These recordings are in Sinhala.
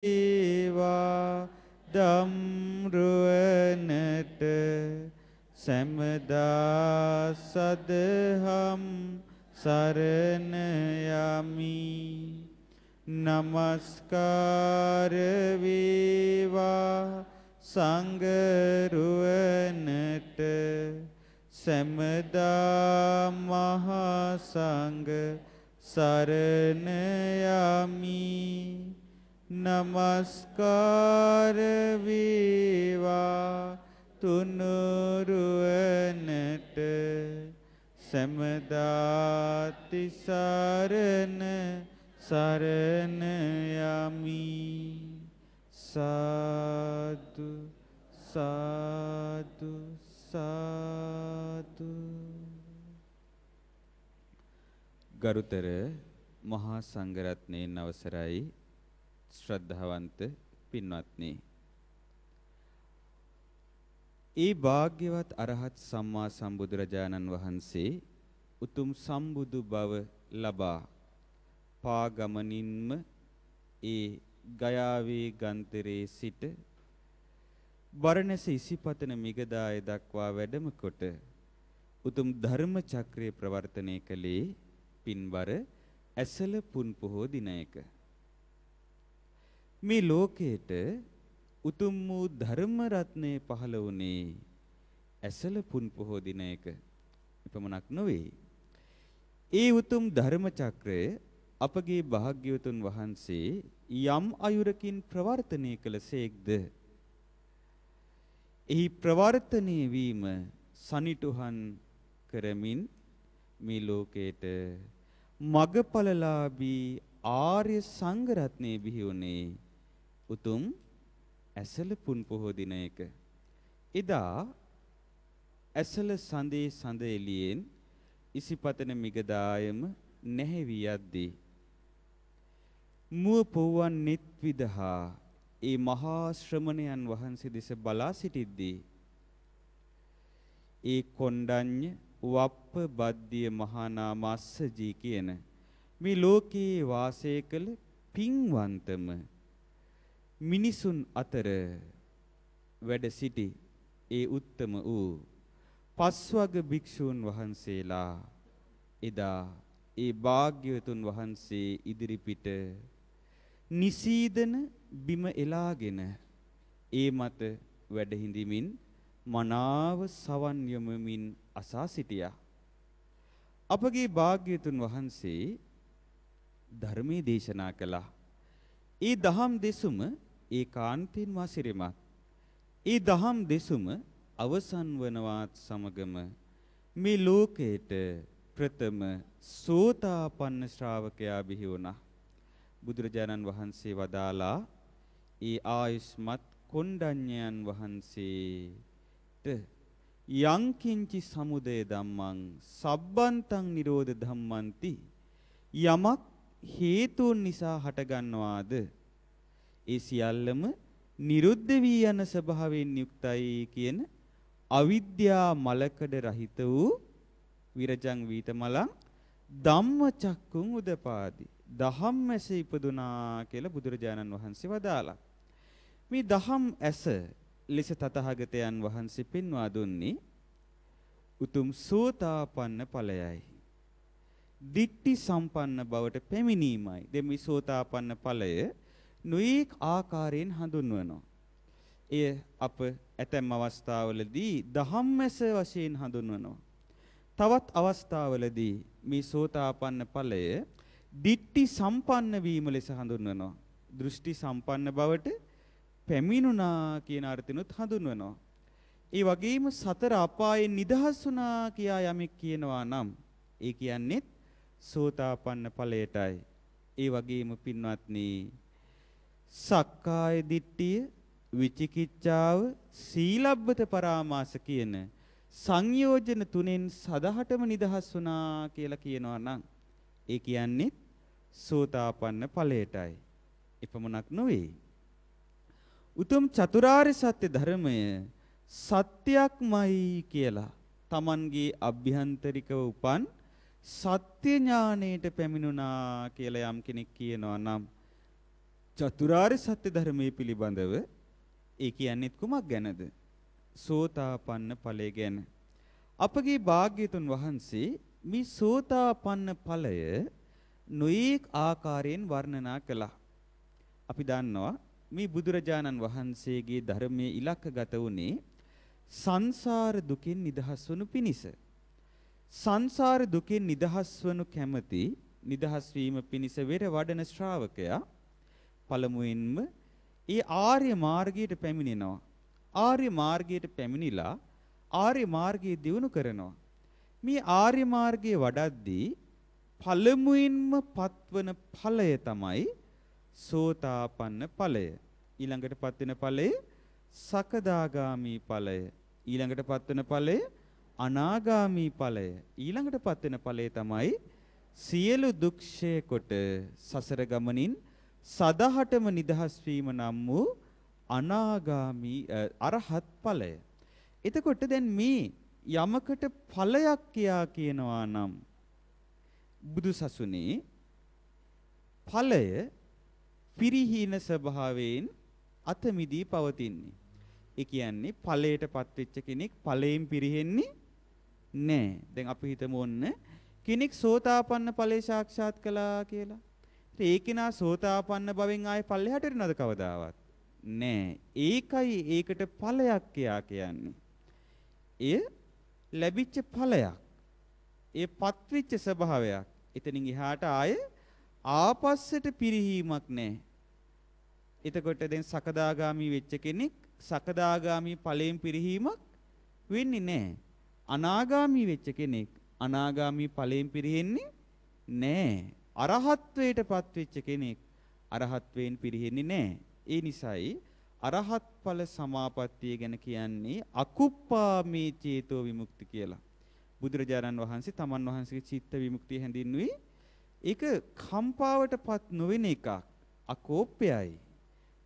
ඒවා දම්රුවනට සැමදා සදහම් සරණ යමි নমස්කාර වේවා සංගරුවනට සැමදා මහා සංඝ සරණ යමි නමස්කාර වේවා තුනුරුවනට සමදාති සරණ සරණ යමි සාදු සාදු සාදු ගරුතර මහා සංඝරත්නයේ අවසරයි ශ්‍රද්ධාවන්ත පින්වත්නි ඒ භාග්‍යවත් අරහත් සම්මා සම්බුදුරජාණන් වහන්සේ උතුම් සම්බුදු බව ලබා පාගමනින්ම ඒ ගයාවේ ගන්තරේ සිට බරණැස ඉසිපතන මිගදාය දක්වා වැඩම කොට උතුම් ධර්ම චක්‍රය ප්‍රවර්තනය කළේ පින්බර ඇසල පුන් පොහෝ දිනයක මේ ලෝකේට උතුම් වූ ධර්ම රත්නය පහළ වුණේ ඇසල පුන් පොහෝ දිනයක එපමණක් නොවේ. ඒ උතුම් ධර්ම චක්‍රය අපගේ භාග්‍යවතුන් වහන්සේ යම් අයුරකින් ප්‍රවර්තනය කළසේක්ද එහි ප්‍රවර්තනය වීම සනිටුහන් කරමින් මේ ලෝකේට මගපලලාභී ආර්ය සංඝ රත්නයේ බිහි වුණේ උතුම් ඇසල පුන් පොහෝ දිනයක එදා ඇසල සඳේ සඳ එළියෙන් ඉසිපතන මිගදායම නැහැවී යද්දී මුව පොවන් net විදහා ඒ මහා ශ්‍රමණයන් වහන්සේ දෙස බලා සිටිද්දී ඒ කොණ්ඩඤ්ඤ වප්ප බද්දිය මහානාමස්සජී කියන මේ ලෝකයේ වාසය කළ පින්වන්තම මිනිසුන් අතර වැඩ සිටි ඒ උත්තම වූ පස්වග භික්ෂූන් වහන්සේලා එදා ඒ භාග්‍යවතුන් වහන්සේ ඉදිරිපිට නිසීදන බිම එලාගෙන ඒ මත වැඩහිඳිමින් මනාව සවන් යොමමින් අසා සිටියා. අපගේ භාග්‍යතුන් වහන්සේ ධර්මයේ දේශනා කළා. ඒ දහම් දෙසුම ඒකාන්තෙන් වාසිරිමත්. ඒ දහම් දෙසුම අවසන් වනවත් සමගම මේ ලෝකයට ප්‍රථම සෝතාපන්න ශ්‍රාවකයා බිහි වුණා. බුදුරජාණන් වහන්සේ වදාලා ඒ ආයුෂ්මත් කොණ්ඩඤ්ඤයන් වහන්සේට යංකින්චි සමුදය ධම්මං සබ්බන්තං නිරෝධ ධම්මන්ති යමක් හේතුන් නිසා හටගන්නවාද ඒ සියල්ලම නිරුද්ධ වී යන ස්වභාවයෙන් යුක්තයි කියන අවිද්‍යා මලකඩ රහිත වූ විරජං වීතමලං ධම්මචක්කුං උදපාදි දහම් ඇස ඉපදුනා කියලා බුදුරජාණන් වහන්සේ වදාලා මේ දහම් ඇස ලෙස තතහගතයන් වහන්සේ පෙන්වා දුන්නේ උතුම් සෝතාපන්න ඵලයයි දිට්ටි සම්පන්න බවට පැමිණීමයි දෙමි සෝතාපන්න ඵලය නුයික් ආකාරයෙන් හඳුන්වනවා. එය අප ඇතැම් අවස්ථාවලදී දහම්මැස වශයෙන් හඳුන්වනවා. තවත් අවස්ථාවලදී මේ සෝතාපන්න ඵලය දිට්ටි සම්පන්න වීම ලෙස හඳුන්වනවා. දෘෂ්ටි සම්පන්න බවට පැමිණුණා කියන අර්ථිනුත් හඳුන්වනවා. ඒ වගේම සතර අපායෙන් නිදහස් වුණා කියා යමෙක් කියනවා නම් ඒ කියන්නේ සෝතාපන්න ඵලයටයි. ඒ වගේම පින්වත්නි සක්කාය දිට්ඨිය, විචිකිච්ඡාව, සීලබ්බත පරාමාස කියන සංයෝජන තුනෙන් සදහටම නිදහස් වුණා කියලා කියනවා නම් ඒ කියන්නේ සෝතාපන්න ඵලයටයි. එපමණක් නොවේ. උතුම් චතුරාර්ය සත්‍ය ධර්මය සත්‍යක්මයි කියලා Tamanගේ අභ්‍යන්තරිකව උපන් සත්‍ය ඥාණයට පැමිණුණා කියලා යම් කෙනෙක් කියනවා නම් චතුරාර්ය සත්‍ය ධර්මයේ පිළිබඳව ඒ කියන්නේ කුමක් ගැනද? සෝතාපන්න ඵලය ගැන. අපගේ භාග්‍යතුන් වහන්සේ මේ සෝතාපන්න ඵලය නොඑක් ආකාරයෙන් වර්ණනා කළා. අපි දන්නවා මේ බුදුරජාණන් වහන්සේගේ ධර්මයේ ඉලක්කගත වුණේ සංසාර දුකෙන් නිදහස් වනු පිණිස. සංසාර දුකෙන් නිදහස් වනු කැමැති නිදහස් වීම පිණිස වෙර වඩන ශ්‍රාවකයා පළමුවෙන්ම ඒ ආර්ය මාර්ගයට පැමිණෙනවා. ආර්ය මාර්ගයට පැමිණිලා ආර්ය මාර්ගයේ දියුණු කරනවා. මේ ආර්ය මාර්ගයේ වඩද්දී පළමුවෙන්ම පත්වන ඵලය තමයි සෝතාපන්න ඵලය. ඊළඟට පත්වෙන ඵලය සකදාගාමි ඵලය. ඊළඟට පත්වෙන ඵලය අනාගාමි ඵලය. ඊළඟට පත්වෙන ඵලය තමයි සියලු දුක්ෂය කොට සසර ගමනින් සදහටම නිදහස් වීම නම් වූ අනාගාමි අරහත් ඵලය. එතකොට දැන් මේ යමකට ඵලයක් කියා කියනවා නම් බුදු සසුනේ ඵලය පිරිහීන ස්වභාවයෙන් අත මිදී පවතින්නේ. ඒ කියන්නේ ඵලයටපත් වෙච්ච කෙනෙක් ඵලයෙන් පිරිහෙන්නේ නැහැ. දැන් අපි හිතමු ඔන්න කෙනෙක් සෝතාපන්න ඵලය සාක්ෂාත් කළා කියලා. ඒ කෙනා සෝතාපන්න භවෙන් ආයේ පල්ලෙහාට එනවද කවදාවත්? නෑ. ඒකයි ඒකට ඵලයක් කියා කියන්නේ. එය ලැබිච්ච ඵලයක්. ඒ පත්විච්ච ස්වභාවයක්. එතනින් එහාට ආයේ ආපස්සට පිරිහීමක් නෑ. එතකොට දැන් සකදාගාමි වෙච්ච කෙනෙක් සකදාගාමි ඵලයෙන් පිරිහීමක් වෙන්නේ නෑ. අනාගාමි වෙච්ච කෙනෙක් අනාගාමි ඵලයෙන් පිරිහෙන්නේ නෑ. අරහත්වයට පත්වෙච්ච කෙනෙක් අරහත්වයෙන් පිරිහෙන්නේ නැහැ. ඒ නිසායි අරහත් ඵල සමාපත්තිය ගැන කියන්නේ අකුප්පාමී චේතෝ විමුක්ති කියලා. බුදුරජාණන් වහන්සේ තමන් වහන්සේගේ චිත්ත විමුක්තිය හැඳින්නුවේ ඒක කම්පාවටපත් නොවන එකක්. අකෝපයයි.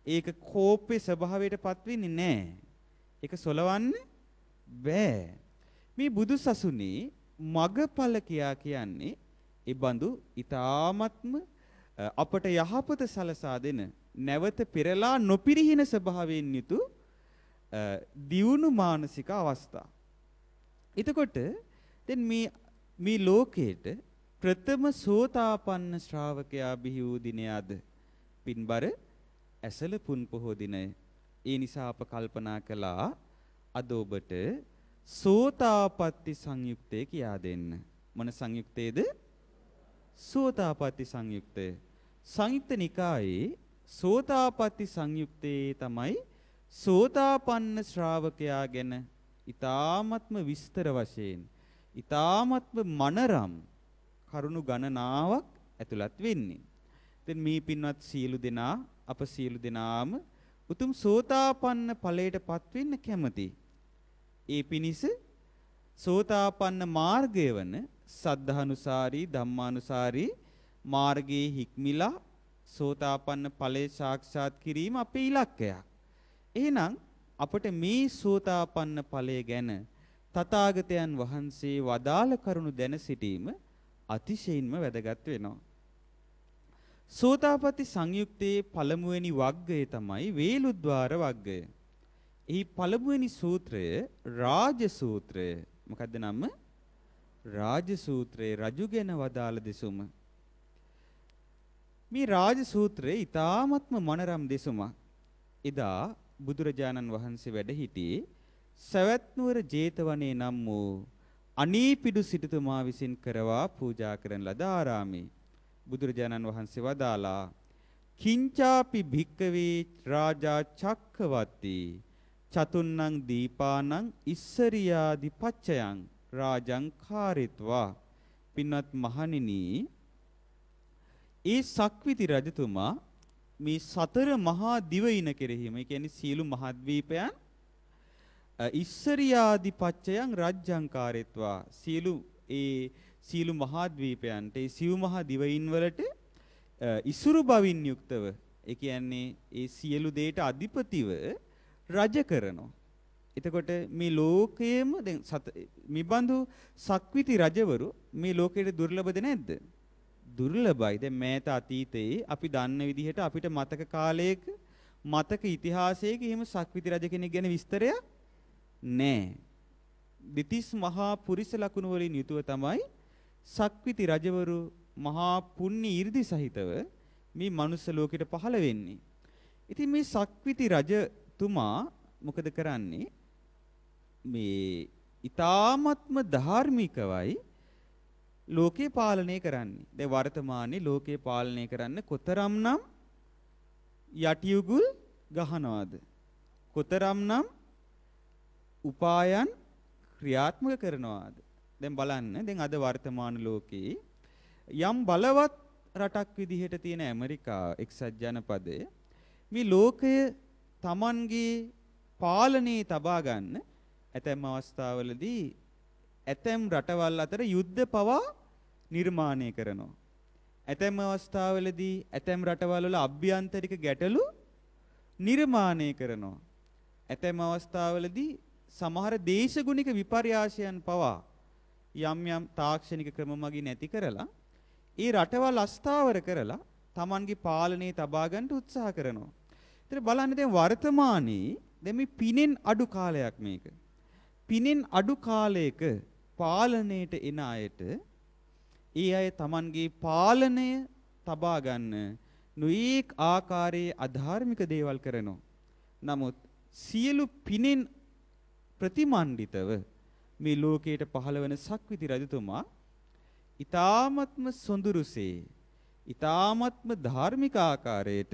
ඒක කෝපේ ස්වභාවයටපත් වෙන්නේ නැහැ. ඒක සොලවන්න බෑ. මේ බුදු සසුනේ මගඵල කියා කියන්නේ ඒ බඳු ඊ타ත්ම අපට යහපත සලසා දෙන නැවත පෙරලා නොපිරිහින ස්වභාවයෙන් යුතු දියුණු මානසික අවස්ථා. එතකොට දැන් මේ මේ ලෝකයේට ප්‍රථම සෝතාපන්න ශ්‍රාවකයා බිහි වූ දිනය අද පින්බර ඇසල පුන් පොහෝ දිනය. ඒ නිසා අප කල්පනා කළා අද ඔබට සෝතාපට්ටි සංයුක්තය කියා දෙන්න. මොන සංයුක්තයේද? සෝතාපට්ටි සංයුක්තය. සංයුක්ත නිකායේ සෝතාපට්ටි සංයුක්තයේ තමයි සෝතාපන්න ශ්‍රාවකයා ගැන ඊ타ත්ම විස්තර වශයෙන් ඊ타ත්ම මනරම් කරුණු ගණනාවක් ඇතුළත් වෙන්නේ. ඉතින් මේ පින්වත් සියලු දෙනා අප සියලු දෙනාම උතුම් සෝතාපන්න ඵලයටපත් වෙන්න කැමති. ඒ පිණිස සෝතාපන්න මාර්ගය වන සද්ධානුසාරී ධම්මානුසාරී මාර්ගයේ හික්මිලා සෝතාපන්න ඵලයේ සාක්ෂාත් කිරීම අපේ ඉලක්කයක්. එහෙනම් අපට මේ සෝතාපන්න ඵලය ගැන තථාගතයන් වහන්සේ වදාළ කරුණු දැන සිටීම අතිශයින්ම වැදගත් වෙනවා. සෝතාපට්ටි සංයුක්තයේ පළමුවෙනි වග්ගය තමයි වේලුද්්වාර වග්ගය. එහි පළමුවෙනි සූත්‍රය රාජ සූත්‍රය. මොකද්ද නම? රාජසූත්‍රයේ රජුගෙන වදාළ දෙසුම මේ රාජසූත්‍රයේ ඊ타ත්ම මනරම් දෙසුමක් එදා බුදුරජාණන් වහන්සේ වැඩ සිටියේ සවැත් නුවර 제තවනේ නම් වූ අනීපිඩු සිටුතුමා විසින් කරවා පූජා කරන ලද ආරාමේ බුදුරජාණන් වහන්සේ වදාලා කිංචාපි භික්කවේ රාජා චක්කවත්ති චතුන්නං දීපානං ඉස්සරියාදි පච්චයං රාජං කාරිත්වා පින්වත් මහණෙනි ඒ සක්විති රජතුමා මේ සතර මහා දිවයින කෙරෙහිම ඒ කියන්නේ සියලු මහද්වීපයන් ඉස්සරියාදිපච්චයන් රාජ්‍යංකාරීත්වා සියලු ඒ සියලු මහද්වීපයන්ට ඒ සිව් මහා දිවයින් වලට ඉසුරු බවින් යුක්තව ඒ කියන්නේ ඒ සියලු දේට අධිපතිව රජ කරනවා එතකොට මේ ලෝකයේම දැන් මිබඳු සක්විති රජවරු මේ ලෝකයට දුර්ලභද නැද්ද? දුර්ලභයි. දැන් මෑත අතීතයේ අපි දන්න විදිහට අපිට මතක කාලයක මතක ඉතිහාසයක එහෙම සක්විති රජ කෙනෙක් ගැන විස්තරයක් නැහැ. දෙතිස් මහා පුරිස ලකුණු වලින් යුතුව තමයි සක්විති රජවරු මහා පුණ්‍ය 이르දි සහිතව මේ මනුස්ස ලෝකෙට පහළ වෙන්නේ. ඉතින් මේ සක්විති රජතුමා මොකද කරන්නේ? මේ ඊ타ත්ම ධාර්මිකවයි ලෝකේ පාලනය කරන්නේ. දැන් වර්තමානයේ ලෝකේ පාලනය කරන්න කොතරම්නම් යටියුගුල් ගහනවාද? කොතරම්නම් උපායන් ක්‍රියාත්මක කරනවාද? දැන් බලන්න දැන් අද වර්තමාන ලෝකේ යම් බලවත් රටක් විදිහට තියෙන ඇමරිකා එක්සත් ජනපදය මේ ලෝකය Tamanගේ පාලනයේ තබා ගන්න ඇතැම් අවස්ථාවලදී ඇතැම් රටවල් අතර යුද්ධ පවා නිර්මාණය කරනවා. ඇතැම් අවස්ථාවලදී ඇතැම් රටවල් වල අභ්‍යන්තරික ගැටලු නිර්මාණය කරනවා. ඇතැම් අවස්ථාවලදී සමහර දේශගුණික විපර්යාසයන් පවා යම් යම් තාක්ෂණික ක්‍රම මගින් ඇති කරලා ඒ රටවල් අස්ථාවර කරලා Tamanගේ පාලනයේ තබා ගන්න උත්සාහ කරනවා. ඉතින් බලන්න දැන් වර්තමානයේ දැන් මේ පිනෙන් අඩු කාලයක් මේක. පිනෙන් අඩු කාලයක පාලනයට එන අයට ඒ අය Tamanගේ පාලනය තබා ගන්න නොඑක් ආකාරයේ අධාර්මික දේවල් කරනවා. නමුත් සියලු පිනෙන් ප්‍රතිමන්ඩිතව මේ ලෝකයට පහළ වෙන සක්විති රජතුමා ඊ타මත්ම සොඳුරුසේ ඊ타මත්ම ධාර්මික ආකාරයට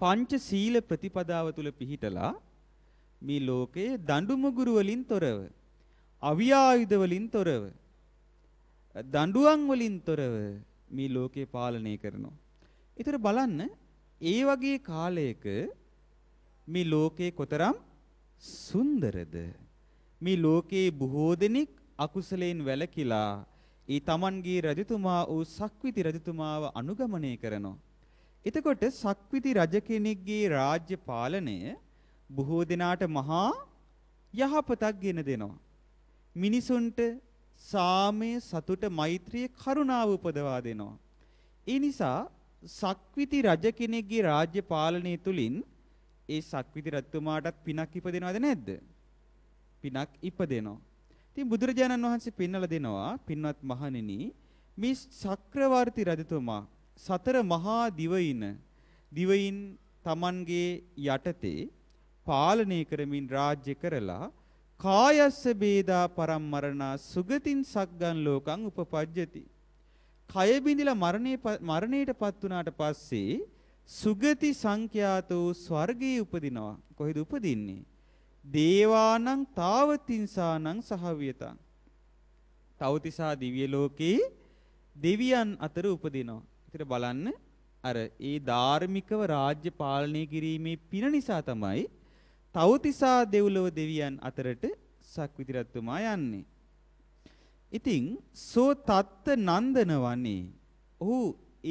පංච සීල ප්‍රතිපදාව තුල පිහිටලා මේ ලෝකයේ දඬු මුගුරු වලින් තොරව අවියායුධ වලින් තොරව දඬුවම් වලින් තොරව මේ ලෝකේ පාලනය කරනවා. ඒතර බලන්න ඒ වගේ කාලයක මේ ලෝකේ කොතරම් සුන්දරද මේ ලෝකේ බොහෝ දෙනෙක් අකුසලයෙන් වැළකීලා ඒ තමන්ගේ රජතුමා වූ සක්විති රජතුමාව අනුගමනය කරනවා. එතකොට සක්විති රජ කෙනෙක්ගේ රාජ්‍ය පාලනය බොහෝ දෙනාට මහා යහපතක් ගෙන දෙනවා. මිනිසුන්ට සාමය සතුට මෛත්‍රිය කරුණාව උපදවා දෙනවා. ඒ නිසා සක්විති රජ කෙනෙක්ගේ රාජ්‍ය පාලනය තුලින් ඒ සක්විති රජතුමාටත් පිනක් ඉපදෙනවද නැද්ද? පිනක් ඉපදෙනවා. ඉතින් බුදුරජාණන් වහන්සේ පෙන්වලා දෙනවා පින්වත් මහණෙනි මේ චක්‍රවර්ති රජතුමා සතර මහා දිවයින දිවයින් Tamanගේ යටතේ පාලනය කරමින් රාජ්‍ය කරලා කායස්ස බේදා පරම්මරණා සුගතින් සග්ගන් ලෝකං උපපජ්ජති. කය බිඳිලා මරණේ මරණයටපත් වුණාට පස්සේ සුගති සංඛ්‍යාතෝ ස්වර්ගයේ උපදිනවා. කොහෙද උපදින්නේ? දේවානං තාවතින්සානං සහවියතං. තවතිසා දිව්‍ය ලෝකේ දෙවියන් අතර උපදිනවා. ඉතින් බලන්න අර ඒ ධාර්මිකව රාජ්‍ය පාලනය කිරීමේ පින නිසා තමයි තවතිසා දෙව්ලොව දෙවියන් අතරට සක්විති රත්තුමා යන්නේ. ඉතින් සෝ තත්ත නන්දන වනේ ඔහු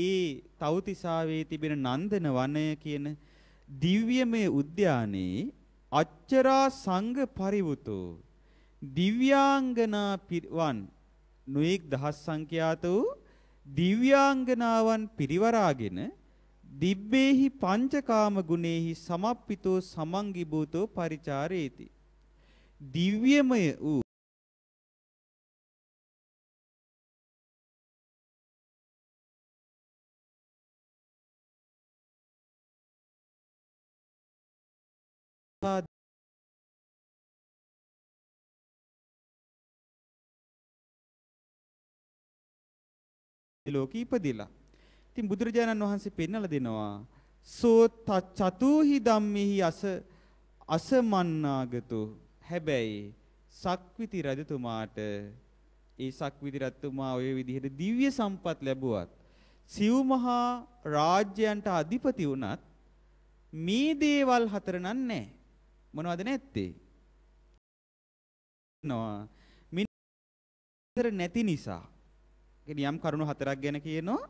ඒ තවතිසාවේ තිබෙන නන්දන වනය කියන දිව්‍යමය උද්‍යානයේ අච්චරා සංඝ පරිවුතෝ දිව්‍යාංගනා පිරිවන් නොඑක් දහස් සංඛ්‍යාත වූ දිව්‍යාංගනාවන් පිරිවරාගෙන දිබ්බේහි පංචකාම ගුණේහි සමප්පිතෝ සමංගි භූතෝ පරිචාරේති. දිව්‍යමය වූ ලෝකෙ ඉපදිලා ඉතින් බුදුරජාණන් වහන්සේ පෙන්නලා දෙනවා සෝ චතුහි ධම්මෙහි අස අසමන්නාගතු හැබැයි සක්විති රජතුමාට ඒ සක්විති රජතුමා ওই විදිහට දිව්‍ය සම්පත් ලැබුවත් සිව් මහා රාජ්‍යයන්ට අධිපති වුණත් මේ දේවල් හතර නන්නේ මොනවද නැත්තේ නවා මිනිතර නැති නිසා කියන්නේ යම් කරුණු හතරක් ගැන කියනවා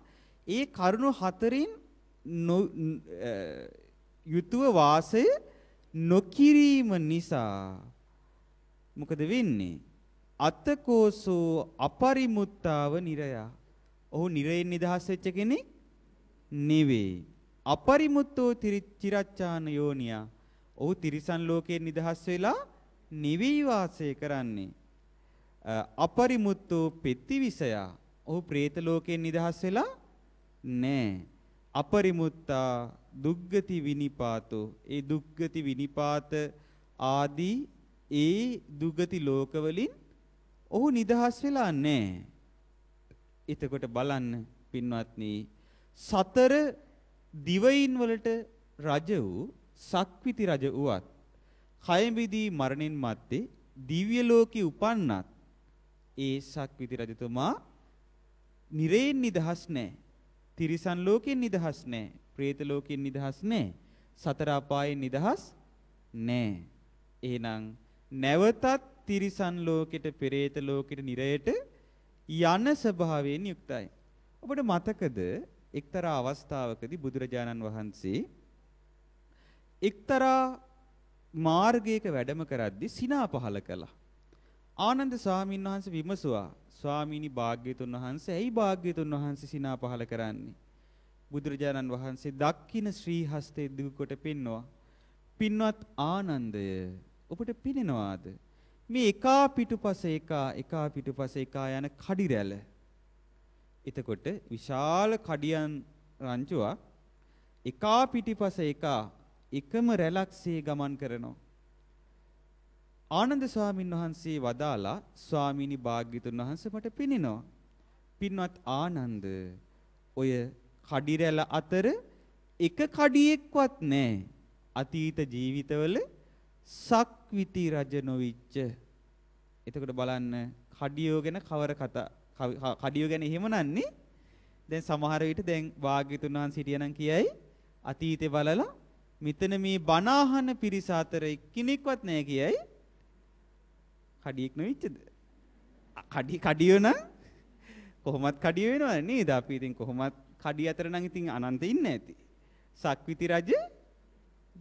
ඒ කරුණු හතරින් යුතුව වාසය නොකිරීම නිසා මොකද වෙන්නේ? අතකෝසෝ අපරිමුත්තාව නිරයා. ඔහු නිරයෙන් නිදහස් වෙච්ච කෙනෙක් නෙවෙයි. අපරිමුත්තෝ තිරච්ඡාන යෝනියා. ඔහු තිරිසන් ලෝකයෙන් නිදහස් වෙලා නිවි වාසය කරන්නේ. අපරිමුත්තෝ පෙත්තිවිසයා. ඔහු പ്രേත ලෝකයෙන් නිදහස් වෙලා නෑ. අපරිමුත්තා දුග්ගති විනිපාතෝ ඒ දුග්ගති විනිපාත ආදී ඒ දුගති ලෝකවලින් ඔහු නිදහස් වෙලා නැහැ. එතකොට බලන්න පින්වත්නි සතර දිවයින් වලට රජ වූ සක්විති රජ වුවත් කයඹිදී මරණින් මත්තේ දිව්‍ය ලෝකෙ උපන්නත් ඒ සක්විති රජතුමා නිරේන් නිදහස් නැහැ. තිරිසන් ලෝකෙන් නිදහස් නැහැ. പ്രേත ලෝකෙන් නිදහස් නැහැ. සතර අපායෙන් නිදහස් නැහැ. එහෙනම් නැවතත් තිරිසන් ලෝකෙට, പ്രേත ලෝකෙට, නිරයට යන ස්වභාවයෙන් යුක්තයි. ඔබට මතකද එක්තරා අවස්ථාවකදී බුදුරජාණන් වහන්සේ එක්තරා මාර්ගයක වැඩම කරද්දී සිනා පහල කළා. ආනන්ද ස්වාමීන් වහන්සේ විමසුවා ස්වාමීනි භාග්‍යතුන් වහන්සේ ඇයි භාග්‍යතුන් වහන්සේ සිනා පහල කරන්නේ? බුදුරජාණන් වහන්සේ දක්ෂින ශ්‍රී හස්තේ දිගකොට පින්නවා. පින්වත් ආනන්දය ඔබට පිනෙනවාද? මේ එකා පිටුපස එකා එකා පිටුපස එකා යන කඩි රැළ. එතකොට විශාල කඩියන් රංචුවක් එකා පිටිපස එකා එකම රැළක්සේ ගමන් කරනවා. ආනන්ද ස්වාමින් වහන්සේ වදාලා ස්වාමීනි භාග්‍යතුන් වහන්සේ මට පිනිනවා. පින්වත් ආනන්ද ඔය කඩිරැල අතර එක කඩියෙක්වත් නැහැ. අතීත ජීවිතවල සක්විති රජ නොවිච්ච. එතකොට බලන්න කඩියෝ ගැන කවර කතා කඩියෝ ගැන එහෙම නන්නේ. දැන් සමහර විට දැන් වාග්යතුන් වහන්සේ හිටියනම් කියයි අතීතේ බලලා මෙතන මේ බණ පිරිස අතර එක්කෙනෙක්වත් නැහැ කියයි. කඩියෙක් නොවිච්චද? කඩි කඩියෝ නම් කොහොමත් කඩිය වෙනවා නේද? අපි ඉතින් කොහොමත් කඩිය අතර නම් ඉතින් අනන්ත ඉන්නේ ඇති. සක්විති රජ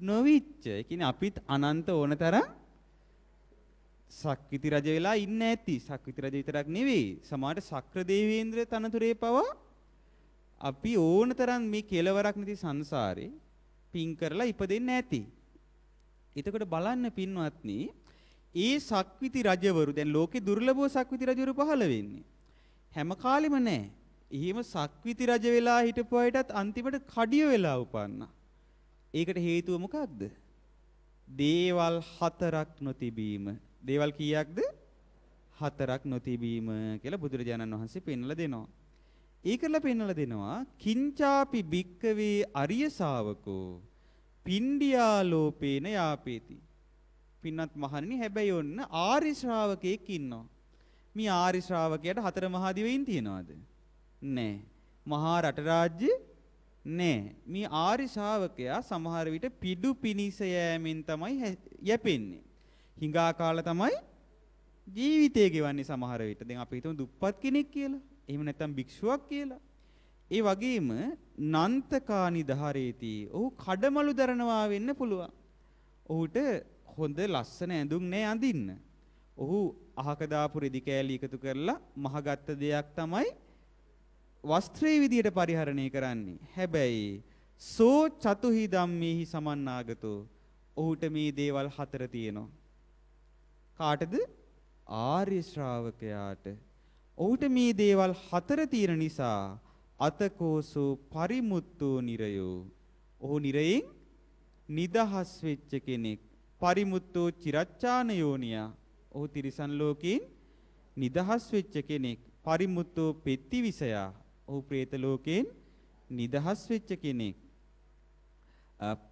නොවිච්ච. ඒ කියන්නේ අපිත් අනන්ත ඕන තරම් සක්විති රජ වෙලා ඉන්නේ ඇති. සක්විති රජ විතරක් නෙවෙයි. සමහරට සක්‍ර දේවේන්ද්‍ර තනතුරේ පවා අපි ඕන තරම් මේ කෙලවරක් නැති සංසාරේ පින් කරලා ඉපදෙන්නේ නැති. එතකොට බලන්න පින්වත්නි ඒ සක්විති රජවරු දැන් ලෝකේ දුර්ලභව සක්විති රජවරු පහළ වෙන්නේ. හැම කාලෙම නෑ. එහෙම සක්විති රජ වෙලා හිටපු අයටත් අන්තිමට කඩිය වෙලා උපන්නා. ඒකට හේතුව මොකක්ද? දේවල් හතරක් නොතිබීම. දේවල් කීයක්ද? හතරක් නොතිබීම කියලා බුදුරජාණන් වහන්සේ පෙන්වලා දෙනවා. ඒකලා පෙන්වලා දෙනවා කිංචාපි බික්කවේ අරිය ශාවකෝ පින්ඩියා ලෝපේන යාපේති පින්වත් මහණෙනි හැබැයි ඔන්න ආරි ශ්‍රාවකයෙක් ඉන්නවා. මේ ආරි ශ්‍රාවකයාට හතර මහා දිවයින් තියනවාද? නෑ. මහා රට රාජ්‍ය නෑ. මේ ආරි ශ්‍රාවකයා සමහර විට පිඩු පිනිස යෑමෙන් තමයි යැපෙන්නේ. හිඟා කාලා තමයි ජීවිතය ගෙවන්නේ සමහර විට. දැන් අපි හිතමු දුප්පත් කෙනෙක් කියලා. එහෙම නැත්නම් භික්ෂුවක් කියලා. ඒ වගේම නන්තකානි දහරේති. ඔහු කඩමලු දරනවා වෙන්න පුළුවන්. ඔහුට හොඳ ලස්සන ඇඳුම් නෑ අඳින්න. ඔහු අහක දාපු රෙදි කෑලි එකතු කරලා මහගත්ත දෙයක් තමයි වස්ත්‍රයේ විදියට පරිහරණය කරන්නේ. හැබැයි සෝ චතුහි ධම්මේහි සමන්නාගතෝ ඔහුට මේ දේවල් හතර තියෙනවා. කාටද? ආර්ය ශ්‍රාවකයාට. ඔහුට මේ දේවල් හතර තියෙන නිසා අතකෝසෝ පරිමුත්තෝ නිරයෝ. ඔහු නිරයෙන් නිදහස් වෙච්ච කෙනෙක්. පරිමුත්තෝ චිරච්ඡාන යෝනියා. ඔහු තිරිසන් ලෝකයෙන් නිදහස් වෙච්ච කෙනෙක්. පරිමුත්තෝ පෙත්තිවිසයා. ඔහු പ്രേත ලෝකයෙන් නිදහස් වෙච්ච කෙනෙක්.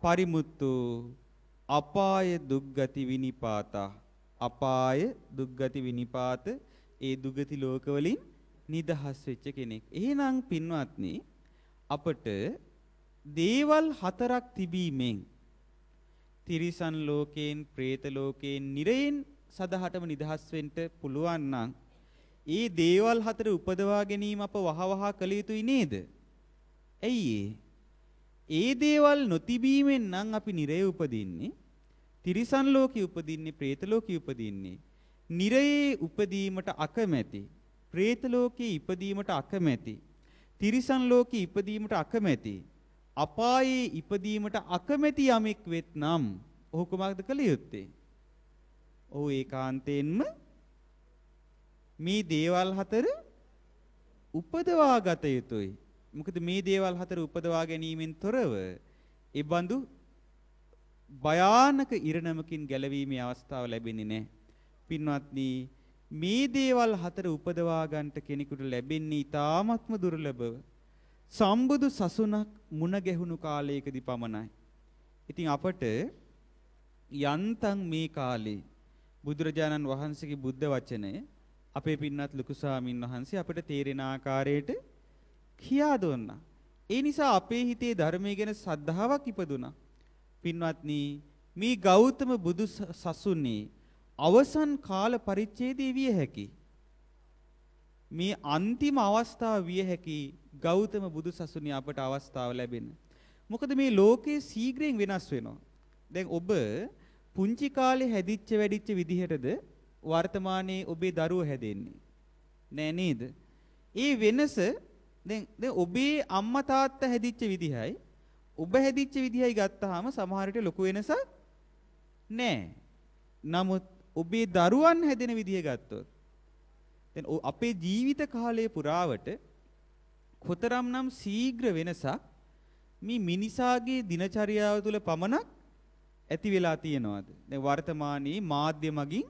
පරිමුත්තෝ අපාය දුක්ගති විනිපාතා. අපාය දුක්ගති විනිපාත ඒ දුගති ලෝකවලින් නිදහස් වෙච්ච කෙනෙක්. එහෙනම් පින්වත්නි අපට දේවල් හතරක් තිබීමෙන් තිරිසන් ලෝකයෙන්, പ്രേත ලෝකයෙන්, නිරයෙන් සදහටම නිදහස් වෙන්න පුළුවන් නම් ඒ දේවල් හතර උපදවා ගැනීම අප වහවහ කළ යුතුයි නේද? ඇයි ඒ දේවල් නොතිබීමෙන් නම් අපි නිරේ උපදින්නේ. තිරිසන් ලෝකේ උපදින්නේ, പ്രേත ලෝකේ උපදින්නේ. නිරයේ උපදීමට අකමැති, പ്രേත ලෝකේ ඉපදීමට අකමැති, තිරිසන් ලෝකේ ඉපදීමට අකමැති. අපායේ ඉපදීමට අකමැති යමෙක් වෙත්නම් ඔහු කුමක්ද කළ යුත්තේ? ඔහු ඒකාන්තයෙන්ම මේ දේවල් හතර උපදවා ගත යුතුයි. මොකද මේ දේවල් හතර උපදවා ගැනීමෙන් තොරව ඒ බඳු භයානක ඉරණමකින් ගැලවීමේ අවස්ථාව ලැබෙන්නේ නැහැ. පින්වත්නි මේ දේවල් හතර උපදවා ගන්නට කෙනෙකුට ලැබෙන්නේ ඊ타ත්ම දුර්ලභව. සම්බුදු සසුනක් මුණ ගැහුණු කාලයකදී පමණයි. ඉතින් අපට යන්තම් මේ කාලේ බුදුරජාණන් වහන්සේගේ බුද්ධ වචනය අපේ පින්නත් ලොකු ස්වාමින් වහන්සේ අපිට තේරෙන ආකාරයට කියා දුන්නා. ඒ නිසා අපේ හිතේ ධර්මයේ ගැන සද්ධාාවක් ඉපදුනා. පින්වත්නි මේ ගෞතම බුදු සසුනේ අවසන් කාල පරිච්ඡේදයේ විය හැකියි. මේ අන්තිම අවස්ථාව විය හැකි ගෞතම බුදුසසුනේ අපට අවස්ථාව ලැබෙන. මොකද මේ ලෝකේ සීග්‍රයෙන් වෙනස් වෙනවා. දැන් ඔබ පුංචි කාලේ හැදිච්ච වැඩිච්ච විදිහටද වර්තමානයේ ඔබේ දරුවෝ හැදෙන්නේ. නෑ නේද? ඒ වෙනස දැන් දැන් ඔබේ අම්මා තාත්තා හැදිච්ච විදිහයි ඔබ හැදිච්ච විදිහයි ගත්තාම සමහර විට ලොකු වෙනසක් නෑ. නමුත් ඔබේ දරුවන් හැදෙන විදිහ ගත්තොත් දැන් අපේ ජීවිත කාලය පුරාවට කොතරම්නම් ශීඝ්‍ර වෙනසක් මේ මිනිසාගේ දිනචරියාව තුළ පමණක් ඇති වෙලා තියෙනවද? දැන් වර්තමානයේ මාධ්‍ය මගින්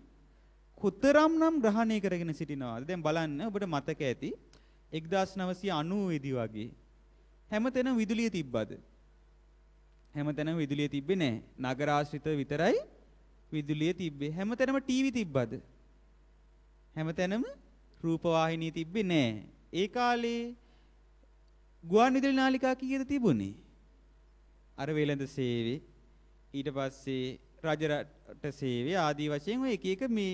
කොතරම්නම් ග්‍රහණය කරගෙන සිටිනවද? දැන් බලන්න ඔබට මතක ඇති 1990 දී වගේ හැමතැනම විදුලිය තිබ්බද? හැමතැනම විදුලිය තිබ්බේ නැහැ. නගර ආශ්‍රිතව විතරයි විදුලිය තිබ්බේ. හැමතැනම ටීවී තිබ්බද? හැමතැනම රූපවාහිනී තිබ්බේ නැහැ. ඒ කාලේ ගුවන් විදුලි නාලිකා කීයද තිබුණේ? අර වෙළඳ සේවය ඊට පස්සේ රජරට සේවය ආදී වශයෙන් ඔය එක එක මේ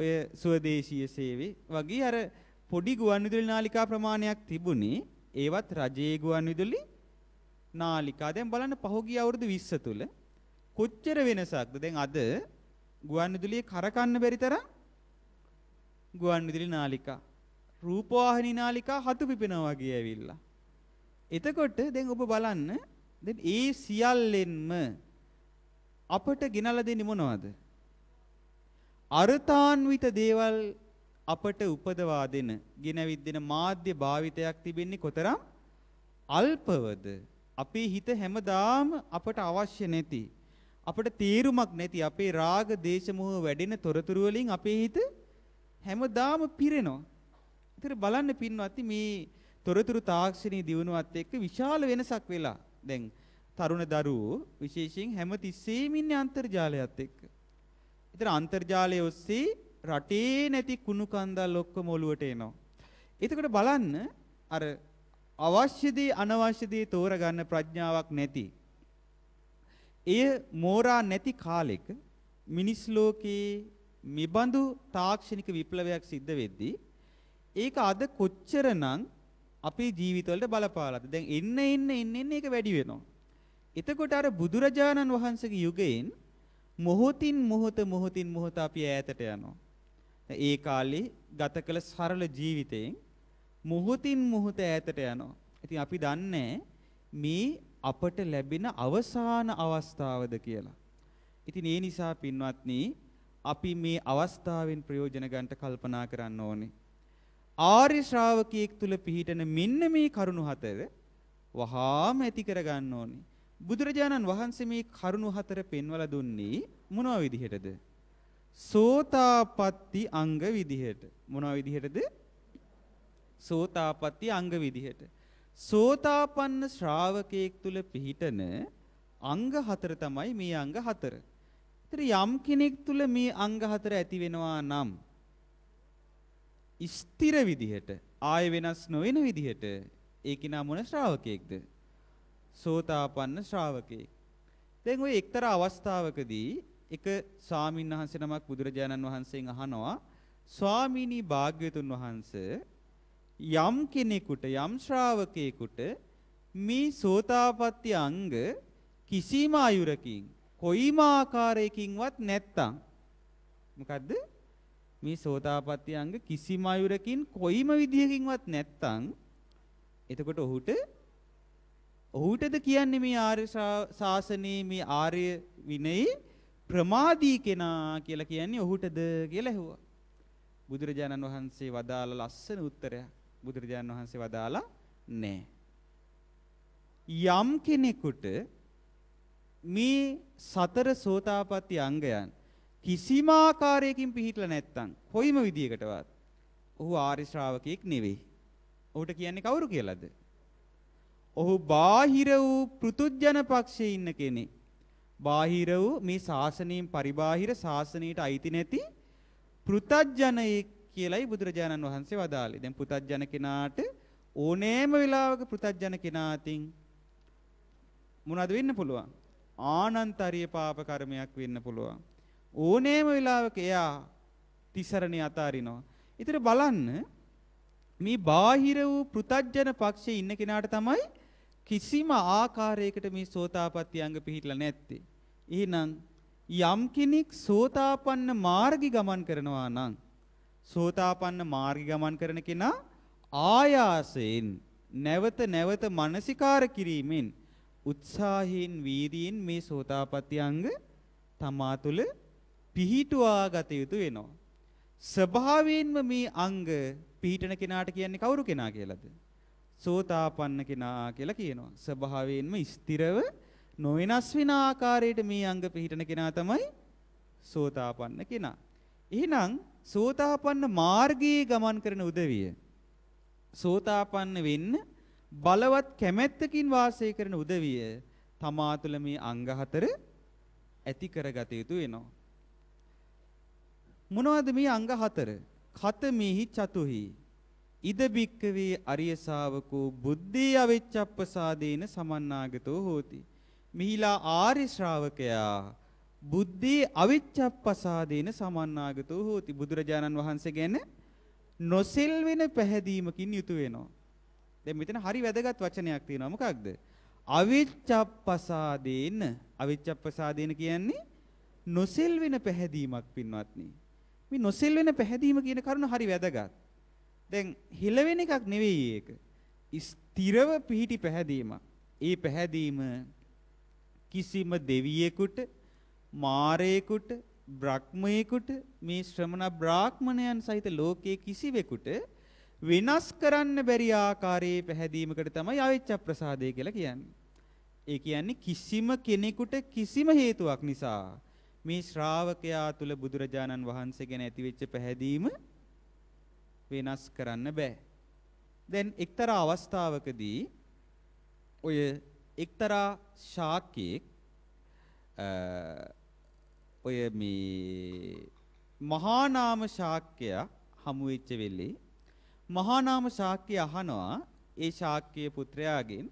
ඔය ස්වදේශීය සේවය වගේ අර පොඩි ගුවන් විදුලි නාලිකා ප්‍රමාණයක් තිබුණේ ඒවත් රජයේ ගුවන් විදුලි නාලිකා දැන් බලන්න පහුගිය අවුරුදු 20 තුල කොච්චර වෙනසක්ද දැන් අද ගුවන් විදුලියේ කරකන්න බැරි තරම් ගුවන් විදුලි නාලිකා රූපවාහිනී නාලිකා හතු පිපෙනවා වගේ ඇවිල්ලා. එතකොට දැන් ඔබ බලන්න දැන් ඒ සියල්ලෙන්ම අපට ගෙනලා දෙන්නේ මොනවද? අර්ථාන්විත දේවල් අපට උපදවා දෙන, ගෙනවිත් දෙන මාධ්‍ය භාවිතයක් තිබෙන්නේ කොතරම් අල්පවද? අපේ හිත හැමදාම අපට අවශ්‍ය නැති අපට තීරුමක් නැති අපේ රාග දේශ මොහ වැඩෙන තොරතුරු වලින් අපේ හිත හැමදාම පිරෙනවා. ඒතර බලන්න පින්වත්නි මේ තොරතුරු තාක්ෂණයේ දියුණුවත් එක්ක විශාල වෙනසක් වෙලා. දැන් තරුණ දරුවෝ විශේෂයෙන් හැම තිස්සෙම ඉන්නේ අන්තර්ජාලයත් එක්ක. ඒතර අන්තර්ජාලය ඔස්සේ රටේ නැති කුණු කන්දල් ඔක්කොම ඔලුවට එනවා. එතකොට බලන්න අර අවශ්‍ය දේ අනවශ්‍ය දේ තෝරගන්න ප්‍රඥාවක් නැති. එය මෝරා නැති කාලෙක මිනිස් ලෝකේ මිබඳු තාක්ෂණික විප්ලවයක් සිද්ධ වෙද්දී ඒක අද කොච්චරනම් අපේ ජීවිතවලට බලපාලාද දැන් එන්න එන්න එන්න එන්න ඒක වැඩි වෙනවා එතකොට අර බුදුරජාණන් වහන්සේගේ යුගයෙන් මොහොතින් මොහොත මොහොතින් මොහොත අපි ඈතට යනවා ඒ කාලේ ගත කළ සරල ජීවිතයෙන් මොහොතින් මොහොත ඈතට යනවා ඉතින් අපි දන්නේ මේ අපට ලැබෙන අවසාන අවස්ථාවද කියලා ඉතින් ඒ නිසා පින්වත්නි අපි මේ අවස්ථාවෙන් ප්‍රයෝජන ගන්නට කල්පනා කරන්න ඕනේ. ආර්ය ශ්‍රාවකයෙක් තුල පිහිටන මෙන්න මේ කරුණු හතර වහාම ඇති කර ගන්න ඕනේ. බුදුරජාණන් වහන්සේ මේ කරුණු හතර පෙන්වලා දුන්නේ මොනවා විදිහටද? සෝතාපට්ටි අංග විදිහට. මොනවා විදිහටද? සෝතාපට්ටි අංග විදිහට. සෝතාපන්න ශ්‍රාවකයෙක් තුල පිහිටන අංග හතර තමයි මේ අංග හතර. ඉතින් යම් කෙනෙක් තුල මේ අංග හතර ඇති වෙනවා නම් ස්ථිර විදිහට ආය වෙනස් නොවන විදිහට ඒ කිනා මොන ශ්‍රාවකයෙක්ද? සෝතාපන්න ශ්‍රාවකයෙක්. දැන් ওই එක්තරා අවස්ථාවකදී එක ස්වාමීන් වහන්සේ නමක් බුදුරජාණන් වහන්සේගෙන් අහනවා ස්වාමීනි භාග්‍යතුන් වහන්ස යම් කෙනෙකුට යම් ශ්‍රාවකයෙකුට මේ සෝතාපට්ටි අංග කිසිම ආයුරකින් කොයිම ආකාරයකින්වත් නැත්තම් මොකද්ද මේ සෝතාපට්ටි අංග කිසිම අයුරකින් කොයිම විදියකින්වත් නැත්තම් එතකොට ඔහුට ඔහුටද කියන්නේ මේ ආර්ය ශාසනයේ මේ ආර්ය විනයේ ප්‍රමාදී කෙනා කියලා කියන්නේ ඔහුටද කියලා ඇහුවා. බුදුරජාණන් වහන්සේ වදාළ ලස්සන උත්තරයක්. බුදුරජාණන් වහන්සේ වදාලා නෑ. යම් කෙනෙකුට මේ සතර සෝතාපට්ටි අංගයන් කිසිම ආකාරයකින් පිහිටලා නැත්තම් කොයිම විදියකටවත් ඔහු ආරි ශ්‍රාවකෙක් නෙවෙයි. ඔහුට කියන්නේ කවුරු කියලාද? ඔහු බාහිර වූ පෘතුජන පක්ෂයේ ඉන්න කෙනෙක්. බාහිර වූ මේ ශාසනයෙන් පරිබාහිර ශාසනයට අයිති නැති පෘතජනයෙක් කියලයි බුදුරජාණන් වහන්සේ වදාළේ. දැන් පෘතජන කෙනාට ඕනෑම වෙලාවක පෘතජන කෙනා අතින් මොනවද වෙන්න පුළුවන්? ආනන්තරිය පාප කර්මයක් වෙන්න පුළුවන්. ඕනෑම වෙලාවක එයා තිසරණේ අතාරිනවා. ඊට බලන්න මේ බාහිර වූ පෘතජන පක්ෂයේ ඉන්න කෙනාට තමයි කිසිම ආකාරයකට මේ සෝතාපට්ටි අංග පිහිටලා නැත්තේ. එහෙනම් යම් කෙනෙක් සෝතාපන්න මාර්ගي ගමන් කරනවා නම් සෝතාපන්න මාර්ගي ගමන් කරන කෙනා ආයාසයෙන් නැවත නැවත මානසිකාර කිරීමෙන් උත්සාහයෙන් වීරියෙන් මේ සෝතාපට්ටි අංග තමා තුළ පිහිටුවා ගත යුතු වෙනවා. ස්වභාවයෙන්ම මේ අංග පිහිටන කෙනාට කියන්නේ කවුරු කෙනා කියලාද? සෝතාපන්න කෙනා කියලා කියනවා. ස්වභාවයෙන්ම ස්ථිරව නොවෙනස් වෙන ආකාරයට මේ අංග පිහිටන කෙනා තමයි සෝතාපන්න කෙනා. එහෙනම් සෝතාපන්න මාර්ගයේ ගමන් කරන උදවිය සෝතාපන්න වෙන්න බලවත් කැමැත්තකින් වාසය කරන උදවිය තමා තුළ මේ අංග හතර ඇති කරගත යුතු වෙනවා. මොනවද මේ අංග හතර? කතමිහි චතුහි. ඉද බික්කවේ අරිය ශාවකෝ බුද්ධී අවිච්ඡප්පසාදේන සමන්නාගතෝ හෝති. මිහිලා ආරි ශ්‍රාවකයා බුද්ධී අවිච්ඡප්පසාදේන සමන්නාගතෝ හෝති. බුදුරජාණන් වහන්සේ ගැන නොසෙල් වෙන පැහැදීමකින් යුතු වෙනවා. දැන් මෙතන හරි වැදගත් වචනයක් තියෙනවා මොකක්ද? අවිච්ඡප්පසාදීන අවිච්ඡප්පසාදීන කියන්නේ නොසෙල් වෙන පැහැදීමක් පින්වත්නි. මේ නොසෙල් වෙන පැහැදීම කියන කරුණ හරි වැදගත්. දැන් හිල වෙන එකක් නෙවෙයි ඒක. ස්ථිරව පිහිටි පැහැදීමක්. ඒ පැහැදීම කිසිම දෙවියෙකුට මාරයෙකුට බ්‍රහ්මයෙකුට මේ ශ්‍රමණ බ්‍රාහ්මණයන් සහිත ලෝකයේ කිසිවෙකුට වෙනස් කරන්න බැරි ආකාරයේ පැහැදීමකට තමයි අවිච්ඡ ප්‍රසාදය කියලා කියන්නේ. ඒ කියන්නේ කිසිම කෙනෙකුට කිසිම හේතුවක් නිසා මේ ශ්‍රාවකයා තුල බුදුරජාණන් වහන්සේ ගැන ඇතිවෙච්ච පැහැදීම වෙනස් කරන්න බෑ. දැන් එක්තරා අවස්ථාවකදී ඔය එක්තරා ශාක්‍යයෙක් ඔය මේ මහා නාම ශාක්‍යයා හමු වෙච්ච වෙලේ මහානාම ශාක්‍ය අහනවා ඒ ශාක්‍ය පුත්‍රයාගෙන්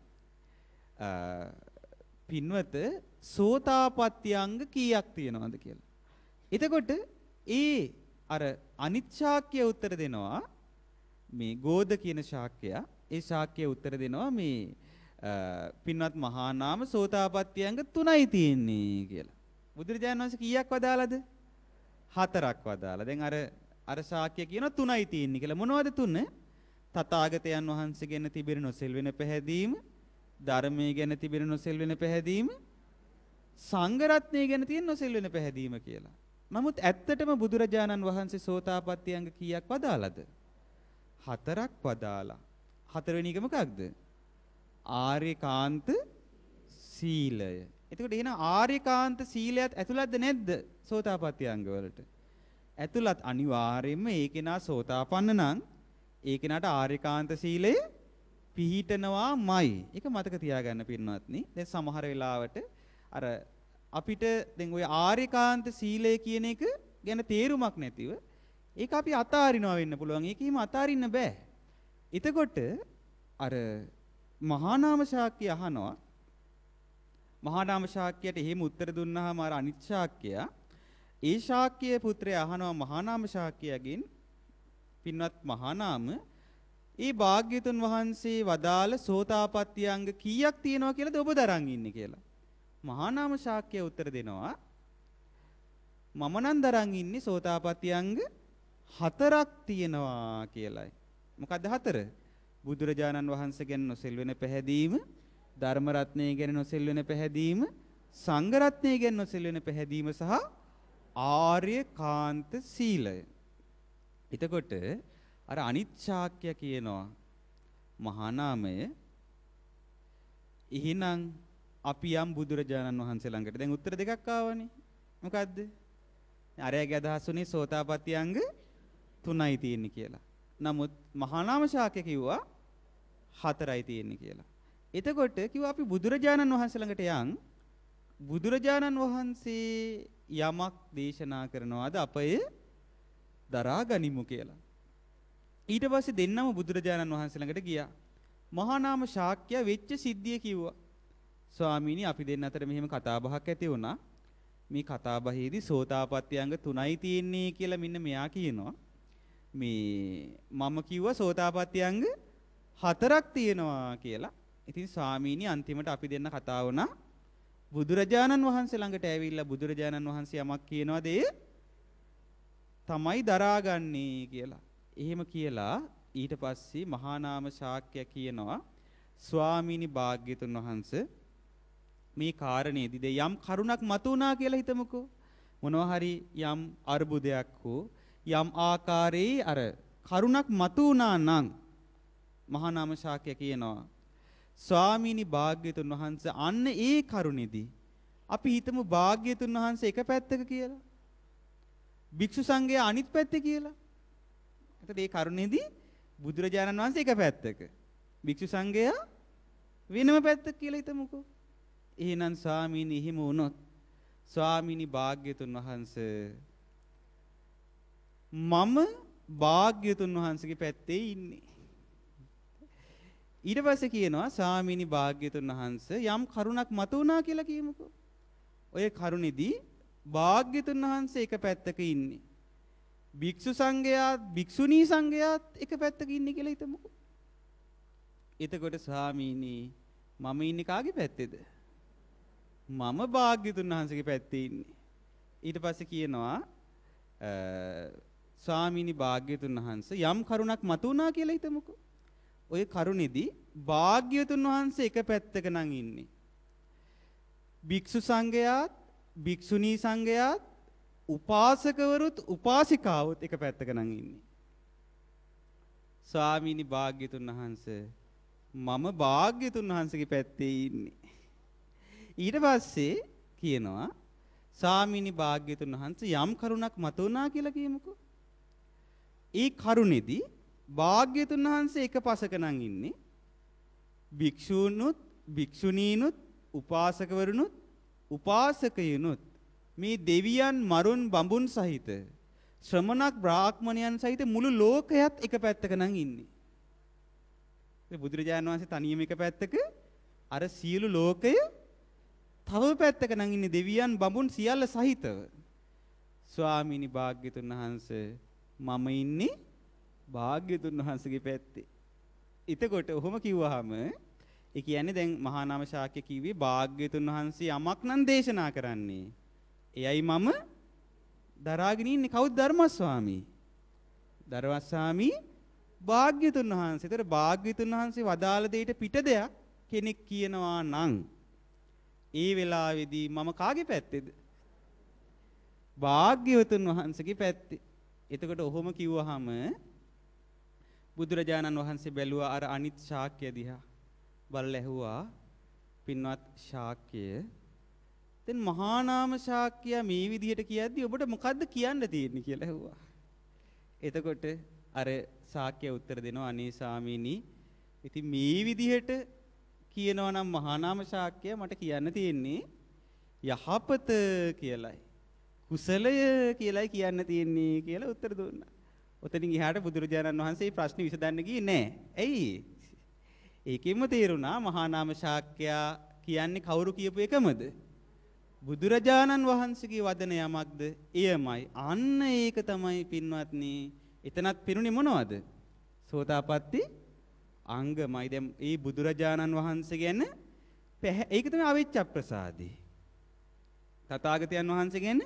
පින්වත සෝතාපට්ඨියංග කීයක් තියෙනවද කියලා. එතකොට ඒ අර අනිත් ශාක්‍ය උත්තර දෙනවා මේ ගෝධ කියන ශාක්‍යයා ඒ ශාක්‍ය උත්තර දෙනවා මේ පින්වත් මහානාම සෝතාපට්ඨියංග තුනයි තියෙන්නේ කියලා. බුදුරජාණන් වහන්සේ කීයක් වදාලාද? හතරක් වදාලා. දැන් අර අර ශාක්‍ය කියන තුනයි තියෙන්නේ කියලා. මොනවද තුන? තථාගතයන් වහන්සේ ගැන තිබෙන නොසෙල්වෙන පැහැදීම, ධර්මයේ ගැන තිබෙන නොසෙල්වෙන පැහැදීම, සංඝ රත්නයේ ගැන තියෙන නොසෙල්වෙන පැහැදීම කියලා. නමුත් ඇත්තටම බුදුරජාණන් වහන්සේ සෝතාපට්ටි අංග කීයක් වදාලාද? හතරක් වදාලා. හතරවෙනි එක මොකක්ද? ආර්යකාන්ත සීලය. එතකොට එහෙනම් ආර්යකාන්ත සීලයත් ඇතුළත්ද නැද්ද සෝතාපට්ටි අංග වලට? ඇතුළත් අනිවාර්යයෙන්ම ඒ කෙනා සෝතාපන්න නම් ඒ කෙනාට ආර්යකාන්ත සීලය පිහිටනවාමයි. ඒක මතක තියාගන්න පින්වත්නි. දැන් සමහර වෙලාවට අර අපිට දැන් ওই ආර්යකාන්ත සීලය කියන එක ගැන තේරුමක් නැතිව ඒක අපි අතාරිනවා වෙන්න පුළුවන්. ඒකෙම අතාරින්න බෑ. එතකොට අර මහානාම ශාක්‍ය අහනවා මහානාම ශාක්‍යයට එහෙම උත්තර දුන්නාම අර අනිත් ශාක්‍යයා ඒ ශාක්‍යයේ පුත්‍රයා අහනවා මහානාම ශාක්‍යයගෙන් පින්වත් මහානාම ඒ භාග්‍යතුන් වහන්සේ වදාළ සෝතාපට්ටි අංග කීයක් තියෙනවා කියලාද ඔබ දරන් ඉන්නේ කියලා. මහානාම ශාක්‍යය උත්තර දෙනවා මම නම් දරන් ඉන්නේ සෝතාපට්ටි අංග හතරක් තියෙනවා කියලයි. මොකද හතර? බුදුරජාණන් වහන්සේ ගැන නොසෙල්වෙන පැහැදීම, ධර්ම රත්නය ගැන නොසෙල්වෙන පැහැදීම, සංඝ රත්නය ගැන නොසෙල්වෙන පැහැදීම සහ ආර්ය කාන්ත සීලය. එතකොට අර අනිච්චාක්‍ය කියනවා මහානාමය එහෙනම් අපි යම් බුදුරජාණන් වහන්සේ ළඟට දැන් උත්තර දෙකක් ආවනේ මොකද්ද අරයාගේ අදහස් උනේ සෝතාපට්ටි අංග තුනයි තියෙන්නේ කියලා නමුත් මහානාම ශාක්‍ය කිව්වා හතරයි තියෙන්නේ කියලා එතකොට කිව්වා අපි බුදුරජාණන් වහන්සේ ළඟට යන් බුදුරජාණන් වහන්සේ යමක් දේශනා කරනවාද අප එය දරා ගනිමු කියලා. ඊට පස්සේ දෙන්නම බුදුරජාණන් වහන්සේ ළඟට ගියා. මහානාම ශාක්‍ය වෙච්ච සිද්ධිය කිව්වා. ස්වාමීනි අපි දෙන්න අතර මෙහෙම කතා බහක් ඇති වුණා. මේ කතා බහේදී සෝතාපට්ටි අංග 3යි තියෙන්නේ කියලා මෙන්න මෙයා කියනවා. මේ මම කිව්වා සෝතාපට්ටි අංග 4ක් තියෙනවා කියලා. ඉතින් ස්වාමීනි අන්තිමට අපි දෙන්න කතා වුණා බුදුරජාණන් වහන්සේ ළඟට ඇවිල්ලා බුදුරජාණන් වහන්සේ යමක් කියනවාද ඒ තමයි දරාගන්නේ කියලා. එහෙම කියලා ඊට පස්සේ මහානාම ශාක්‍ය කියනවා ස්වාමීනි භාග්‍යතුන් වහන්ස මේ කාරණේදී යම් කරුණක් මතුණා කියලා හිතමුකෝ මොනවා හරි යම් අර්බුදයක් හෝ යම් ආකාරයේ අර කරුණක් මතුණා නම් මහානාම ශාක්‍ය කියනවා ස්වාමීනි භාග්‍යතුන් වහන්සේ අන්න ඒ කරුණෙදී අපි හිතමු භාග්‍යතුන් වහන්සේ එක පැත්තක කියලා. භික්ෂු සංඝයා අනිත් පැත්තේ කියලා. එතකොට ඒ කරුණෙදී බුදුරජාණන් වහන්සේ එක පැත්තක. භික්ෂු සංඝයා වෙනම පැත්තක කියලා හිතමුකෝ. එහෙනම් ස්වාමීනි එහෙම වුණොත් ස්වාමීනි භාග්‍යතුන් වහන්සේ මම භාග්‍යතුන් වහන්සේගේ පැත්තේ ඉන්නේ. ඊට පස්සේ කියනවා ස්වාමීනි භාග්‍යතුන් වහන්සේ යම් කරුණක් මතු වුණා කියලා කියමුකෝ. ඔය කරුණෙදී භාග්‍යතුන් වහන්සේ එක පැත්තක ඉන්නේ. භික්ෂු සංඝයාත් භික්ෂුණී සංඝයාත් එක පැත්තක ඉන්නේ කියලා හිතමුකෝ. එතකොට ස්වාමීනි මම ඉන්නේ කාගේ පැත්තේද? මම භාග්‍යතුන් වහන්සේගේ පැත්තේ ඉන්නේ. ඊට පස්සේ කියනවා ස්වාමීනි භාග්‍යතුන් වහන්සේ යම් කරුණක් මතු වුණා කියලා හිතමුකෝ. ওই කරුණෙදී භාග්‍යතුන් වහන්සේ එක පැත්තක නම් ඉන්නේ. භික්ෂු සංඝයාත් භික්ෂුණී සංඝයාත් උපාසකවරුත් උපාසිකාවොත් එක පැත්තක නම් ඉන්නේ. ස්වාමීනි භාග්‍යතුන් වහන්සේ මම භාග්‍යතුන් වහන්සේගේ පැත්තේ ඉන්නේ. ඊට පස්සේ කියනවා ස්වාමීනි භාග්‍යතුන් වහන්සේ යම් කරුණක් මත වුණා කියලා කියමුකෝ. ඒ කරුණෙදී භාග්‍යතුන් වහන්සේ එක පසක නම් ඉන්නේ. භික්ෂූනුත්, භික්ෂුණීනුත්, උපාසකවරුනුත්, උපාසකයනුත් මේ දෙවියන් මරුන් බඹුන් සහිත ශ්‍රමණක් බ්‍රාහ්මණයන් සහිත මුළු ලෝකයත් එක පැත්තක නම් ඉන්නේ. ඒ බුදුරජාණන් වහන්සේ තනියම එක පැත්තක අර සියලු ලෝකය තව පැත්තක නම් ඉන්නේ දෙවියන් බඹුන් සියල්ල සහිතව. ස්වාමීනි භාග්‍යතුන් වහන්සේ මම ඉන්නේ භාග්‍යතුන් වහන්සේගේ පැත්තේ. එතකොට ඔහොම කිව්වහම ඒ කියන්නේ දැන් මහා නාම ශාක්‍ය කිව්වේ භාග්‍යතුන් වහන්සේ යමක් නම් දේශනා කරන්නේ. එයයි මම දරාගෙන ඉන්නේ කවුද ධර්මස්වාමී? ධර්මස්වාමී භාග්‍යතුන් වහන්සේ. ඒතර භාග්‍යතුන් වහන්සේ වදාළ දෙයට පිට දෙයක් කෙනෙක් කියනවා නම් ඒ වෙලාවේදී මම කාගේ පැත්තේද? භාග්‍යවතුන් වහන්සේගේ පැත්තේ. එතකොට ඔහොම කිව්වහම බුදුරජාණන් වහන්සේ බැලුවා අර අනිත් ශාක්‍ය දිහා. බලලා ඇහුවා පින්වත් ශාක්‍යය දැන් මහා නාම ශාක්‍ය මේ විදිහට කියද්දි ඔබට මොකද්ද කියන්න තියෙන්නේ කියලා ඇහුවා. එතකොට අර ශාක්‍ය උත්තර දෙනවා අනේ ස්වාමීනි ඉතින් මේ විදිහට කියනවා නම් මහා නාම ශාක්‍ය මට කියන්න තියෙන්නේ යහපත කියලයි කුසලය කියලයි කියන්න තියෙන්නේ කියලා උත්තර දුන්නා. ඔතනින් එහාට බුදුරජාණන් වහන්සේ ප්‍රශ්න විසඳන්න ගියේ නෑ. ඇයි? ඒකෙන්ම තේරුණා මහා නාම ශාක්‍යයා කියන්නේ කවුරු කියපු එකමද? බුදුරජාණන් වහන්සේගේ වදන යමක්ද? එයමයි. අන්න ඒක තමයි පින්වත්නි. එතනත් පිරුණේ මොනවද? සෝතාපට්ටි අංගමයි. දැන් මේ බුදුරජාණන් වහන්සේ ගැන ඒක තමයි අවිච්ඡ ප්‍රසාදේ. තථාගතයන් වහන්සේ ගැන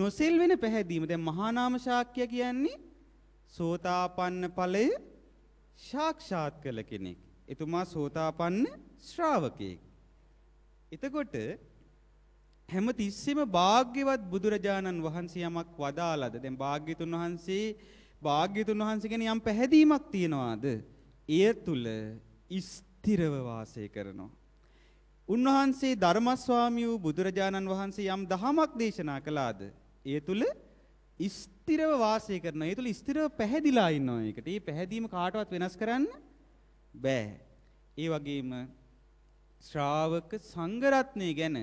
නොසෙල් වෙන පැහැදීම. දැන් මහා නාම ශාක්‍ය කියන්නේ සෝතාපන්න ඵලය සාක්ෂාත් කළ කෙනෙක්. එතුමා සෝතාපන්න ශ්‍රාවකයෙක්. එතකොට හැම තිස්සෙම භාග්‍යවත් බුදුරජාණන් වහන්සේ යමක් වදාළද? දැන් භාග්‍යතුන් වහන්සේ භාග්‍යතුන් වහන්සේ ගැන යම් පැහැදීමක් තියනවාද? එය තුල ස්ථිරව වාසය කරනවා. උන්වහන්සේ ධර්මස්වාමී වූ බුදුරජාණන් වහන්සේ යම් දහමක් දේශනා කළාද? ඒ තුල ස්ථිරව වාසය කරනවා. ඒ තුල ස්ථිරව පැහැදිලා ඉන්නවා ඒකට. මේ පැහැදීම කාටවත් වෙනස් කරන්න බෑ. ඒ වගේම ශ්‍රාවක සංගරත්නය ගැන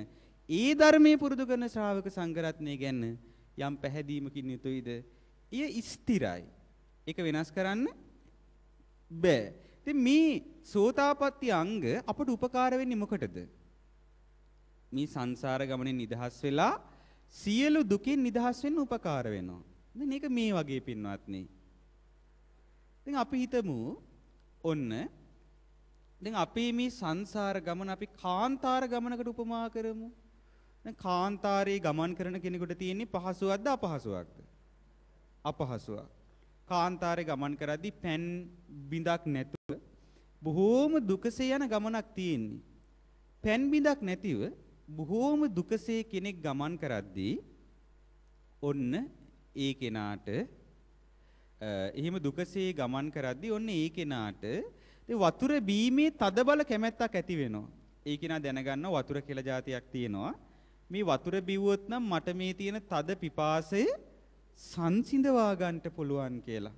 ඒ ධර්මයේ පුරුදු කරන ශ්‍රාවක සංගරත්නය ගැන යම් පැහැදීමකින් යුතුයිද? ඊය ස්ථිරයි. ඒක වෙනස් කරන්න බෑ. ඉතින් මේ සෝතාපට්ටි අංග අපට උපකාර වෙන්නේ මොකටද? මේ සංසාර ගමනේ නිදහස් වෙලා සියලු දුකින් නිදහස් වෙන්න උපකාර වෙනවා. දැන් මේක මේ වගේ පින්වත්නි. දැන් අපි හිතමු ඔන්න දැන් අපේ මේ සංසාර ගමන අපි කාන්තාර ගමනකට උපමා කරමු. දැන් කාන්තාරේ ගමන් කරන කෙනෙකුට තියෙන්නේ පහසුවක්ද අපහසුවක්ද? අපහසුවක්. කාන්තාරේ ගමන් කරද්දී පෑන් බිඳක් නැතුව බොහෝම දුකසේ යන ගමනක් තියෙන්නේ. පෑන් බිඳක් නැතිව බොහෝම දුකසේ කෙනෙක් ගමන් කරද්දී ඔන්න ඒ කෙනාට එහෙම දුකසේ ගමන් කරද්දී ඔන්න ඒ කෙනාට වතුර බීමේ තදබල කැමැත්තක් ඇති වෙනවා. ඒ කෙනා දැනගන්න වතුර කියලා જાතියක් තියෙනවා. මේ වතුර බිව්වොත් නම් මට මේ තියෙන තද පිපාසය සංසිඳවා ගන්නට පුළුවන් කියලා.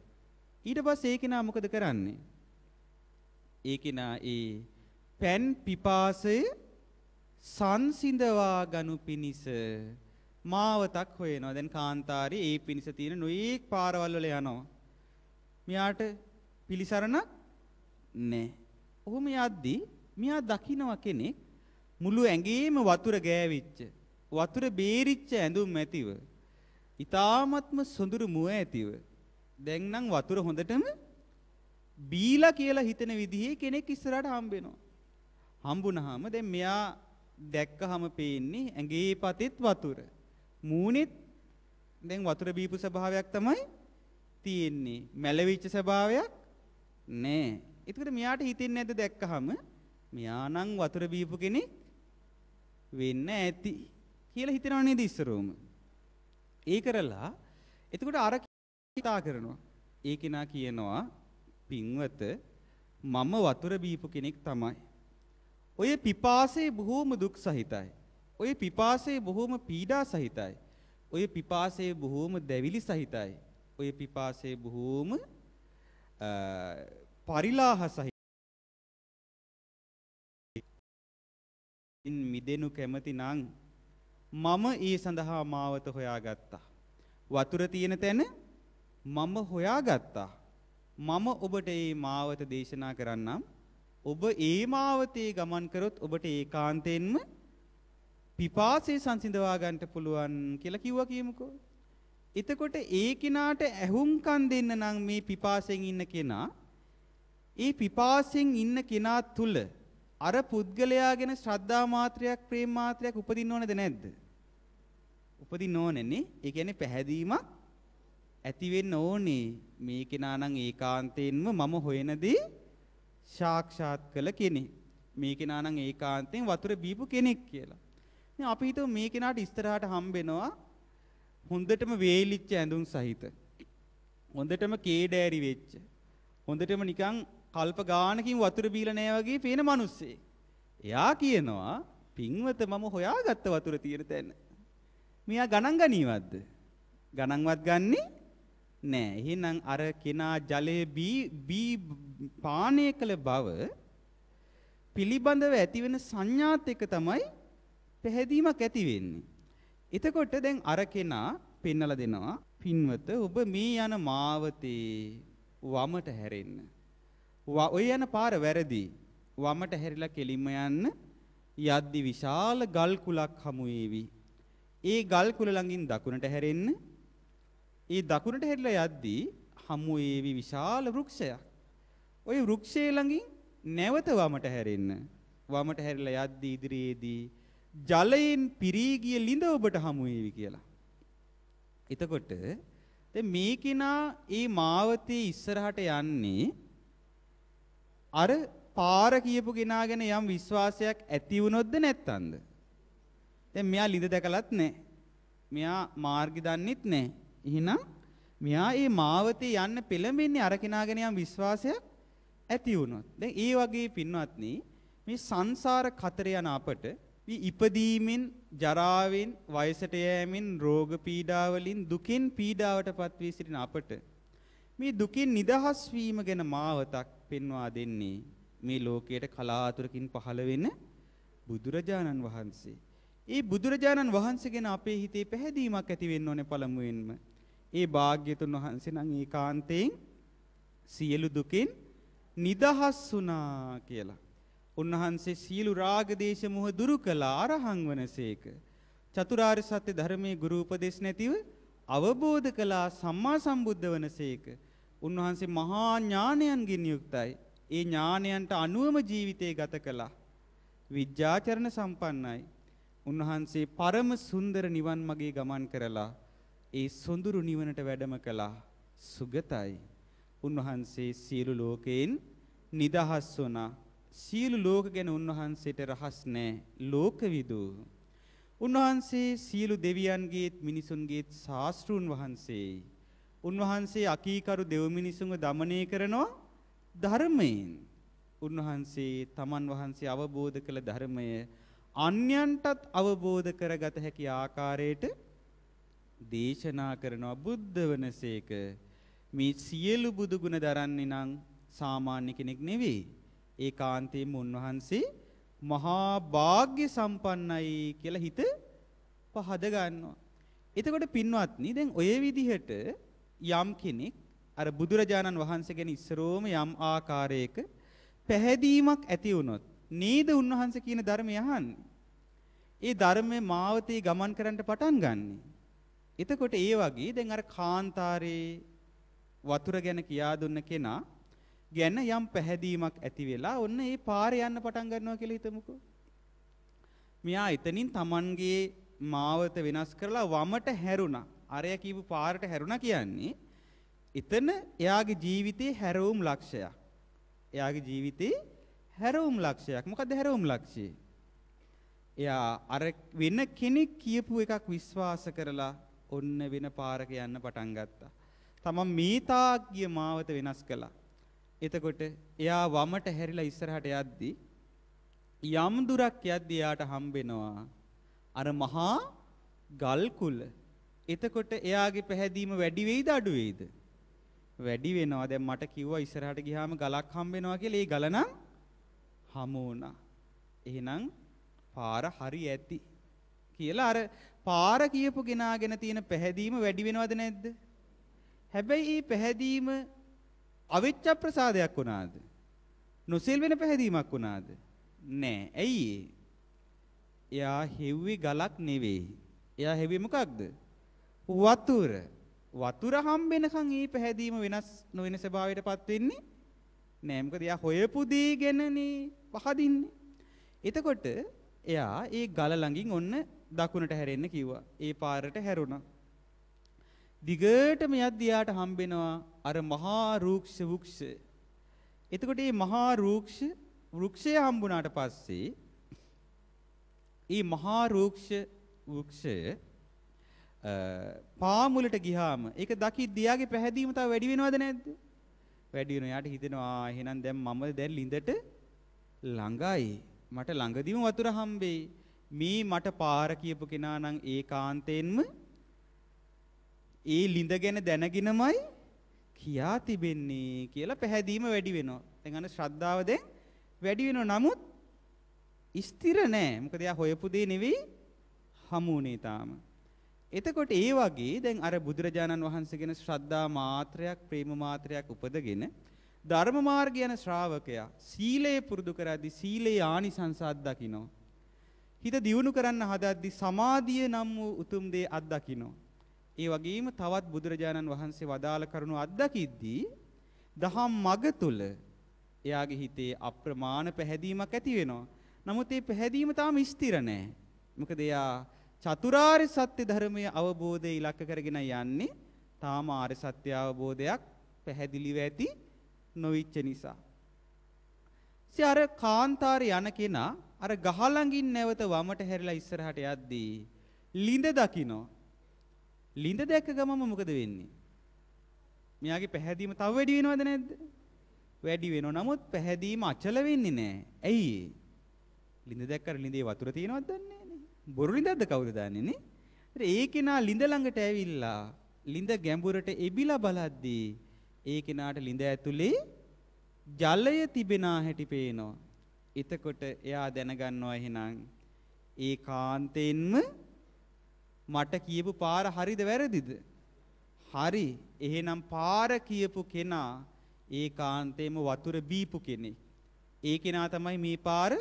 ඊට පස්සේ ඒ කෙනා මොකද කරන්නේ? ඒ කෙනා ඒ පැන් පිපාසය සංසිඳවා ගනු පිණිස මාවතක් හොයනවා. දැන් කාන්තාරේ ඒ පිණිස තියෙන නොයේක් පාරවල් වල යනවා. මෙයාට පිළිසරණක් නැහැ. ඔහොම යද්දී මෙයා දකිනවා කෙනෙක් මුළු ඇඟේම වතුර ගෑවිච්ච වතුර බේරිච්ච ඇඳුම් ඇතිව ඊ타ත්ම සොඳුරු මුව ඇතිව දැන් නම් වතුර හොඳටම බීලා කියලා හිතන විදිහේ කෙනෙක් ඉස්සරහට හම්බ වෙනවා. හම්බුනහම දැන් මෙයා දැක්කහම පේන්නේ ඇඟේ පතෙත් වතුර. මූණෙත් දැන් වතුර බීපු ස්වභාවයක් තමයි තියෙන්නේ. මැලවිච්ච ස්වභාවයක් නෑ. ඒකට මෙයාට හිතෙන්නේ නැද්ද දැක්කහම මෙයා නම් වතුර බීපු කෙනෙක් වෙන්න ඇති කියලා හිතනව නේද ඉස්සරෝම. ඒ කරලා එතකොට අර කතා කරනවා. ඒ කෙනා කියනවා පින්වත මම වතුර බීපු කෙනෙක් තමයි. ඔය පිපාසය බොහෝම දුක් සහිතයි. ඔය පිපාසය බොහෝම පීඩා සහිතයි. ඔය පිපාසය බොහෝම දැවිලි සහිතයි. ඔය පිපාසය බොහෝම පරිලාහ සහිතයි. මිදෙනු කැමති නම් මම ඒ සඳහා මාවත හොයාගත්තා. වතුර තියෙන තැන මම හොයාගත්තා. මම ඔබට ඒ මාවත දේශනා කරන්නම්. ඔබ ඒ මාවතේ ගමන් කරොත් ඔබට ඒකාන්තයෙන්ම පිපාසය සංසිඳවා ගන්නට පුළුවන් කියලා කිව්වා කියමුකෝ. එතකොට ඒ කිනාට ඇහුම්කන් දෙන්න නම් මේ පිපාසයෙන් ඉන්න කෙනා ඒ පිපාසයෙන් ඉන්න කෙනා තුල අර පුද්ගලයා ගැන ශ්‍රද්ධා මාත්‍රයක් ප්‍රේම මාත්‍රයක් උපදින්න ඕනේද නැද්ද? උපදින්න ඕනේනේ. ඒ කියන්නේ පැහැදීමක් ඇති වෙන්න ඕනේ. මේ කෙනා නම් ඒකාන්තයෙන්ම මම හොයනදී සාක්ෂාත් කළ කෙනෙක්. මේ කෙනා නම් ඒකාන්තයෙන් වතුර බීපු කෙනෙක් කියලා. ඉතින් අපි හිතුව මේ කෙනාට ඉස්සරහට හම්බෙනවා හොඳටම වේලිච්ච ඇඳුම් සහිත. හොඳටම කේඩෑරි වෙච්ච. හොඳටම නිකන් කල්ප ගානකින් වතුර බීලා නැහැ වගේ පේන මිනිස්සේ. එයා කියනවා පින්වත මම හොයාගත්ත වතුර තියෙන තැන. මෙයා ගණන් ගනීවත්ද? ගණන්වත් ගන්නේ නෑ. එහෙනම් අර කෙනා ජලය බී බී පානය කළ බව පිළිබඳව ඇතිවෙන සංඥාත් එක තමයි පැහැදීමක් ඇති වෙන්නේ. එතකොට දැන් අර කෙනා පෙන්නලා දෙනවා පින්වත ඔබ මේ යන මාවතේ වමට හැරෙන්න. ඔය යන පාර වැරදි. වමට හැරිලා කෙලින්ම යන්න යද්දි විශාල ගල් කුලක් හමු වේවි. ඒ ගල් කුල ළඟින් දකුණට හැරෙන්න ඒ දකුණට හැරිලා යද්දී හමු වේවි විශාල වෘක්ෂයක්. ওই වෘක්ෂයේ ළඟින් නැවත වමට හැරෙන්න. වමට හැරිලා යද්දී ඉදිරියේදී ජලයෙන් පිරී ගිය ලිඳ ඔබට හමු වේවි කියලා. එතකොට දැන් මේ කිනා ඒ මාවතේ ඉස්සරහට යන්නේ අර පාර කියපු කෙනා ගැන යම් විශ්වාසයක් ඇති වුණොත්ද නැත්තන්ද? දැන් මෙයා ලිඳ දැකලත් නැහැ. මෙයා මාර්ගය දන්නෙත් නැහැ. එහෙනම් මෙයා මේ මාවතේ යන්න පෙළඹෙන්නේ අර කෙනාගෙන යම් විශ්වාසයක් ඇති වුණොත්. දැන් ඒ වගේ පින්වත්නි මේ සංසාර කතරේ යන අපට මේ ඉපදීමෙන් ජරාවෙන් වයසට යෑමෙන් රෝග පීඩාවලින් දුකින් පීඩාවටපත් වී සිටින අපට මේ දුකින් නිදහස් වීම ගැන මාවතක් පෙන්වා දෙන්නේ මේ ලෝකයට කලාතුරකින් පහළ වෙන බුදුරජාණන් වහන්සේ. ඒ බුදුරජාණන් වහන්සේ ගැන අපේ හිතේ පැහැදීමක් ඇති වෙන්න ඕනේ පළමුවෙන්ම. ඒ භාග්‍යතුන් වහන්සේ නම් ඒකාන්තයෙන් සියලු දුකින් නිදහස් වුණා කියලා. උන්වහන්සේ සියලු රාග දේශ මොහ දුරු කළා අරහං වනසේක. චතුරාර්ය සත්‍ය ධර්මයේ ගුරු උපදේශ නැතිව අවබෝධ කළා සම්මා සම්බුද්ධ වනසේක. උන්වහන්සේ මහා ඥානයන්ගින් යුක්තයි. ඒ ඥානයන්ට අනුවම ජීවිතේ ගත කළා. විද්‍යාචරණ සම්පන්නයි. උන්වහන්සේ පරම සුන්දර නිවන් මාගේ ගමන් කරලා ඒ සොඳුරු නිවනට වැඩම කළා. සුගතයි. උන්වහන්සේ සියලු ලෝකයෙන් නිදහස් වුණා. සියලු ලෝක ගැන උන්වහන්සේට රහස් නැහැ. ලෝකවිදු. උන්වහන්සේ සියලු දෙවියන්ගේත් මිනිසුන්ගේත් ශාස්ත්‍රුන් වහන්සේයි. උන්වහන්සේ අකීකරු දෙව් මිනිසුන්ව දමනය කරනවා ධර්මයෙන්. උන්වහන්සේ තමන් වහන්සේ අවබෝධ කළ ධර්මය අන්‍යන්ටත් අවබෝධ කරගත හැකි ආකාරයට දේශනා කරනවා බුද්ධ වනසේක මේ සියලු බුදු ගුණ දරන්නේ නම් සාමාන්‍ය කෙනෙක් නෙවෙයි ඒකාන්තයෙන්ම උන්වහන්සේ මහා වාග්ය සම්පන්නයි කියලා හිත පහද ගන්නවා එතකොට පින්වත්නි දැන් ඔය විදිහට යම් කෙනෙක් අර බුදුරජාණන් වහන්සේ ගැන ඉස්සරෝම යම් ආකාරයක පැහැදීමක් ඇති වුණොත් නේද උන්වහන්සේ කියන ධර්මය අහන්නේ ඒ ධර්මයේ මාවතේ ගමන් කරන්න පටන් ගන්නේ එතකොට ඒ වගේ දැන් අර කාන්තාරේ වතුර ගැන කියා දුන්න කෙනා ගැන යම් පැහැදීමක් ඇති වෙලා ඔන්න ඒ පාරේ යන්න පටන් ගන්නවා කියලා හිතමුකෝ. මෙයා එතනින් Tamanගේ මාවත වෙනස් කරලා වමට හැරුණා. අරය කියපු පාරට හැරුණා කියන්නේ එතන එයාගේ ජීවිතේ හැරවුම් ලක්ෂයක්. එයාගේ ජීවිතේ හැරවුම් ලක්ෂයක්. මොකද හැරවුම් ලක්ෂය? එයා අර වෙන කෙනෙක් කියපු එකක් විශ්වාස කරලා ඔන්න වෙන පාරක යන්න පටන් ගත්තා. තමන් මීතාග්ගිය මාවත වෙනස් කළා. එතකොට එයා වමට හැරිලා ඉස්සරහට යද්දි යම් දුරක් යද්දි එයාට හම්බෙනවා අර මහා ගල් කුල. එතකොට එයාගේ පැහැදීම වැඩි වෙයිද අඩු වෙයිද? වැඩි වෙනවා. දැන් මට කිව්වා ඉස්සරහට ගියාම ගලක් හම්බෙනවා කියලා. ඒ ගල නම් හමු වුණා. එහෙනම් පාර හරි ඇති කියලා අර පාර කියපු ගෙනාගෙන තියෙන පැහැදීම වැඩි වෙනවද නැද්ද? හැබැයි මේ පැහැදීම අවිච්ඡ ප්‍රසාදයක් වුණාද? නොසෙල් වෙන පැහැදීමක් වුණාද? නෑ. ඇයි එයා හෙව්වේ ගලක් නෙවෙයි. එයා හෙව්වේ මොකක්ද? වතුර. වතුර හම්බෙනකන් මේ පැහැදීම වෙනස් නොවන ස්වභාවයටපත් වෙන්නේ නෑ. මොකද එයා හොයපු දේ ගැනනේ පහදින්නේ. එතකොට එයා ඒ ගල ළඟින් ඔන්න දකුණට හැරෙන්න කිව්වා. ඒ පාරට හැරුණා. දිගටම යද්දී යාට හම්බෙනවා අර මහා රූක්ෂ වෘක්ෂය. එතකොට මේ මහා රූක්ෂ වෘක්ෂය හම්බුණාට පස්සේ මේ මහා රූක්ෂ වෘක්ෂය පාමුලට ගියාම ඒක දකිද්දී යාගේ පැහැදීම තව වැඩි වෙනවද නැද්ද? වැඩි වෙනවා. යාට හිතෙනවා එහෙනම් දැන් මම දැන් ළිඳට ළඟයි. මට ළඟදිම වතුර හම්බෙයි. මේ මට පාර කියපු කෙනා නම් ඒකාන්තයෙන්ම ඒ ලිඳ ගැන දැනගෙනමයි කියා තිබෙන්නේ කියලා පැහැදීම වැඩි වෙනවා. දැන් අන්න ශ්‍රද්ධාව දැන් වැඩි වෙනවා. නමුත් ස්ථිර නෑ. මොකද එයා හොයපු දේ නෙවෙයි හමුුනේ තාම. එතකොට ඒ වගේ දැන් අර බුදුරජාණන් වහන්සේගෙන ශ්‍රද්ධා මාත්‍රයක් ප්‍රේම මාත්‍රයක් උපදගෙන ධර්ම මාර්ගය යන ශ්‍රාවකයා සීලය පුරුදු කරද්දී සීලේ ආනිසංස අත්දකිනවා. හිත දියුණු කරන්න හදද්දී සමාධිය නම් වූ උතුම් දේ අත්දකිනවා. ඒ වගේම තවත් බුදුරජාණන් වහන්සේ වදාළ කරුණු අත්දකිද්දී දහම් මග තුල එයාගේ හිතේ අප්‍රමාණ පැහැදීමක් ඇති වෙනවා. නමුත් මේ පැහැදීම තාම ස්ථිර නැහැ. මොකද එයා චතුරාර්ය සත්‍ය ධර්මය අවබෝධය ඉලක්ක කරගෙන යන්නේ තාම ආර්ය සත්‍ය අවබෝධයක් පැහැදිලිව ඇති නොවිච්ච නිසා. ඉතින් අර කාන්තාරේ යන කෙනා අර ගහ ළඟින් නැවත වමට හැරිලා ඉස්සරහට යද්දී ලිඳ දකිනවා. ලිඳ දැක්ක ගමම මොකද වෙන්නේ? මෙයාගේ පැහැදීම තව වැඩි වෙනවද නැද්ද? වැඩි වෙනවා. නමුත් පැහැදීම අචල වෙන්නේ නැහැ. ඇයි ඒ? ලිඳ දැක්කර ලිඳේ වතුර තියෙනවද දන්නේ නැහැ. බොරු ලිඳක්ද කවුද දන්නේ නේ? ඒ කෙනා ලිඳ ළඟට ඇවිල්ලා ලිඳ ගැඹුරට එබිලා බලද්දී ඒ කෙනාට ළිඳ ඇතුලේ ජලය තිබෙනා හැටි පේනවා. එතකොට එයා දැනගන්නවා එහෙනම් ඒ කාන්තෙන්ම මට කියපු පාර හරිද වැරදිද? හරි. එහෙනම් පාර කියපු කෙනා ඒ කාන්තේම වතුර බීපු කෙනෙක්. ඒ කෙනා තමයි මේ පාර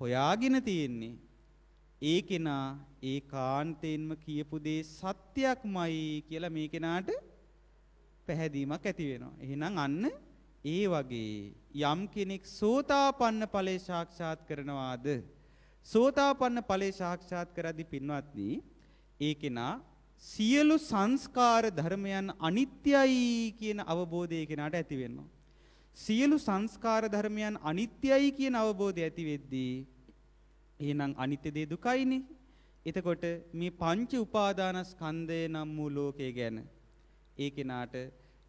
හොයාගෙන තියෙන්නේ. ඒ කෙනා ඒ කාන්තේන්ම කියපු දේ සත්‍යක්මයි කියලා මේ කෙනාට පැහැදීමක් ඇති වෙනවා. එහෙනම් අන්න ඒ වගේ යම් කෙනෙක් සෝතාපන්න ඵලේ සාක්ෂාත් කරනවාද සෝතාපන්න ඵලේ සාක්ෂාත් කරද්දී පින්වත්නි ඒ කෙනා සියලු සංස්කාර ධර්මයන් අනිත්‍යයි කියන අවබෝධය කෙනාට ඇති වෙනවා. සියලු සංස්කාර ධර්මයන් අනිත්‍යයි කියන අවබෝධය ඇති වෙද්දී එහෙනම් අනිත්‍ය දේ දුකයිනේ. එතකොට මේ පංච උපාදානස්කන්ධය නම් වූ ලෝකය ගැන ඒ කෙනාට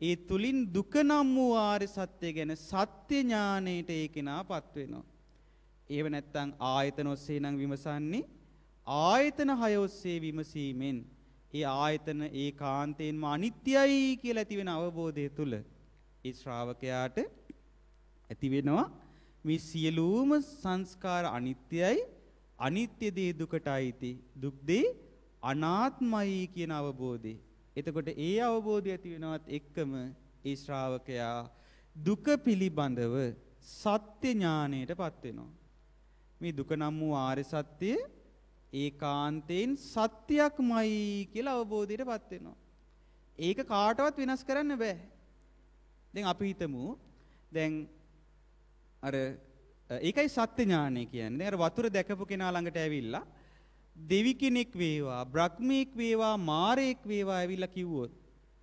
ඒ තුලින් දුක නම් වූ ආර්ය සත්‍ය ගැන සත්‍ය ඥාණයට ඒ කෙනාපත් වෙනවා. ඒව නැත්තම් ආයතන ඔස්සේ නම් විමසන්නේ ආයතන හය ඔස්සේ විමසීමෙන් ඒ ආයතන ඒකාන්තයෙන්ම අනිත්‍යයි කියලා ඇති වෙන අවබෝධය තුල ඒ ශ්‍රාවකයාට ඇති වෙනවා මේ සියලුම සංස්කාර අනිත්‍යයි අනිත්‍ය දේ දුකටයි ති දුක් දේ අනාත්මයි කියන අවබෝධය එතකොට ඒ අවබෝධය ඇති වෙනවත් එක්කම ඒ ශ්‍රාවකයා දුක පිළිබඳව සත්‍ය ඥාණයටපත් වෙනවා. මේ දුක නම් වූ ආර්ය සත්‍ය ඒකාන්තයෙන් සත්‍යක්මයි කියලා අවබෝධයටපත් වෙනවා. ඒක කාටවත් වෙනස් කරන්න බෑ. දැන් අපි හිතමු දැන් අර ඒකයි සත්‍ය ඥාණය කියන්නේ. අර වතුර දැකපු කෙනා ළඟට ඇවිල්ලා දෙවි කෙනෙක් වේවා බ්‍රහ්මීක් වේවා මාරේක් වේවා ඇවිල්ලා කිව්වොත්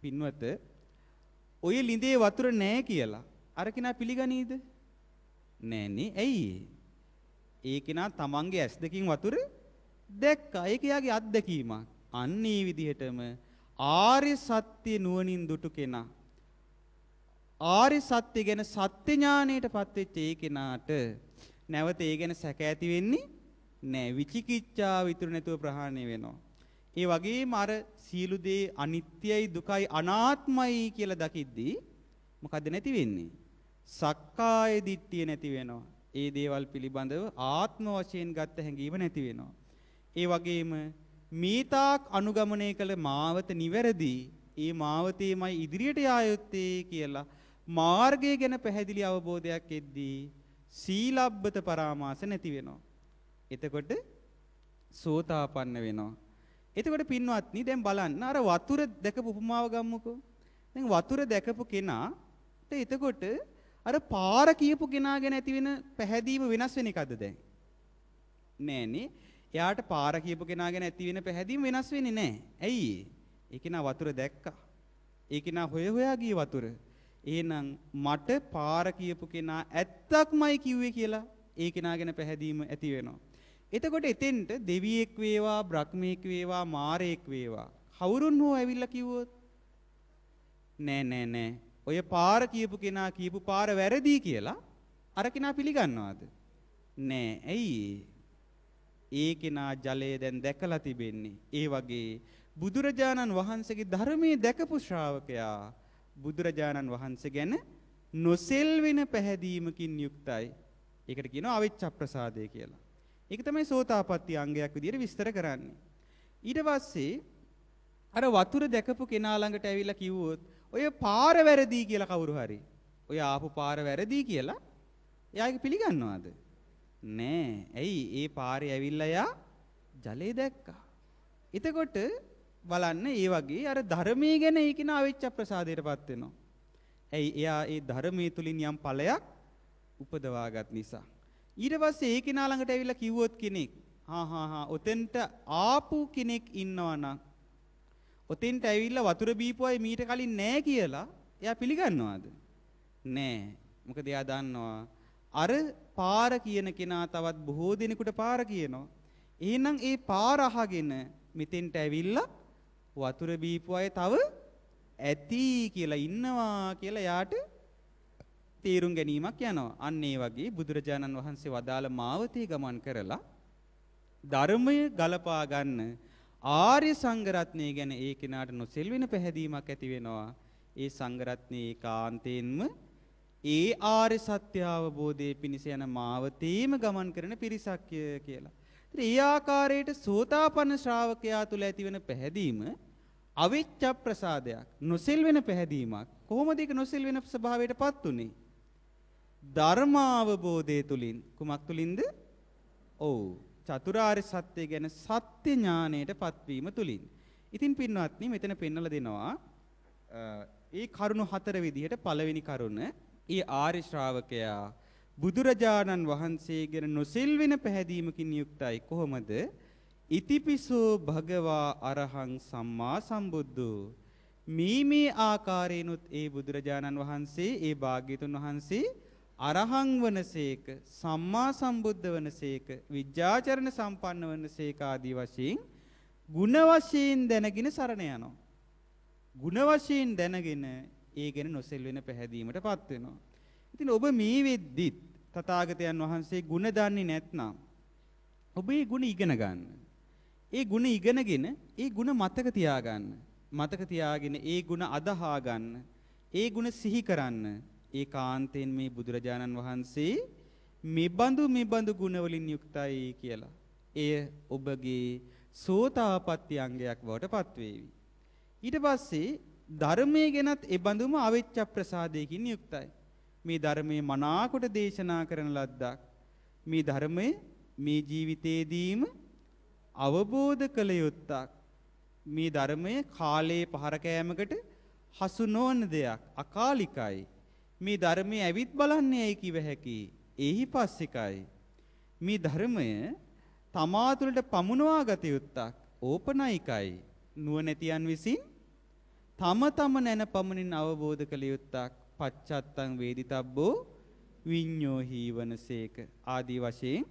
පින්වත ඔය ලිඳේ වතුර නැහැ කියලා අර කෙනා පිළිගනීද නැහනේ ඇයි ඒ කෙනා තමන්ගේ ඇස් දෙකින් වතුර දැක්කා ඒක යාගේ අත්දැකීමක් අන්න ඒ විදිහටම ආර්ය සත්‍ය නුවණින් දුටු කෙනා ආර්ය සත්‍ය ගැන සත්‍ය ඥාණයට පත්වෙච්ච ඒ කෙනාට නැවත ඒ ගැන සැක ඇති වෙන්නේ නෑ විචිකිච්ඡාව ඉතුරු නැතුව ප්‍රහාණය වෙනවා. ඒ වගේම අර සීලු දේ අනිත්‍යයි දුකයි අනාත්මයි කියලා දකිද්දී මොකද නැති වෙන්නේ? සක්කාය දිට්ඨිය නැති වෙනවා. ඒ දේවල් පිළිබඳව ආත්ම වශයෙන් ගත්ත හැඟීම නැති වෙනවා. ඒ වගේම මීතාක් අනුගමනය කළ මාවත නිවැරදි ඒ මාවතේමයි ඉදිරියට යායුත්තේ කියලා මාර්ගය ගැන පැහැදිලි අවබෝධයක් එද්දී සීලබ්බත පරාමාස නැති වෙනවා. එතකොට සෝතාපන්න වෙනවා. එතකොට පින්වත්නි දැන් බලන්න අර වතුර දැකපු උපමාව ගමුකෝ. දැන් වතුර දැකපු කෙනාට එතකොට අර පාර කියපු කෙනා ගැන ඇති වෙන පැහැදීම වෙනස් වෙන එකද දැන්? නෑනේ. එයාට පාර කියපු කෙනා ගැන ඇති වෙන පැහැදීම වෙනස් වෙන්නේ නෑ. ඇයි? ඒ කෙනා වතුර දැක්කා. ඒ කෙනා හොය හොයා ගිය වතුර. එහෙනම් මට පාර කියපු කෙනා ඇත්තක්මයි කිව්වේ කියලා ඒ කෙනා ගැන පැහැදීම ඇති වෙනවා. එතකොට එතෙන්ට දෙවියෙක් වේවා බ්‍රහ්මයෙක් වේවා මාරයෙක් වේවා කවුරුන් හෝ ඇවිල්ලා කිව්වොත් නෑ නෑ නෑ ඔය පාර කියපු කෙනා කියපු පාර වැරදි කියලා අර කෙනා පිළිගන්නවද නෑ ඇයි ඒ කෙනා ජලය දැන් දැකලා තිබෙන්නේ ඒ වගේ බුදුරජාණන් වහන්සේගේ ධර්මයේ දැකපු ශ්‍රාවකයා බුදුරජාණන් වහන්සේ ගැන නොසෙල්වෙන පැහැදීමකින් යුක්තයි ඒකට කියනවා අවිච්ඡප්‍රසාදය කියලා ඒක තමයි සෝතාපට්ටි අංගයක් විදිහට විස්තර කරන්නේ. ඊට පස්සේ අර වතුර දැකපු කෙනා ළඟට ඇවිල්ලා කිව්වොත් ඔය පාර වැරදි කියලා කවුරු හරි ඔය ආපු පාර වැරදි කියලා එයා පිළිගන්නවද? නෑ. ඇයි ඒ පාරේ ඇවිල්ලා යා ජලය දැක්කා. එතකොට බලන්න ඒ වගේ අර ධර්මයේ ගැන ඒකින අවිච්ඡ ප්‍රසාදයටපත් වෙනවා. ඇයි එයා ඒ ධර්මයේ තුලින් යම් ඵලයක් උපදවාගත් නිසා. ඊට පස්සේ ඒ කෙනා ළඟට ඇවිල්ලා කිව්වොත් කෙනෙක් හා හා හා ඔතෙන්ට ආපු කෙනෙක් ඉන්නවනම් ඔතෙන්ට ඇවිල්ලා වතුර බීපු අය මීට කලින් නෑ කියලා එයා පිළිගන්නවද නෑ මොකද එයා දන්නවා අර පාර කියන කෙනා තවත් බොහෝ දිනෙකට පාර කියනවා එහෙනම් ඒ පාර අහගෙන මෙතෙන්ට ඇවිල්ලා වතුර බීපු අය තව ඇති කියලා ඉන්නවා කියලා යාට තීරුම් ගැනීමක් යනවා. අන්න ඒ වගේ බුදුරජාණන් වහන්සේ වදාළ මාවතේ ගමන් කරලා ධර්මය ගලපා ගන්න ආර්ය සංගරත්නය ගැන ඒ කෙනාට නොසෙල්වෙන පැහැදීමක් ඇති වෙනවා. ඒ සංගරත්නයේ ඒකාන්තයෙන්ම ඒ ආර්ය සත්‍ය අවබෝධයේ පිණිස යන මාවතේම ගමන් කරන පිරිසක් කියලා. ඒ ආකාරයට සෝතාපන්න ශ්‍රාවකයා තුල ඇතිවන පැහැදීම අවිච්ඡ ප්‍රසාදයක් නොසෙල්වෙන පැහැදීමක් කොහොමද ඒක නොසෙල්වෙන ස්වභාවයටපත් උනේ ධර්මාවබෝධය තුලින් කුමක් තුලින්ද? ඔව් චතුරාර්ය සත්‍ය ගැන සත්‍ය ඥාණයට පත්වීම තුලින්. ඉතින් පින්වත්නි මෙතන පෙන්වලා දෙනවා ඒ කරුණු හතර විදිහට පළවෙනි කරුණ ඒ ආර්ය ශ්‍රාවකයා බුදුරජාණන් වහන්සේ ගැන නොසිල්වෙන පැහැදීමකින් යුක්තයි කොහොමද? ඉතිපිසෝ භගවා අරහං සම්මා සම්බුද්ධෝ මේ මේ ආකාරයෙන්ුත් ඒ බුදුරජාණන් වහන්සේ ඒ භාග්‍යතුන් වහන්සේ අරහං වනසේක සම්මා සම්බුද්ධ වනසේක විජ්ජාචරණ සම්පන්න වනසේක ආදී වශයෙන් ಗುಣ වශයෙන් දැනගෙන සරණ යනවා. ಗುಣ වශයෙන් දැනගෙන ඒ ගැන නොසෙල්වෙන පැහැදීමටපත් වෙනවා. ඉතින් ඔබ මේ වෙද්දිත් තථාගතයන් වහන්සේ ಗುಣ දන්නේ නැත්නම් ඔබේ ಗುಣ ඉගෙන ගන්න. ඒ ಗುಣ ඉගෙනගෙන ඒ ಗುಣ මතක තියාගන්න. මතක තියාගෙන ඒ ಗುಣ අදහා ගන්න. ඒ ಗುಣ සිහි කරන්න. ඒ කාන්තෙන් මේ බුදුරජාණන් වහන්සේ මෙබඳු මෙබඳු ගුණවලින් යුක්තයි කියලා. එය ඔබගේ සෝතාපට්ටි අංගයක් බවට පත්වේවි. ඊට පස්සේ ධර්මයේ ගැනත් එබඳුම අවිච්ඡ ප්‍රසාදයකින් යුක්තයි. මේ ධර්මයේ මනාකොට දේශනා කරන ලද්දක්. මේ ධර්මයේ මේ ජීවිතේදීම අවබෝධ කළ යුත්තක්. මේ ධර්මයේ කාලයේ පහර කෑමකට හසු නොවන දෙයක් අකාලිකයි. මේ ධර්මයේ ඇවිත් බලන්නේ ඇයි කිව හැකි. එහි පස්සිකයි. මේ ධර්මය තමා තුළට පමුණවා ගත යුත්තක් ඕපනයිකයි. නුවණැතියන් විසින් තම තම නැන පමණින් අවබෝධ කළ යුත්තක් පච්චත්තං වේදිතබ්බෝ විඤ්ඤෝහි වනසේක ආදී වශයෙන්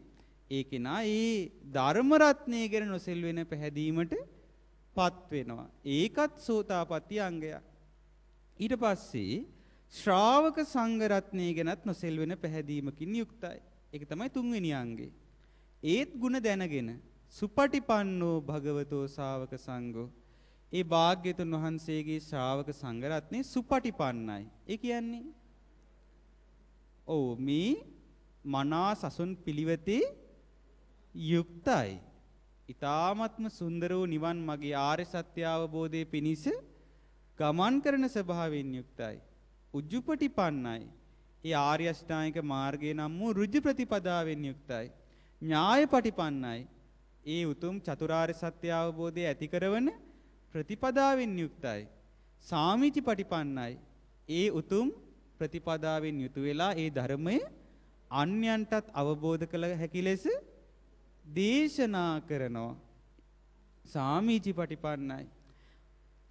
ඒ කෙනා ඒ ධර්ම රත්නයේ ගැන නොසෙල් වෙන පැහැදීමට පත් වෙනවා. ඒකත් සෝතාපට්ටි අංගයක්. ඊට පස්සේ ශ්‍රාවක සංඝරත්නය ගැනත් නොසෙල් වෙන පැහැදීමකින් යුක්තයි. ඒක තමයි තුන්වෙනි අංගේ. ඒත් ಗುಣ දැනගෙන සුපටිපන්නෝ භගවතෝ ශාවක සංඝෝ ඒ භාග්‍යතුන් වහන්සේගේ ශ්‍රාවක සංඝරත්නේ සුපටිපන්නයි. ඒ කියන්නේ ඔව් මේ මනා සසුන් පිළිවෙතේ යුක්තයි. ඊ타මත්ම සුන්දර වූ නිවන් මගේ ආර්ය සත්‍ය අවබෝධයේ පිණිස ගමන් කරන ස්වභාවයෙන් යුක්තයි. උජුපටිපන්නයි. ඒ ආර්ය අෂ්ටාංගික මාර්ගය නම් වූ ඍජු ප්‍රතිපදාවෙන් යුක්තයි. ඥායපටිපන්නයි. ඒ උතුම් චතුරාර්ය සත්‍ය අවබෝධය ඇති කරවන ප්‍රතිපදාවෙන් යුක්තයි. සාමිචිපටිපන්නයි. ඒ උතුම් ප්‍රතිපදාවෙන් යුතු වෙලා ඒ ධර්මය අන්‍යයන්ටත් අවබෝධ කළ හැකි ලෙස දේශනා කරනවා. සාමීචි පටිපන්නයි.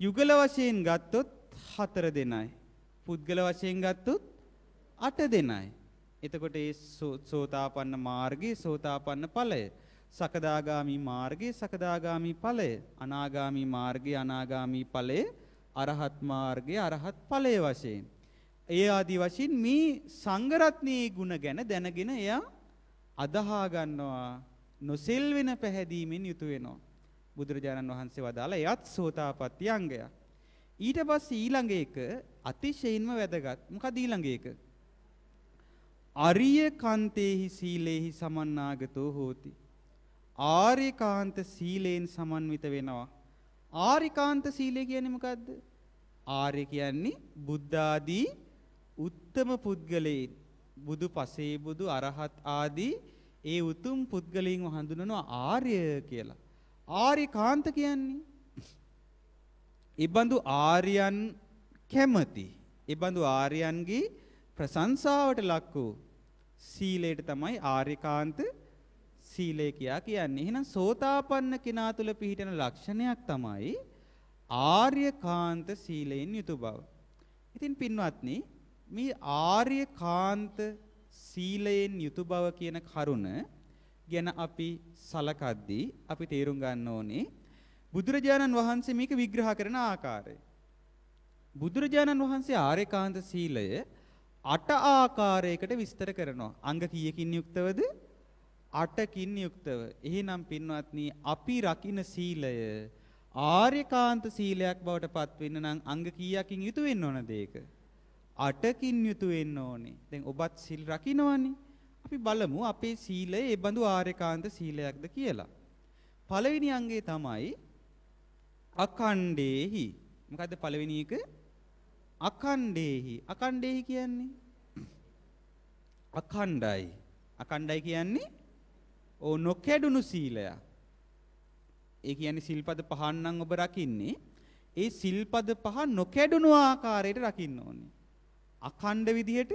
යුගල වශයෙන් ගත්තොත් හතර දෙනයි. පුද්ගල වශයෙන් ගත්තොත් 8 දෙනයි. එතකොට ඒ සෝතාපන්න මාර්ගයේ සෝතාපන්න ඵලය සකදාගාමි මාර්ගයේ සකදාගාමි ඵලය අනාගාමි මාර්ගයේ අනාගාමි ඵලය අරහත් මාර්ගයේ අරහත් ඵලය වශයෙන් ඒ ආදි වශයෙන් මේ සංගරත්නී ගුණ ගැන දැනගෙන එයා අදහා ගන්නවා නොසෙල් වෙන පැහැදීමෙන් යුතු වෙනවා බුදුරජාණන් වහන්සේ වදාලා එයත් සෝතාපට්ටි අංගයක් ඊට පස්සේ ඊළඟ එක අතිශයින්ම වැදගත්. මොකද ඊළඟ එක? අරිය කන්තේහි සීලේහි සමන්නාගතෝ හෝති. ආරිකාන්ත සීලයෙන් සමන්විත වෙනවා. ආරිකාන්ත සීලය කියන්නේ මොකද්ද? ආර්ය කියන්නේ බුද්ධ ආදී උත්තම පුද්ගලයන් බුදු පසේ බුදු අරහත් ආදී ඒ උතුම් පුද්ගලයන්ව හඳුනනවා ආර්ය කියලා. ආරිකාන්ත කියන්නේ ඉබඳු ආර්යයන් කැමති. ඒබඳු ආර්යයන්ගේ ප්‍රශංසාවට ලක් වූ සීලයට තමයි ආර්යකාන්ත සීලය කියා කියන්නේ. එහෙනම් සෝතාපන්න කෙනා තුළ පිහිටන ලක්ෂණයක් තමයි ආර්යකාන්ත සීලයෙන් යුතු බව. ඉතින් පින්වත්නි මේ ආර්යකාන්ත සීලයෙන් යුතු බව කියන කරුණ ගැන අපි සලකද්දී අපි තේරුම් ගන්න ඕනේ බුදුරජාණන් වහන්සේ මේක විග්‍රහ කරන ආකාරය. බුදුරජාණන් වහන්සේ ආර්යකාන්ත සීලය අට ආකාරයකට විස්තර කරනවා. අංග කීයකින් යුක්තවද? 8කින් යුක්තව. එහෙනම් පින්වත්නි අපි රකින්න සීලය ආර්යකාන්ත සීලයක් බවට පත්වෙන්න නම් අංග කීයකින් යුතු වෙන්න ඕනද ඒක? 8කින් යුතු වෙන්න ඕනේ. දැන් ඔබත් සීල් රකින්නවනේ. අපි බලමු අපේ සීලය ඒ බඳු ආර්යකාන්ත සීලයක්ද කියලා. පළවෙනි අංගය තමයි අකණ්ඩේහි. මොකද්ද පළවෙනි එක? අකණ්ඩේහි අකණ්ඩේහි කියන්නේ අකණ්ඩයි අකණ්ඩයි කියන්නේ ඕ නොකැඩුණු සීලයක් ඒ කියන්නේ සිල්පද පහන් නම් ඔබ රකින්නේ ඒ සිල්පද පහ නොකැඩුණු ආකාරයට රකින්න ඕනේ අකණ්ඩ විදිහට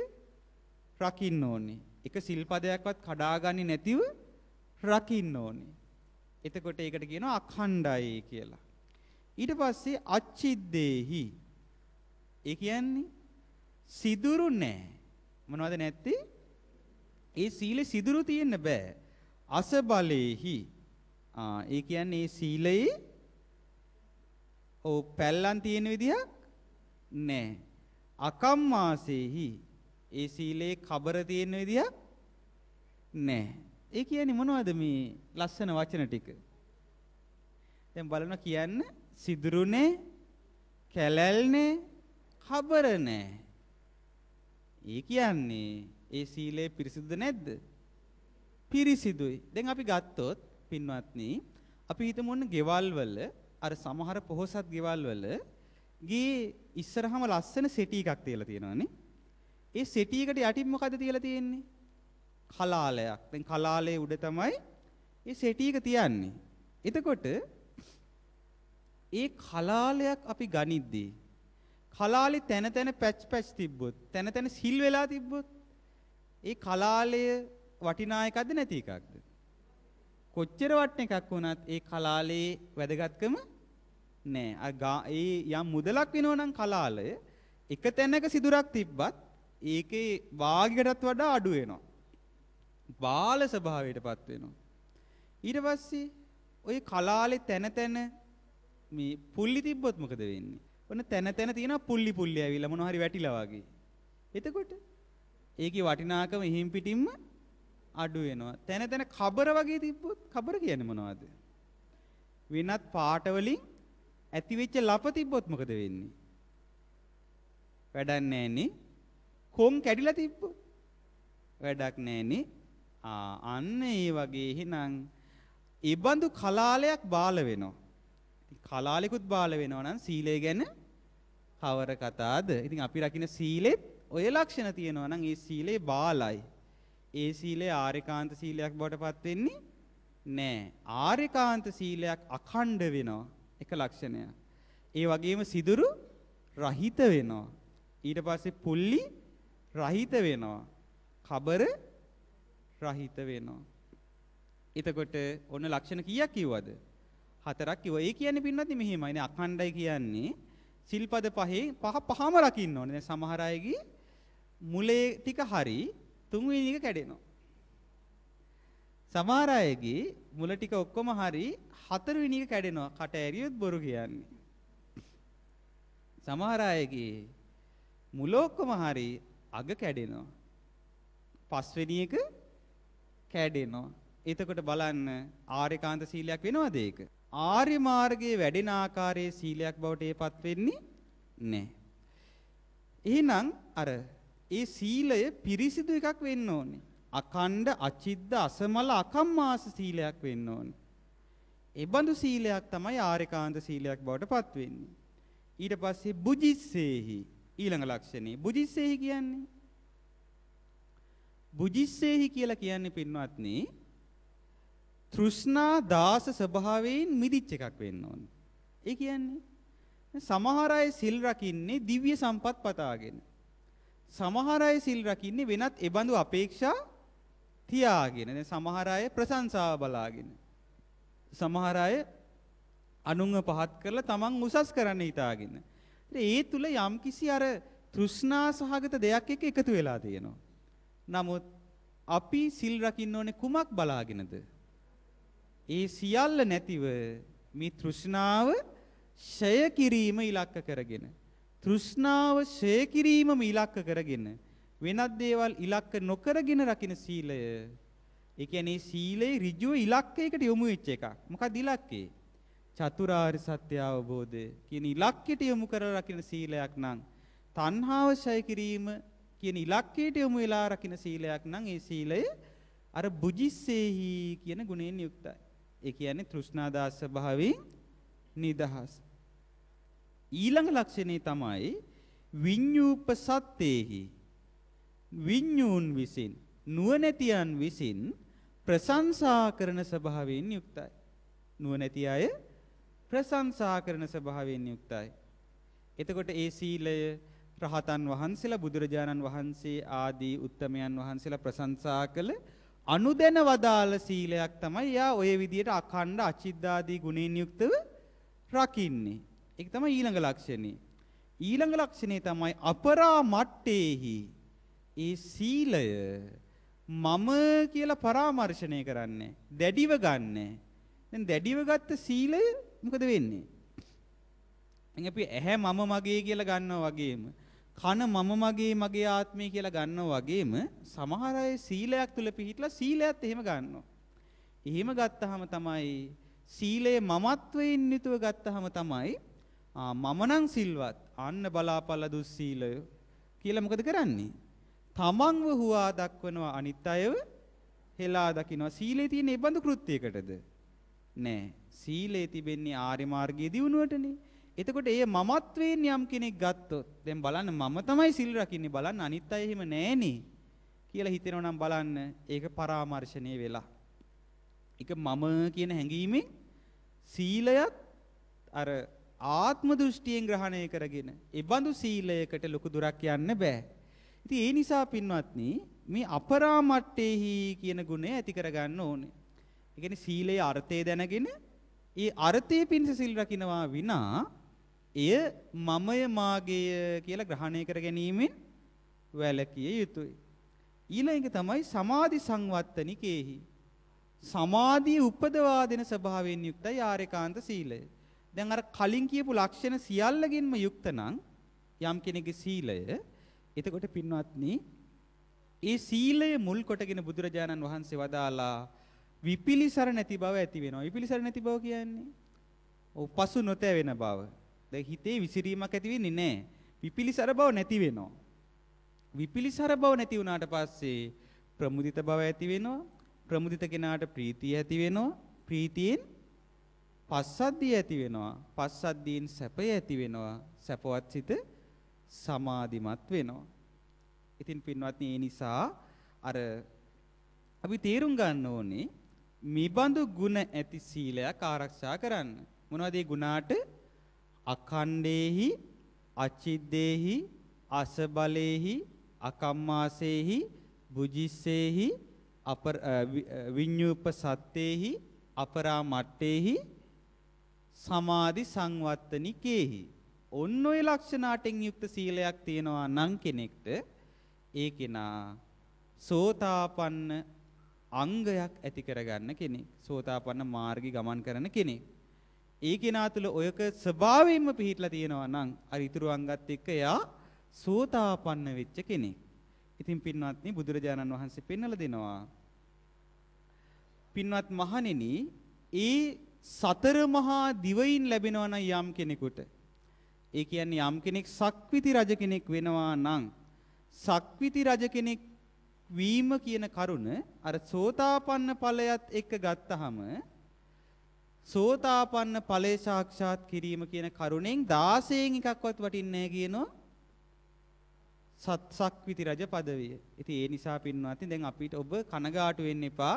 රකින්න ඕනේ එක සිල්පදයක්වත් කඩාගන්නේ නැතිව රකින්න ඕනේ එතකොට ඒකට කියනවා අඛණ්ඩයි කියලා ඊට පස්සේ අච්චිද්දේහි ඒ කියන්නේ සිදුරු නැහැ. මොනවද නැත්තේ? ඒ සීලේ සිදුරු තියෙන්න බෑ. අසබලේහි. ආ ඒ කියන්නේ ඒ සීලේ ඔව් පැල්ලම් තියෙන විදිහක් නැහැ. අකම්මාසේහි. ඒ සීලේ කබර තියෙන විදිහක් නැහැ. ඒ කියන්නේ මොනවද මේ ලස්සන වචන ටික? දැන් බලනවා කියන්න සිදුරුනේ කැලල්නේ හබර නෑ. ඒ කියන්නේ ඒ සීලය පිරිසිදුද නැද්ද? පිරිසිදුයි. දැන් අපි ගත්තොත් පින්වත්නි අපි හිතමු ඔන්න ගෙවල් වල අර සමහර පොහොසත් ගෙවල් වල ගේ ඉස්සරහම ලස්සන සෙටි එකක් තියලා තියෙනවානේ. ඒ සෙටි එකට යටින් මොකද තියලා තියෙන්නේ? කලාලයක්. දැන් කලාලේ උඩ තමයි ඒ සෙටි එක තියන්නේ. එතකොට ඒ කලාලයක් අපි ගනිද්දී කලාලේ තැන තැන පැච් පැච් තිබ්බොත් තැන තැන සිල් වෙලා තිබ්බොත් ඒ කලාලය වටිනා එකක්ද නැති එකක්ද කොච්චර වටින එකක් වුණත් ඒ කලාලේ වැදගත්කම නෑ ඒ යම් මුදලක් වෙනවනම් කලාලය එක තැනක සිදුරක් තිබ්බත් ඒකේ වාගයකටත් වඩා අඩු වෙනවා බාල ස්වභාවයටපත් වෙනවා ඊට පස්සේ ওই කලාලේ තැන තැන මේ පුල්ලි තිබ්බොත් මොකද වෙන්නේ ඔන්න තැන තැන තියෙන පුල්ලි පුල්ලි ඇවිල්ලා මොනවා හරි වැටිලා වගේ. එතකොට ඒකේ වටිනාකම එහිම් පිටින්ම අඩු වෙනවා. තැන තැන කබර වගේ තිබ්බොත් කබර කියන්නේ මොනවද? වෙනත් පාට වලින් ඇති වෙච්ච ලප තිබ්බොත් මොකද වෙන්නේ? වැඩක් නැහෙනේ. කොම් කැඩිලා තිබ්බොත් වැඩක් නැහෙනේ. ආ අන්න ඒ වගේ එහෙනම් ඊබඳු කලාලයක් බාල වෙනවා. කලාලෙකුත් බාල වෙනවා නම් සීලය ගැන කවර කතාද? ඉතින් අපි රකින්න සීලෙත් ඔය ලක්ෂණ තියෙනවා නම් ඒ සීලේ බාලයි. ඒ සීලය ආර්යකාන්ත සීලයක් බවට පත් වෙන්නේ නෑ. ආර්යකාන්ත සීලයක් අඛණ්ඩ වෙනවා. එක ලක්ෂණයක්. ඒ වගේම සිදුරු රහිත වෙනවා. ඊට පස්සේ පුල්ලි රහිත වෙනවා. කබර රහිත වෙනවා. එතකොට ඔන්න ලක්ෂණ කීයක් කිව්වද? හතරක් කිව්වා. ඒ කියන්නේ පින්නත් මෙහෙමයි නේ අඛණ්ඩයි කියන්නේ සිල්පද පහේ පහ පහම රකින්න ඕනේ. දැන් සමහර අයගේ මුලේ ටික හරි තුන්වෙනි එක කැඩෙනවා. සමහර අයගේ මුල ටික ඔක්කොම හරි හතරවෙනි එක කැඩෙනවා. කට ඇරියොත් බොරු කියන්නේ. සමහර අයගේ මුල ඔක්කොම හරි අග කැඩෙනවා. පස්වෙනි එක කැඩෙනවා. එතකොට බලන්න ආර්යකාන්ත සීලයක් වෙනවද ඒක? ආර්ය මාර්ගයේ වැඩෙන ආකාරයේ සීලයක් බවට ඒපත් වෙන්නේ නැහැ. එහෙනම් අර ඒ සීලය පිරිසිදු එකක් වෙන්න ඕනේ. අකණ්ඩ අචිද්ද අසමල අකම්මාස සීලයක් වෙන්න ඕනේ. එබඳු සීලයක් තමයි ආරිකාන්ත සීලයක් බවට පත් වෙන්නේ. ඊට පස්සේ බුජිස්සේහි ඊළඟ ලක්ෂණේ බුජිස්සේහි කියන්නේ බුජිස්සේහි කියලා කියන්නේ පින්වත්නි තෘෂ්ණා දාස ස්වභාවයෙන් මිදිච්ච එකක් වෙන්න ඕනේ. ඒ කියන්නේ සමහර අය සිල් රකින්නේ දිව්‍ය සම්පත් පතාගෙන. සමහර අය සිල් රකින්නේ වෙනත් ඒබඳු අපේක්ෂා තියාගෙන. දැන් සමහර අය ප්‍රශංසාව බලාගෙන. සමහර අය අනුන්ව පහත් කරලා තමන් උසස් කරන්න හිතාගෙන. ඒ තුල යම්කිසි අර තෘෂ්ණා සහගත දෙයක් එක්ක එකතු වෙලා තියෙනවා. නමුත් අපි සිල් රකින්න ඕනේ කුමක් බලාගෙනද? ඒ සියල්ල නැතිව මේ තෘෂ්ණාව ෂය කිරීම ඉලක්ක කරගෙන තෘෂ්ණාව ෂය කිරීමම ඉලක්ක කරගෙන වෙනත් දේවල් ඉලක්ක නොකරගෙන රකින සීලය ඒ කියන්නේ සීලේ ඍජුව ඉලක්කයකට යොමු වෙච්ච එකක් මොකක්ද ඉලක්කේ චතුරාර්ය සත්‍ය අවබෝධය කියන ඉලක්කයට යොමු කරලා රකින සීලයක් නම් තණ්හාව ෂය කිරීම කියන ඉලක්කයට යොමු වෙලා රකින සීලයක් නම් ඒ සීලය අර බුජිස්සේහි කියන ගුණයෙන් යුක්තයි ඒ කියන්නේ තෘෂ්ණාදාස භාවයෙන් නිදහස්. ඊළඟ ලක්ෂණේ තමයි විඤ්ඤූප සත්‍යේහි විඤ්ඤූන් විසින් නුවණැතියන් විසින් ප්‍රශංසා කරන ස්වභාවයෙන් යුක්තයි. නුවණැති අය ප්‍රශංසා කරන ස්වභාවයෙන් යුක්තයි. එතකොට ඒ සීලය රහතන් වහන්සේලා බුදුරජාණන් වහන්සේ ආදී උත්තමයන් වහන්සේලා ප්‍රශංසා කළ අනුදැන වදාළ සීලයක් තමයි යා ඔය විදියට අඛණ්ඩ අචිද්දාදී ගුණෙන් යුක්තව රකින්නේ. ඒක තමයි ඊළඟ ලක්ෂණය. ඊළඟ ලක්ෂණය තමයි අපරා මට්ටේහි ඒ සීලය මම කියලා පරාමර්ශණය කරන්නේ. දැඩිව ගන්නෑ. දැන් දැඩිව ගත්ත සීලය මොකද වෙන්නේ? දැන් අපි ඇහැ මම මගේ කියලා ගන්නවා වගේම කන මම මගේ මගේ ආත්මය කියලා ගන්නවා වගේම සමහර අය සීලයක් තුල පිහිටලා සීලයත් එහෙම ගන්නවා. එහෙම ගත්තාම තමයි සීලය මමත්වයෙන් යුතුව ගත්තාම තමයි ආ මම නම් සිල්වත් අන්න බලාපල්ලා දුස්සීලය කියලා මොකද කරන්නේ? තමන්ව හුවා දක්වනවා අනිත් අයව හෙලා දකිනවා. සීලේ තියෙන ඒ බඳු කෘත්‍යයකටද? නෑ. සීලේ තිබෙන්නේ ආර්ය මාර්ගයේ දියුණුවටනේ. එතකොට ඒ මමත්වයෙන් යම් කෙනෙක් ගත්තොත් දැන් බලන්න මම තමයි සිල් රකින්නේ බලන්න අනිත් අය එහෙම නැහෙනේ කියලා හිතෙනවා නම් බලන්න ඒක පරාමර්ශණය වෙලා. ඒක මම කියන හැඟීමෙන් සීලයත් අර ආත්ම දෘෂ්ටියෙන් ග්‍රහණය කරගෙන ඒබඳු සීලයකට ලොකු දුරක් යන්න බෑ. ඉතින් ඒ නිසා පින්වත්නි මේ අපරාමට්ටේහි කියන ගුණය ඇති කරගන්න ඕනේ. ඒ කියන්නේ සීලේ අර්ථය දැනගෙන ඒ අර්ථයේ පිණිස සිල් රකින්නවා විනා එය මමය මාගේය කියලා ග්‍රහණය කර ගැනීමෙන් වැළකිය යුතුය. ඊළඟ තමයි සමාධි සංවත්තනිකේහි. සමාධිය උපදවා දෙන ස්වභාවයෙන් යුක්තයි ආරේකාන්ත සීලය. දැන් අර කලින් කියපු ලක්ෂණ සියල්ලගින්ම යුක්ත නම් යම් කෙනෙකුගේ සීලය එතකොට පින්වත්නි ඒ සීලය මුල් කොටගෙන බුදුරජාණන් වහන්සේ වදාලා විපිලිසර නැති බව ඇති වෙනවා. විපිලිසර නැති බව කියන්නේ ඔව් පසු නොතැවෙන බව. එක්ක හිතේ විසිරීමක් ඇති වෙන්නේ නැහැ. විපිලිසර බව නැති වෙනවා. විපිලිසර බව නැති වුණාට පස්සේ ප්‍රමුදිත බව ඇති වෙනවා. ප්‍රමුදිත කෙනාට ප්‍රීතිය ඇති වෙනවා. ප්‍රීතියෙන් පස්සද්ධිය ඇති වෙනවා. පස්සද්ධියෙන් සැපය ඇති වෙනවා. සැපවත් සිත සමාධිමත් වෙනවා. ඉතින් පින්වත්නි ඒ නිසා අර අපි තේරුම් ගන්න ඕනේ මිබඳු ಗುಣ ඇති සීලයක් ආරක්ෂා කරන්න. මොනවද ඒ ගුණාට අඛණ්ඩේහි අචිද්දේහි අසබලේහි අකම්මාසේහි බුජිස්සේහි අපර විඤ්ඤූප සත්තේහි අපරාමට්ටේහි සමාධි සංවත්තනිකේහි ඔන්න ඔය ලක්ෂණ අටෙන් යුක්ත සීලයක් තියෙනවා නම් කෙනෙක්ට ඒ කෙනා සෝතාපන්න අංගයක් ඇති කරගන්න කෙනෙක් සෝතාපන්න මාර්ගي ගමන් කරන කෙනෙක් ඒ කෙනා තුළ ඔයක ස්වභාවයෙන්ම පිහිටලා තියෙනවා නම් අර ඉතුරු අංගත් එක්ක එයා සෝතාපන්න වෙච්ච කෙනෙක්. ඉතින් පින්වත්නි බුදුරජාණන් වහන්සේ පෙන්වලා දෙනවා. පින්වත් මහණෙනි, ඒ සතර මහා දිවයින් ලැබෙනවා නම් යම් කෙනෙකුට. ඒ කියන්නේ යම් කෙනෙක් සක්විති රජ කෙනෙක් වෙනවා නම් සක්විති රජ කෙනෙක් වීම කියන කරුණ අර සෝතාපන්න ඵලයත් එක්ක ගත්තහම සෝතාපන්න ඵලේ සාක්ෂාත් කිරීම කියන කරුණෙන් 16න් එකක්වත් වටින්නේ කියනවා සත්සක්විති රජ পদවිය. ඉතින් ඒ නිසා පින්වත්නි දැන් අපිට ඔබ කනගාටු වෙන්න එපා.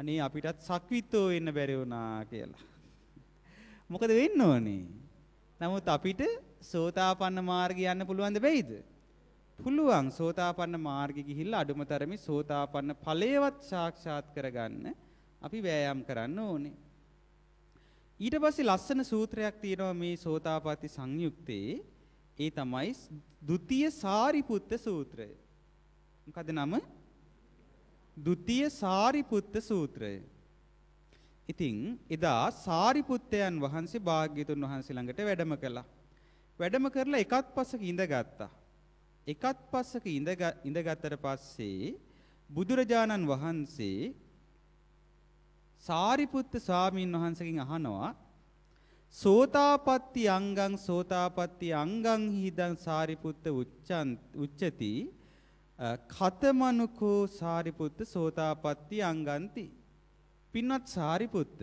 අනේ අපිටත් සක්විතෝ වෙන්න බැරි වුණා කියලා. මොකද වෙන්න ඕනේ? නමුත් අපිට සෝතාපන්න මාර්ගය යන්න පුළුවන්ද බැයිද? පුළුවන් සෝතාපන්න මාර්ගෙ ගිහිල්ලා අඩුම තරමේ සෝතාපන්න ඵලයේවත් සාක්ෂාත් කරගන්න අපි වෑයම් කරන්න ඕනේ. ඊට පස්සේ ලස්සන සූත්‍රයක් තියෙනවා මේ සෝතාපට්ටි සංයුක්තේ ඒ තමයි ဒုတိ ය සාරිපුත්ත සූත්‍රය. මොකද නම? ဒုတိ ය සාරිපුත්ත සූත්‍රය. ඉතින් එදා සාරිපුත්තයන් වහන්සේ භාග්‍යතුන් වහන්සේ ළඟට වැඩම කළා. වැඩම කරලා එකත් පස්සක ඉඳගත්තා. එකත් පස්සක ඉඳගත්තට පස්සේ බුදුරජාණන් වහන්සේ සාරිපුත්ත ස්වාමීන් වහන්සේගෙන් අහනවා සෝතාපට්ටි අංගං සෝතාපට්ටි අංගං හිදං සාරිපුත්ත උච්චන් උච්චති කතමනුකෝ සාරිපුත්ත සෝතාපට්ටි අංගන්ති පින්වත් සාරිපුත්ත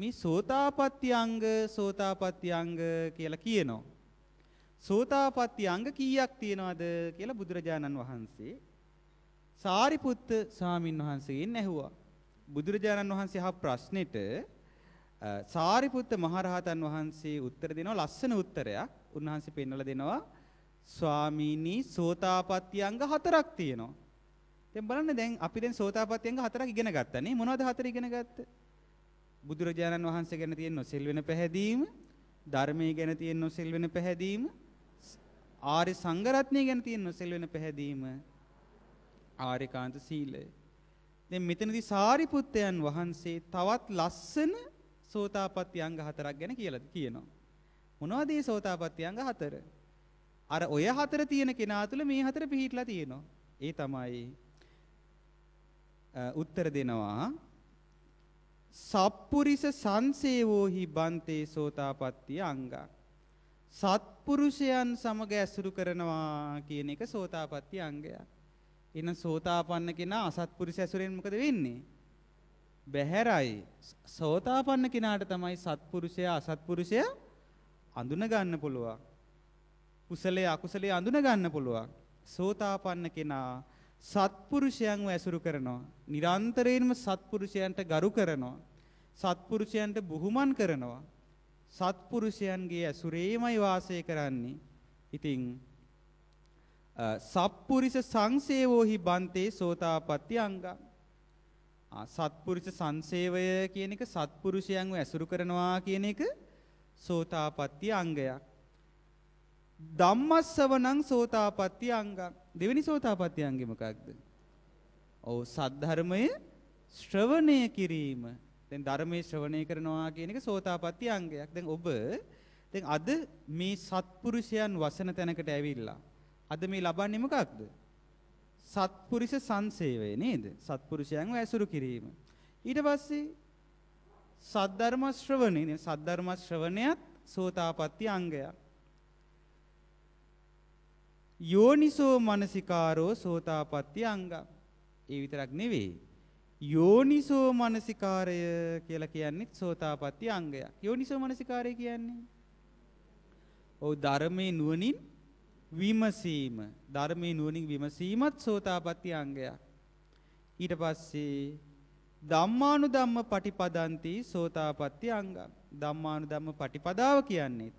මේ සෝතාපට්ටි අංග සෝතාපට්ටි අංග කියලා කියනවා සෝතාපට්ටි අංග කීයක් තියනවද කියලා බුදුරජාණන් වහන්සේ සාරිපුත්ත ස්වාමින් වහන්සේගෙන් ඇහුවා බුදුරජාණන් වහන්සේ අහ ප්‍රශ්නෙට සාරිපුත්ත මහරහතන් වහන්සේ උත්තර දෙනවා ලස්සන උත්තරයක්. උන්වහන්සේ පෙන්වලා දෙනවා ස්වාමීනි සෝතාපට්ටි අංග හතරක් තියෙනවා. දැන් බලන්න දැන් අපි දැන් සෝතාපට්ටි අංග හතරක් ඉගෙන ගත්තා නේ. මොනවද හතර ඉගෙන ගත්තේ? බුදුරජාණන් වහන්සේ ගැන තියෙන නොසෙල් වෙන පැහැදීම, ධර්මයේ ගැන තියෙන නොසෙල් වෙන පැහැදීම, ආර්ය සංඝරත්නය ගැන තියෙන නොසෙල් වෙන පැහැදීම, ආර්යකාන්ත සීලය දැන් මෙතනදී සාරිපුත්තයන් වහන්සේ තවත් ලස්සන සෝතාපට්ටි අංග හතරක් ගැන කියලා කියනවා. මොනවද මේ සෝතාපට්ටි අංග හතර? අර ඔය හතර තියෙන කෙනා තුළ මේ හතර පිහිටලා තියෙනවා. ඒ තමයි උත්තර දෙනවා සප්පුරිස සංසේවෝහි බන්තේ සෝතාපට්ටි අංගා සත්පුරුෂයන් සමග ඇසුරු කරනවා කියන එක සෝතාපට්ටි අංගයක් එන සෝතාපන්න කෙනා අසත්පුරුෂ ඇසුරෙන් මොකද වෙන්නේ? බැහැරයි. සෝතාපන්න කෙනාට තමයි සත්පුරුෂයා අසත්පුරුෂයා අඳුන ගන්න පුළුවන්. කුසලයේ අකුසලයේ අඳුන ගන්න පුළුවන්. සෝතාපන්න කෙනා සත්පුරුෂයන්ව ඇසුරු කරනවා. නිරන්තරයෙන්ම සත්පුරුෂයන්ට ගරු කරනවා. සත්පුරුෂයන්ට බුහුමන් කරනවා. සත්පුරුෂයන්ගේ ඇසුරේමයි වාසය කරන්නේ. ඉතින් සප්පුරිස සංසේවෝහි බන්තේ සෝතාපට්ටි අංගම්. සත්පුරුෂ සංසේවය කියන එක සත්පුරුෂයන්ව ඇසුරු කරනවා කියන එක සෝතාපට්ටි අංගයක්. ධම්මස්සවණං සෝතාපට්ටි අංගක්. දෙවෙනි සෝතාපට්ටි අංගෙ මොකක්ද? ඔව් සද්ධර්මය ශ්‍රවණය කිරීම. දැන් ධර්මයේ ශ්‍රවණය කරනවා කියන එක සෝතාපට්ටි අංගයක්. දැන් ඔබ දැන් අද මේ සත්පුරුෂයන් වසන තැනකට ඇවිල්ලා අද මේ ලබන්නේ මොකක්ද? සත්පුරුෂ සංසේවය නේද? සත්පුරුෂයන්ව ඇසුරු කිරීම. ඊට පස්සේ සද්ධර්ම ශ්‍රවණය නේද? සද්ධර්ම ශ්‍රවණයත් සෝතාපට්ටි අංගයක්. යෝනිසෝ මනසිකාරෝ සෝතාපට්ටි අංගක්. ඒ විතරක් නෙවෙයි. යෝනිසෝ මනසිකාරය කියලා කියන්නේ සෝතාපට්ටි අංගයක්. යෝනිසෝ මනසිකාරය කියන්නේ ඔව් ධර්මයේ නුවණින් විමසීම ධර්මයේ නුවණින් විමසීමත් සෝතාපට්ටි අංගයක්. ඊට පස්සේ ධම්මානුධම්ම පටිපදන්ති සෝතාපට්ටි අංගම්. ධම්මානුධම්ම පටිපදාව කියන්නේ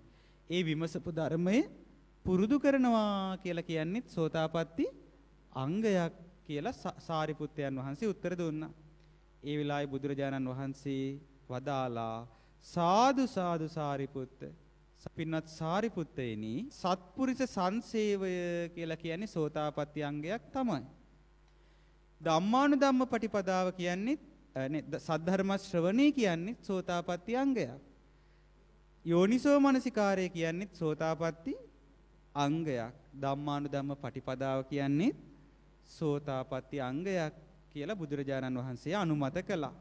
ඒ විමසපු ධර්මයේ පුරුදු කරනවා කියලා කියන්නේ සෝතාපට්ටි අංගයක් කියලා සාරිපුත්තයන් වහන්සේ උත්තර දුන්නා. ඒ වෙලාවේ බුදුරජාණන් වහන්සේ වදාලා සාදු සාදු සාරිපුත්ත පින්වත් සාරිපුත්තේනි සත්පුරිස සංසේවය කියලා කියන්නේ සෝතාපට්ටි අංගයක් තමයි. ධම්මානුධම්ම පටිපදාව කියන්නේ සද්ධර්ම ශ්‍රවණේ කියන්නේ සෝතාපට්ටි අංගයක්. යෝනිසෝ මනසිකාරය කියන්නේ සෝතාපට්ටි අංගයක්. ධම්මානුධම්ම පටිපදාව කියන්නේ සෝතාපට්ටි අංගයක් කියලා බුදුරජාණන් වහන්සේ අනුමත කළා.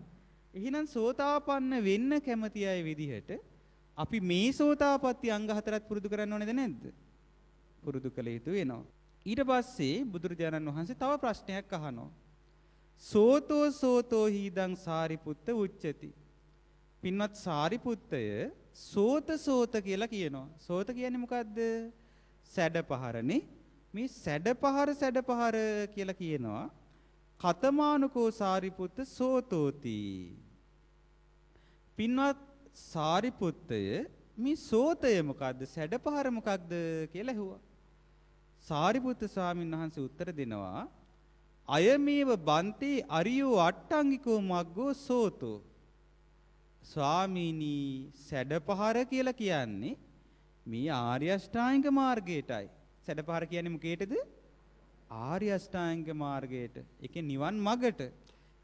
එහෙනම් සෝතාපන්න වෙන්න කැමති අය විදිහට අපි මේ සෝතාපට්ටි අංග හතරත් පුරුදු කරන්න ඕනේද නැද්ද? පුරුදු කළ යුතු වෙනවා. ඊට පස්සේ බුදුරජාණන් වහන්සේ තව ප්‍රශ්නයක් අහනවා. සෝතෝ සෝතෝ හීදං සාරිපුත්ත උච්චති. පින්වත් සාරිපුත්තය සෝත සෝත කියලා කියනවා. සෝත කියන්නේ මොකද්ද? සැඩ පහරනේ. මේ සැඩ පහර සැඩ පහර කියලා කියනවා. කතමානුකෝ සාරිපුත්ත සෝතෝති. පින්වත් සාරිපුත්තය මේ සෝතය මොකද්ද සැඩපහර මොකක්ද කියලා ඇහුවා. සාරිපුත්ත ස්වාමීන් වහන්සේ උත්තර දෙනවා අයමේව බන්ති අරියෝ අට්ටංගිකෝ මග්ගෝ සෝතෝ ස්වාමීනි සැඩපහර කියලා කියන්නේ මේ ආර්ය අෂ්ටාංගික මාර්ගයටයි සැඩපහර කියන්නේ මොකේටද ආර්ය අෂ්ටාංගික මාර්ගයට ඒකේ නිවන් මගට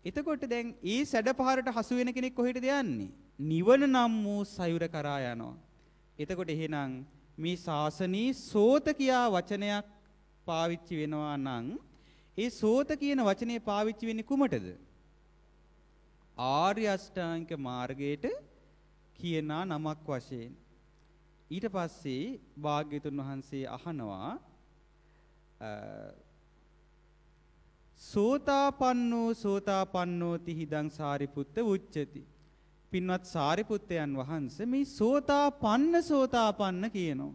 එතකොට දැන් ඊ සැඩපහරට හසු වෙන කෙනෙක් කොහෙටද යන්නේ නිවන නම් වූ සයුර කරා යනවා. එතකොට එහෙනම් මේ ශාසනී සෝත කියා වචනයක් පාවිච්චි වෙනවා නම් ඒ සෝත කියන වචනේ පාවිච්චි වෙන්නේ කුමටද? ආර්ය අෂ්ටාංගික මාර්ගයට කියනා නමක් වශයෙන්. ඊට පස්සේ භාග්‍යතුන් වහන්සේ අහනවා සෝතාපන්නෝ සෝතාපන්නෝති හිදං සාරිපුත්ත උච්චති පින්වත් සාරිපුත්තයන් වහන්සේ මේ සෝතාපන්න සෝතාපන්න කියනවා.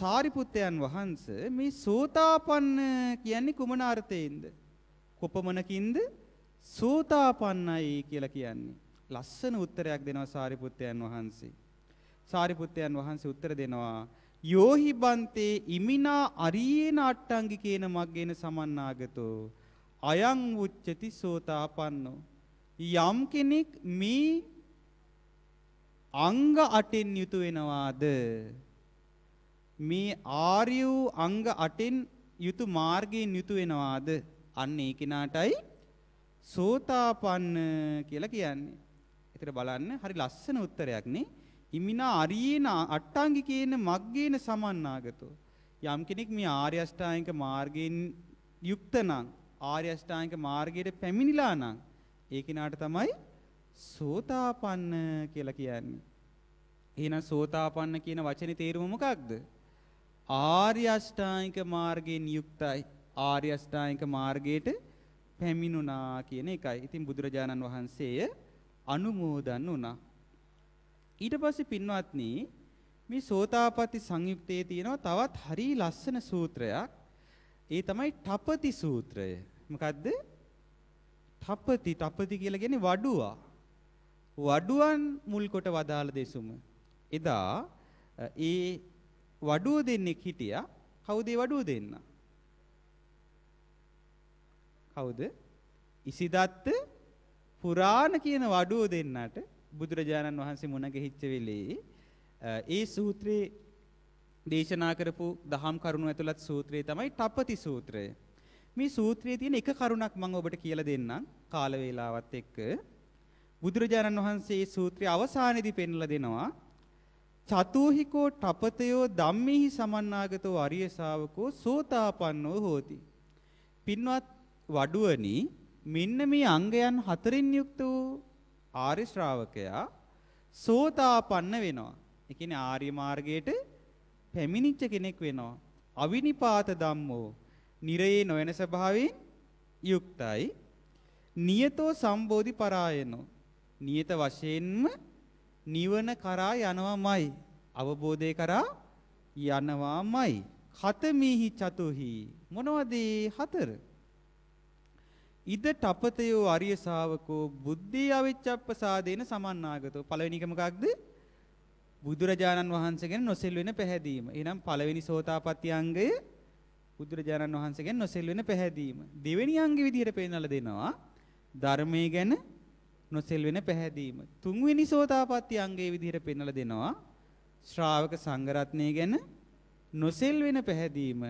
සාරිපුත්තයන් වහන්සේ මේ සෝතාපන්න කියන්නේ කුමන අර්ථයෙන්ද? කොපමණකින්ද? සෝතාපන්නයි කියලා කියන්නේ. ලස්සන උත්තරයක් දෙනවා සාරිපුත්තයන් වහන්සේ. සාරිපුත්තයන් වහන්සේ උත්තර දෙනවා යෝහි බන්තේ ඉමිනා අරියේන අට්ටංගි කියන මග්ගේන සමන්නාගතෝ අයං උච්චති සෝතාපන්නෝ යම් කෙනෙක් මේ අංග 8න් යුතු වෙනවාද මේ ආර්ය වූ අංග 8න් යුතු මාර්ගයෙන් යුතු වෙනවාද අන්න ඒ කෙනාටයි සෝතාපන්න කියලා කියන්නේ. ඒතර බලන්න හරි ලස්සන උත්තරයක් නේ. ඉමිනා අරියේන අට්ටාංගිකේන මග්ගේන සමන්නාගතෝ. යම් කෙනෙක් මේ ආර්ය අෂ්ටාංගික මාර්ගයෙන් යුක්ත නම් ආර්ය අෂ්ටාංගික මාර්ගයට පැමිණිලා නම් ඒ කෙනාට තමයි සෝතාපන්න කියලා කියන්නේ. එහෙනම් සෝතාපන්න කියන වචනේ තේරුම මොකක්ද? ආර්ය අෂ්ටාංගික මාර්ගයෙන් යුක්තයි. ආර්ය අෂ්ටාංගික මාර්ගයට පැමිණුණා කියන එකයි. ඉතින් බුදුරජාණන් වහන්සේය අනුමෝදන් වුණා. ඊට පස්සේ පින්වත්නි මේ සෝතාපට්ටි සංයුක්තයේ තියෙනවා තවත් හරි ලස්සන සූත්‍රයක්. ඒ තමයි තපති සූත්‍රය. මොකද්ද? තපති තපති කියලා කියන්නේ වඩුවා. වඩුවන් මුල් කොට වදාළ දෙසුම. එදා ඒ වඩුව දෙන්නෙක් හිටියා. කවුද ඒ වඩුව දෙන්න? කවුද? ඉසිදත්ත පුරාණ කියන වඩුව දෙන්නට බුදුරජාණන් වහන්සේ මුණ ගැහිච්ච වෙලේ ඒ සූත්‍රයේ දේශනා කරපු දහම් කරුණු ඇතුළත් සූත්‍රය තමයි තප්පති සූත්‍රය. මේ සූත්‍රයේ තියෙන එක කරුණක් මම ඔබට කියලා දෙන්නම් කාල වේලාවත් එක්ක. බුදුරජාණන් වහන්සේ මේ සූත්‍රයේ අවසානයේදී පෙන්ලා දෙනවා චතුහිකෝ තපතයෝ ධම්මේහි සමන්නාගතෝ අරිය ශාවකෝ සෝතාපන්නෝ හෝති. පින්වත් වඩුවනි මෙන්න මේ අංගයන් හතරින් යුක්ත වූ ආරි ශ්‍රාවකයා සෝතාපන්න වෙනවා. ඒ කියන්නේ ආර්ය මාර්ගයට පැමිණිච්ච කෙනෙක් වෙනවා. අවිනිපාත ධම්මෝ නිරයේ නොයන ස්වභාවයෙන් යුක්තයි. නියතෝ සම්බෝධි පරායනෝ. නියත වශයෙන්ම නිවන කරා යනවාමයි. අවබෝධය කරා යනවාමයි. හතමිහි චතුහි මොනවද හතර? ඉද තපතයෝ අරිය ශාවකෝ බුද්ධි අවිච්ඡප්පසාදේන සමන්නාගතෝ පළවෙනි එක මොකක්ද? බුදුරජාණන් වහන්සේ ගැන නොසෙල්වෙන පැහැදීම. එහෙනම් පළවෙනි සෝතාපට්ටි අංගය බුදුරජාණන් වහන්සේ ගැන නොසෙල්වෙන පැහැදීම. දෙවෙනි අංගෙ විදිහට පෙන්වලා දෙනවා ධර්මයේ ගැන නොසෙල්වෙන පැහැදීම. තුන්වෙනි සෝතාපට්ටි අංගයේ විදිහට පෙන්වලා දෙනවා ශ්‍රාවක සංඝරත්නය ගැන නොසෙල්වෙන පැහැදීම.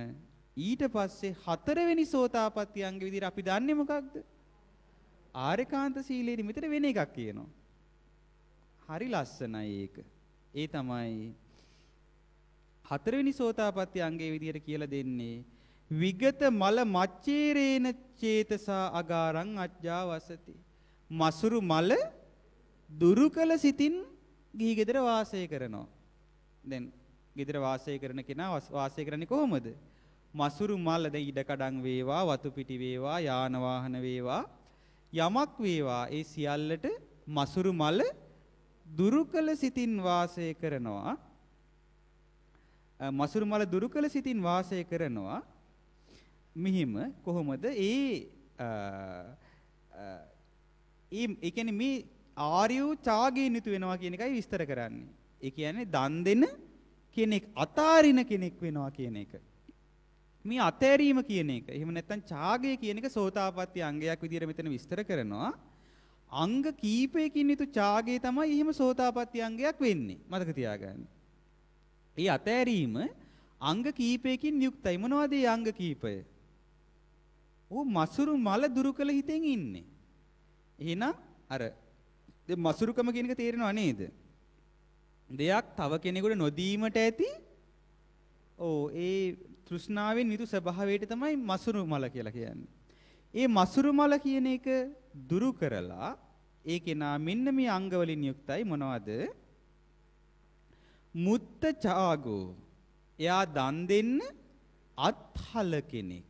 ඊට පස්සේ හතරවෙනි සෝතාපට්ටි අංගෙ විදිහට අපි දන්නේ මොකක්ද? ආරේකාන්ත සීලේ නිමිතට වෙන එකක් කියනවා. හරි ලස්සනයි ඒක. ඒ තමයි හතරවෙනි සෝතාපට්ටි අංගයේ විදියට කියලා දෙන්නේ විගත මල මච්චේරේන චේතසා අගාරං අජ්ජා වසති මසුරු මල දුරු කළ සිතින් ගිහි ගෙදර වාසය කරනවා දැන් ගෙදර වාසය කරන කෙනා වාසය කරන්නේ කොහොමද මසුරු මල දැන් ඉඩකඩම් වේවා වතු පිටි වේවා යාන වාහන වේවා යමක් වේවා ඒ සියල්ලට මසුරු මල දුරුකල සිතින් වාසය කරනවා මසුරු මල දුරුකල සිතින් වාසය කරනවා මිහිම කොහොමද ඒ ඒ කියන්නේ මේ ආර්ය ඡාගයෙන් යුතු වෙනවා කියන එකයි විස්තර කරන්නේ. ඒ කියන්නේ දන් දෙන කෙනෙක් අතාරින කෙනෙක් වෙනවා කියන එක. මේ අතෑරීම කියන එක. එහෙම නැත්නම් ඡාගය කියන එක සෝතාපට්ටි අංගයක් විදිහට මෙතන විස්තර කරනවා. අංග කීපයකින් යුතු ඡාගය තමයි එහෙම සෝතාපට්ටි අංගයක් වෙන්නේ. මතක තියාගන්න. ඒ අතෑරීම අංග කීපයකින් යුක්තයි. මොනවද ඒ අංග කීපය? ඌ මසුරු මල දුරු කළ හිතෙන් ඉන්නේ. එහෙනම් අර මසුරුකම කියන එක තේරෙනව නේද? දෙයක් තව කෙනෙකුට නොදීමට ඇති ඕ ඒ තෘෂ්ණාවෙන් නිතු ස්වභාවයට තමයි මසුරු මල කියලා කියන්නේ. ඒ මසුරු මල කියන එක දුරු කරලා ඒ කෙනා මෙන්න මේ අංගවලින් යුක්තයි මොනවද? මුත්ත චාගෝ. එයා දන් දෙන්න අත්හල කෙනෙක්.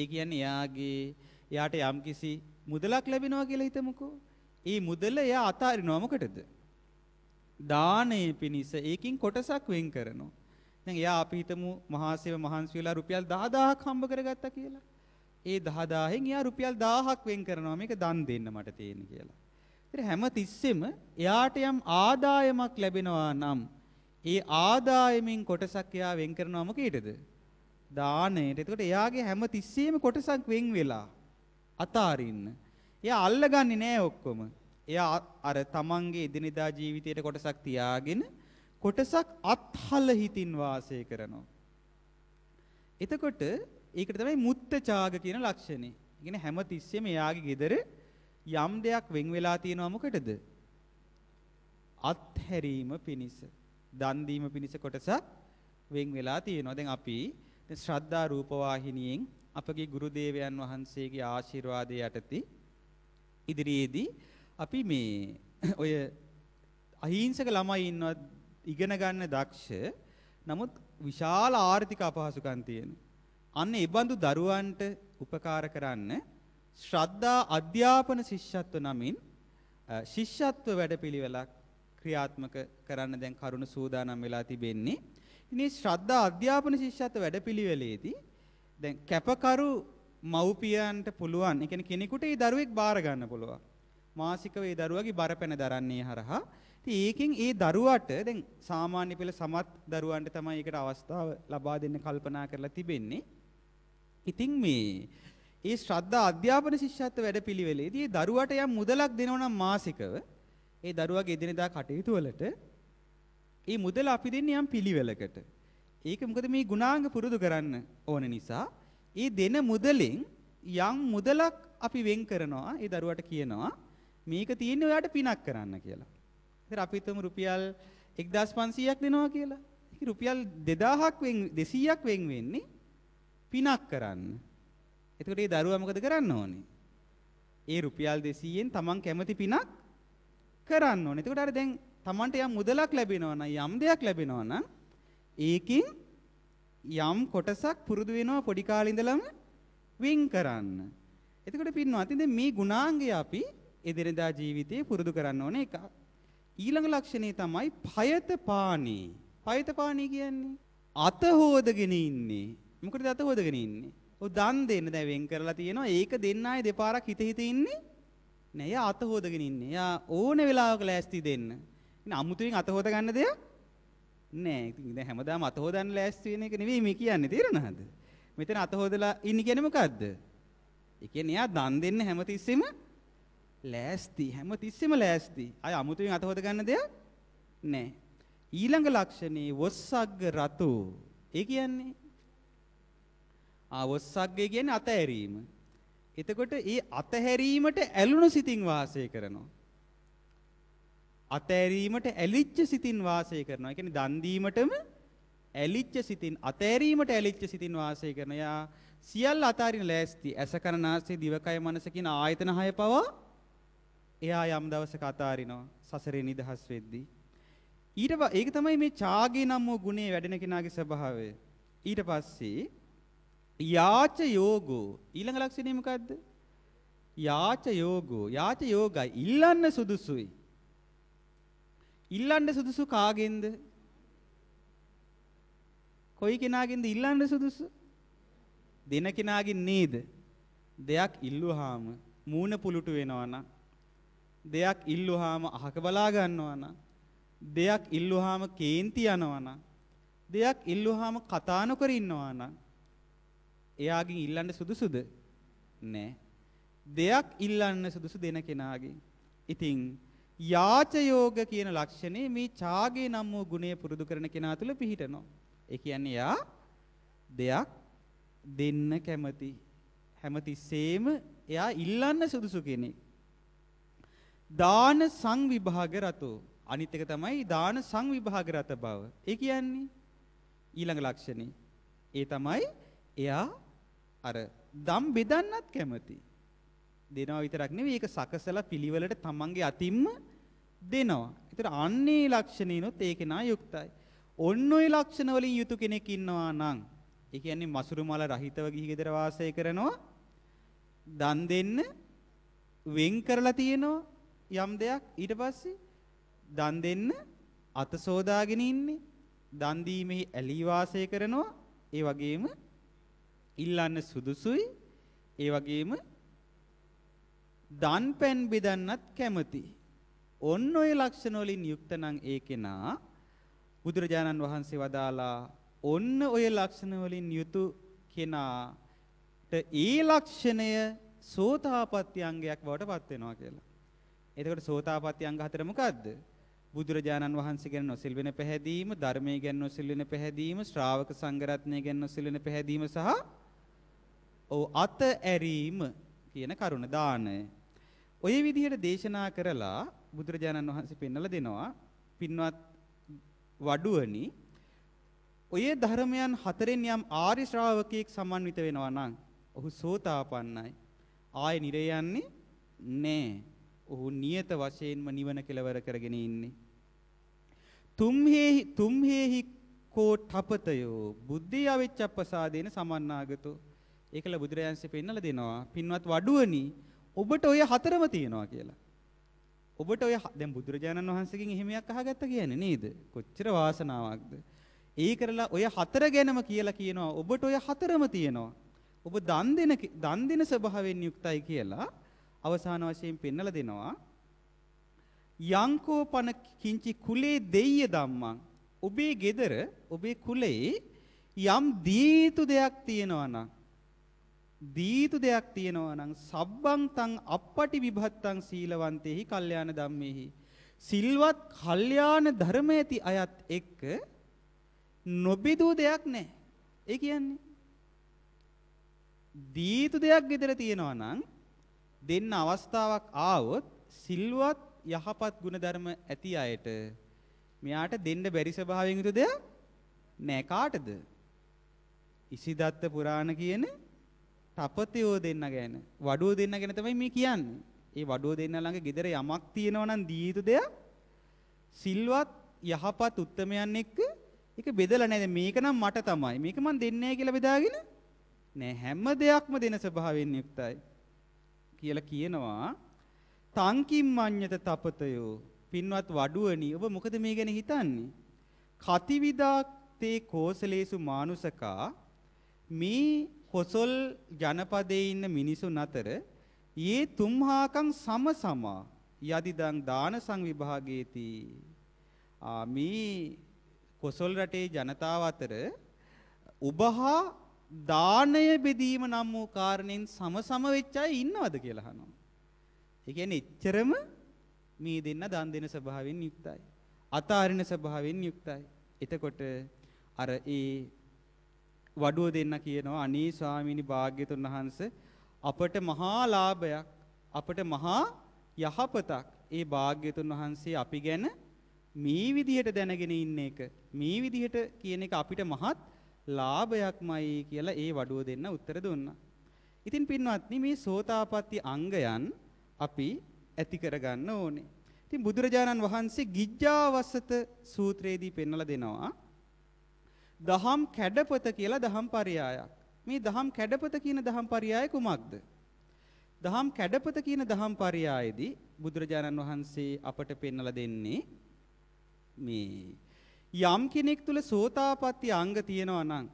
ඒ කියන්නේ එයාගේ එයාට යම්කිසි මුදලක් ලැබෙනවා කියලා හිතමුකෝ. ඒ මුදල එයා අතාරිනවා මොකටද? දානයේ පිණිස ඒකින් කොටසක් වෙන් කරනවා. දැන් එයා අපි හිතමු මහාසේව මහන්සි වෙලා රුපියල් 10000ක් හම්බ කරගත්තා කියලා. ඒ 10000න් එයා රුපියල් 1000ක් වෙන් කරනවා මේක දන් දෙන්න මට තියෙන කියලා. ඉතින් හැම තිස්සෙම එයාට යම් ආදායමක් ලැබෙනවා නම් ඒ ආදායමෙන් කොටසක් එයා වෙන් කරනවා මොකේදද? දාණයට. එතකොට එයාගේ හැම තිස්සෙම කොටසක් වෙන් වෙලා අතාරින්න. එයා අල්ලගන්නේ නෑ ඔක්කොම. එයා අර තමන්ගේ එදිනෙදා ජීවිතයට කොටසක් තියාගෙන කොටසක් අත්හල හිතින් වාසය කරනවා. එතකොට ඒකට තමයි මුත්තචාග කියන ලක්ෂණය. ඉගෙන හැම තිස්සෙම එයාගේ ගෙදර යම් දෙයක් වෙන් වෙලා තියෙනවා මොකටද? අත්හැරීම පිණිස, දන් දීම පිණිස කොටසක් වෙන් වෙලා තියෙනවා. දැන් අපි ශ්‍රද්ධා රූප වාහිනියෙන් අපගේ ගුරු දේවයන් වහන්සේගේ ආශිර්වාදය යටතේ ඉදිරියේදී අපි මේ ඔය අහිංසක ළමයි ඉන්නවා ඉගෙන ගන්න දක්ෂ නමුත් විශාල ආර්ථික අපහසුකම් තියෙනවා. අන්න ඒ බඳු දරුවන්ට උපකාර කරන්න ශ්‍රද්ධා අධ්‍යාපන ශිෂ්‍යත්ව නමින් ශිෂ්‍යත්ව වැඩපිළිවෙලක් ක්‍රියාත්මක කරන්න දැන් කරුණ සූදානම් වෙලා තිබෙන්නේ. ඉතින් ශ්‍රද්ධා අධ්‍යාපන ශිෂ්‍යත්ව වැඩපිළිවෙලේදී දැන් කැපකරු මව්පියන්ට පුළුවන්, ඒ කියන්නේ කෙනෙකුට ඒ දරුවෙක් බාර ගන්න පුළුවන්. මාසිකව ඒ දරුවාගේ බරපැන දරන්නේ හරහා. ඉතින් ඒකෙන් ඒ දරුවාට දැන් සාමාන්‍ය පෙළ සමත් දරුවන්ට තමයි ඒකට අවස්ථාව ලබා දෙන්න කල්පනා කරලා තිබෙන්නේ. ඉතින් මේ ඒ ශ්‍රද්ධා අධ්‍යාපන ශිෂ්‍යත්ව වැඩපිළිවෙලේදී දරුවට යම් මුදලක් දෙනවා නම් මාසිකව ඒ දරුවාගේ එදිනෙදා කටයුතු වලට ඒ මුදල අපි දෙන්නේ යම් පිළිවෙලකට. ඒක මොකද මේ ගුණාංග පුරුදු කරන්න ඕන නිසා ඒ දෙන මුදලෙන් යම් මුදලක් අපි වෙන් කරනවා ඒ දරුවට කියනවා මේක තියෙන්නේ ඔයාට පිනක් කරන්න කියලා. ඉතින් අපි හිතමු රුපියල් 1500ක් දෙනවා කියලා. ඒක රුපියල් 2000ක් වෙන් 200ක් වෙන් වෙන්නේ පිනක් කරන්න. එතකොට ඒ දරුවා මොකද කරන්න ඕනේ? ඒ රුපියල් 200ෙන් තමන් කැමති පිනක් කරන්න ඕනේ. එතකොට අර දැන් තමන්ට යම් මුදලක් ලැබෙනවා නම් යම් දෙයක් ලැබෙනවා නම් ඒකින් යම් කොටසක් පුරුදු වෙනවා පොඩි කාලේ ඉඳලම වින් කරන්න. එතකොට පින්නවත් දැන් මේ ගුණාංගය අපි එදිනදා ජීවිතේ පුරුදු කරන්න ඕනේ එක. ඊළඟ ලක්ෂණේ තමයි පයත පාණී. පයත පාණී කියන්නේ අත හොදගෙන ඉන්නේ. මොකටද අත හොදගෙන ඉන්නේ? ඔව් දන් දෙන්න දැන් වෙන් කරලා තියෙනවා. ඒක දෙන්න ආයේ දෙපාරක් හිත හිත ඉන්නේ නෑ. එයා අත හොදගෙන ඉන්නේ. එයා ඕන වෙලාවක ලෑස්ති දෙන්න. ඉතින් අමුතුවෙන් අත හොද ගන්න දෙයක් නෑ. ඉතින් දැන් හැමදාම අත හොදන්න ලෑස්ති වෙන එක නෙවෙයි මේ කියන්නේ. තේරෙනවද? මෙතන අත හොදලා ඉන්නේ කියන්නේ මොකද්ද? ඒ කියන්නේ එයා දන් දෙන්න හැමතිස්සෙම ලෑස්ති හැමතිස්සෙම ලෑස්ති. අය අමුතුවෙන් අත හොද ගන්න දෙයක් නෑ. ඊළඟ ලක්ෂණේ වොස්සග්ග රතු. ඒ කියන්නේ ආ වොස්සග්ගේ කියන්නේ අතහැරීම. එතකොට ඒ අතහැරීමට ඇලුණු සිතින් වාසය කරනවා. අතහැරීමට ඇලිච්ච සිතින් වාසය කරනවා. ඒ කියන්නේ දන් දීමටම ඇලිච්ච සිතින් අතහැරීමට ඇලිච්ච සිතින් වාසය කරන යා සියල්ල අතාරින ලෑස්ති ඇස කන නාසය දිවකය මනස කියන ආයතන හය පවා එයා යම් දවසක අතාරිනවා සසරේ නිදහස් වෙද්දී ඊට ඒක තමයි මේ ඡාගේ නම් වූ ගුණේ වැඩෙන කෙනාගේ ස්වභාවය ඊට පස්සේ යාච යෝගෝ ඊළඟ ලක්ෂණය මොකද්ද? යාච යෝගෝ යාච යෝගයි ඉල්ලන්න සුදුසුයි. ඉල්ලන්න සුදුසු කාගෙන්ද? කොයි කෙනාගෙන්ද ඉල්ලන්න සුදුසු? දෙන කෙනාගෙන් නේද? දෙයක් ඉල්ලුවාම මූණ පුලුටු වෙනවා දෙයක් ඉල්ලුවාම අහක බලා ගන්නවා දෙයක් ඉල්ලුවාම කේන්ති යනවා දෙයක් ඉල්ලුවාම කතා නොකර ඉන්නවා එයාගෙන් ඉල්ලන්න සුදුසුද? නෑ. දෙයක් ඉල්ලන්න සුදුසු දෙන කෙනාගෙන්. ඉතින් යාචයෝග කියන ලක්ෂණේ මේ ඡාගේ නම් වූ ගුණය පුරුදු කරන කෙනා තුළ පිහිටනවා. ඒ කියන්නේ යා දෙයක් දෙන්න කැමති හැමතිස්සෙම එයා ඉල්ලන්න සුදුසු කෙනෙක්. දාන සංවිභාග රතෝ අනිත් එක තමයි දාන සංවිභාග රත බව. ඒ කියන්නේ ඊළඟ ලක්ෂණේ ඒ තමයි එයා අර දම් බෙදන්නත් කැමති. දෙනවා විතරක් නෙවෙයි ඒක සකසලා පිළිවෙලට තමන්ගේ අතින්ම දෙනවා. ඒතර අන්නේ ලක්ෂණිනොත් ඒකේ නා යුක්තයි. ඔන්න ඔය ලක්ෂණ වලින් යුතු කෙනෙක් ඉන්නවා නම් ඒ කියන්නේ මසුරු මල රහිතව ගිහි ගෙදර වාසය කරනවා දන් දෙන්න වෙන් කරලා තියෙනවා යම් දෙයක් ඊට පස්සේ දන් දෙන්න අත සෝදාගෙන ඉන්නේ දන් දීමේ ඇලී වාසය කරනවා ඒ වගේම ඉල්ලන්න සුදුසුයි. ඒ වගේම දන් පෙන් බෙදන්නත් කැමති. ඔන්න ඔය ලක්ෂණ වලින් යුක්ත නම් ඒ කෙනා බුදුරජාණන් වහන්සේ වදාලා ඔන්න ඔය ලක්ෂණ වලින් යුතු කෙනාට ඒ ලක්ෂණය සෝතාපට්ටි අංගයක් බවට පත් වෙනවා කියලා. එතකොට සෝතාපට්ටි අංග හතර මොකද්ද? බුදුරජාණන් වහන්සේ ගැන නොසිල් වෙන පැහැදීම, ධර්මයේ ගැන නොසිල් වෙන පැහැදීම, ශ්‍රාවක සංඝරත්නය ගැන නොසිල් වෙන පැහැදීම සහ ඔව් අත ඇරීම කියන කරුණ දාන. ඔය විදිහට දේශනා කරලා බුදුරජාණන් වහන්සේ පෙන්වලා දෙනවා පින්වත් වඩුවනි ඔය ධර්මයන් හතරෙන් යම් ආරි ශ්‍රාවකයෙක් සමන්විත වෙනවා නම් ඔහු සෝතාපන්නයි. ආයේ නිරය යන්නේ නෑ. ඔහු නියත වශයෙන්ම නිවන කෙලවර කරගෙන ඉන්නේ. තුම්හේහි තුම්හේහි කෝ ඨපතයෝ බුද්ධි අවිච්ඡප්පසාදේන සමන්නාගතෝ ඒකල බුදුරජාන්සේ පෙන්නලා දෙනවා පින්වත් වඩුවනි ඔබට ওই හතරම තියෙනවා කියලා. ඔබට ඔය දැන් බුදුරජාණන් වහන්සේගෙන් එහෙමයක් අහගත්ත කියන්නේ නේද? කොච්චර වාසනාවක්ද? ඒ කරලා ඔය හතර ගැනම කියලා කියනවා ඔබට ඔය හතරම තියෙනවා. ඔබ දන් දෙන දන් දෙන ස්වභාවයෙන් යුක්තයි කියලා අවසාන වශයෙන් පෙන්නලා දෙනවා. යංකෝ පන කිංචි කුලේ දෙය්‍ය ධම්මං ඔබේ gedara ඔබේ කුලේ යම් දීතු දෙයක් තියෙනවා නම් දීතු දෙයක් තියෙනවා නම් සබ්බන්තං අපපටි විභත්තං සීලවන්තේහි කල්යාණ ධම්මේහි සිල්වත් කල්යාණ ධර්මයේ ඇති අයත් එක්ක නොබිදූ දෙයක් නැහැ. ඒ කියන්නේ දීතු දෙයක් ගෙදර තියෙනවා නම් දෙන්න අවස්ථාවක් ආවොත් සිල්වත් යහපත් ගුණධර්ම ඇති අයට මෙයාට දෙන්න බැරි ස්වභාවයෙන් යුතු දෙයක් නෑ කාටද? ඉසිදත්ත පුරාණ කියන්නේ තපතියෝ දෙන්න ගැන වඩුව දෙන්න ගැන තමයි මේ කියන්නේ. ඒ වඩුව දෙන්න ළඟ gedara යමක් තියෙනවා නම් දී යුතු දෙයක් සිල්වත් යහපත් උත්මයන් එක්ක ඒක බෙදලා නැහැ. මේක නම් මට තමයි. මේක මන් දෙන්නේ කියලා බෙදාගෙන නෑ හැම දෙයක්ම දෙන ස්වභාවයෙන් යුක්තයි කියලා කියනවා. තංකිම්මඤ්ඤත තපතයෝ පින්වත් වඩුවනි ඔබ මොකද මේ ගැන හිතන්නේ? කතිවිදාක්තේ කෝසලේසු මානුසකා මේ කොසල් ජනපදයේ ඉන්න මිනිසුන් අතර යේ තුම්හාකං සම සමා යදිදං දාන සංවිභාගේති ආමී කොසල් රටේ ජනතාව අතර උබහා දාණය බෙදීම නම් වූ කාරණෙන් සම සම වෙච්ච අය ඉන්නවද කියලා අහනවා. ඒ කියන්නේ එච්චරම මේ දෙන්න දන් දෙන ස්වභාවයෙන් යුක්තයි. අතාරින ස්වභාවයෙන් යුක්තයි. එතකොට අර ඒ වඩුව දෙන්න කියනවා අනේ ස්වාමීනි භාග්‍යතුන් වහන්ස අපට මහා ලාභයක් අපට මහා යහපතක් ඒ භාග්‍යතුන් වහන්සේ අපි ගැන මේ විදිහට දැනගෙන ඉන්න එක මේ විදිහට කියන එක අපිට මහත් ලාභයක්මයි කියලා ඒ වඩුව දෙන්න උත්තර දුන්නා. ඉතින් පින්වත්නි මේ සෝතාපට්ටි අංගයන් අපි ඇති කරගන්න ඕනේ. ඉතින් බුදුරජාණන් වහන්සේ ගිජ්ජාවසත සූත්‍රයේදී පෙන්වලා දෙනවා දහම් කැඩපත කියලා දහම් පරයායක්. මේ දහම් කැඩපත කියන දහම් පරයාය කුමක්ද? දහම් කැඩපත කියන දහම් පරයායේදී බුදුරජාණන් වහන්සේ අපට පෙන්වලා දෙන්නේ මේ යම් කෙනෙක් තුල සෝතාපට්ටි අංග තියෙනවා නම්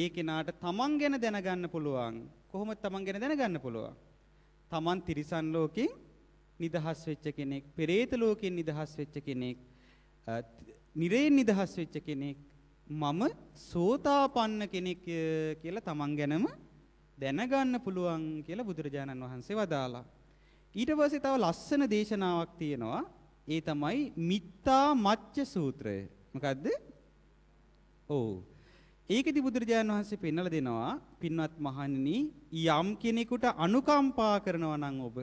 ඒ කෙනාට තමන් ගැන දැනගන්න පුළුවන් කොහොමද තමන් ගැන දැනගන්න පුළුවන් තමන් තිරිසන් ලෝකෙන් නිදහස් වෙච්ච කෙනෙක් පෙරේත ලෝකෙන් නිදහස් වෙච්ච කෙනෙක් නිරේන් නිදහස් වෙච්ච කෙනෙක් මම සෝතාපන්න කෙනෙක් කියලා තමන් ගැනම දැනගන්න පුළුවන් කියලා බුදුරජාණන් වහන්සේ වදාලා. ඊට පස්සේ තව ලස්සන දේශනාවක් තියෙනවා. ඒ තමයි මිත්තා මච්ච සූත්‍රය. මොකද්ද? ඔව්. ඒකෙදි බුදුරජාණන් වහන්සේ පෙන්වලා දෙනවා පින්වත් මහණෙනි යම් කෙනෙකුට අනුකම්පා කරනවා නම් ඔබ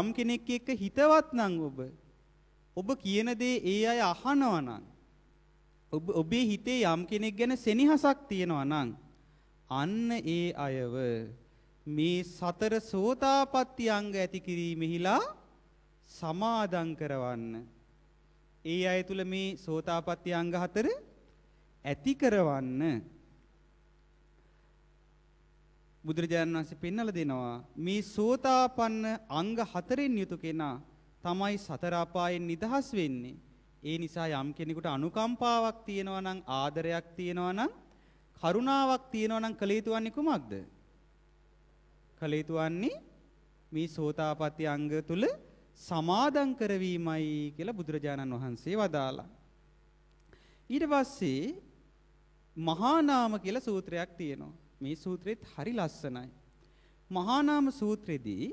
යම් කෙනෙක් එක්ක හිතවත් නම් ඔබ ඔබ කියන දේ ඒ අය අහනවා නම් ඔබ ඔබේ හිතේ යම් කෙනෙක් ගැන සෙනෙහසක් තියෙනවා නම් අන්න ඒ අයව මේ සතර සෝතාපට්ටි අංග ඇති කිරීමෙහිලා සමාදම් කරවන්න. ඒ අය තුල මේ සෝතාපට්ටි අංග හතර ඇති කරවන්න. බුදුරජාණන් වහන්සේ පෙන්වලා දෙනවා මේ සෝතාපන්න අංග හතරෙන් යුතු කෙනා තමයි සතර අපායෙන් නිදහස් වෙන්නේ. ඒ නිසා යම් කෙනෙකුට අනුකම්පාවක් තියෙනවා නම් ආදරයක් තියෙනවා නම් කරුණාවක් තියෙනවා නම් කළ යුතු වන්නේ කුමක්ද? කළ යුතු වන්නේ මේ සෝතාපට්ටි අංග තුල සමාදන් කරවීමයි කියලා බුදුරජාණන් වහන්සේ වදාලා. ඊට පස්සේ මහා නාම කියලා සූත්‍රයක් තියෙනවා. මේ සූත්‍රෙත් හරි ලස්සනයි. මහා නාම සූත්‍රෙදී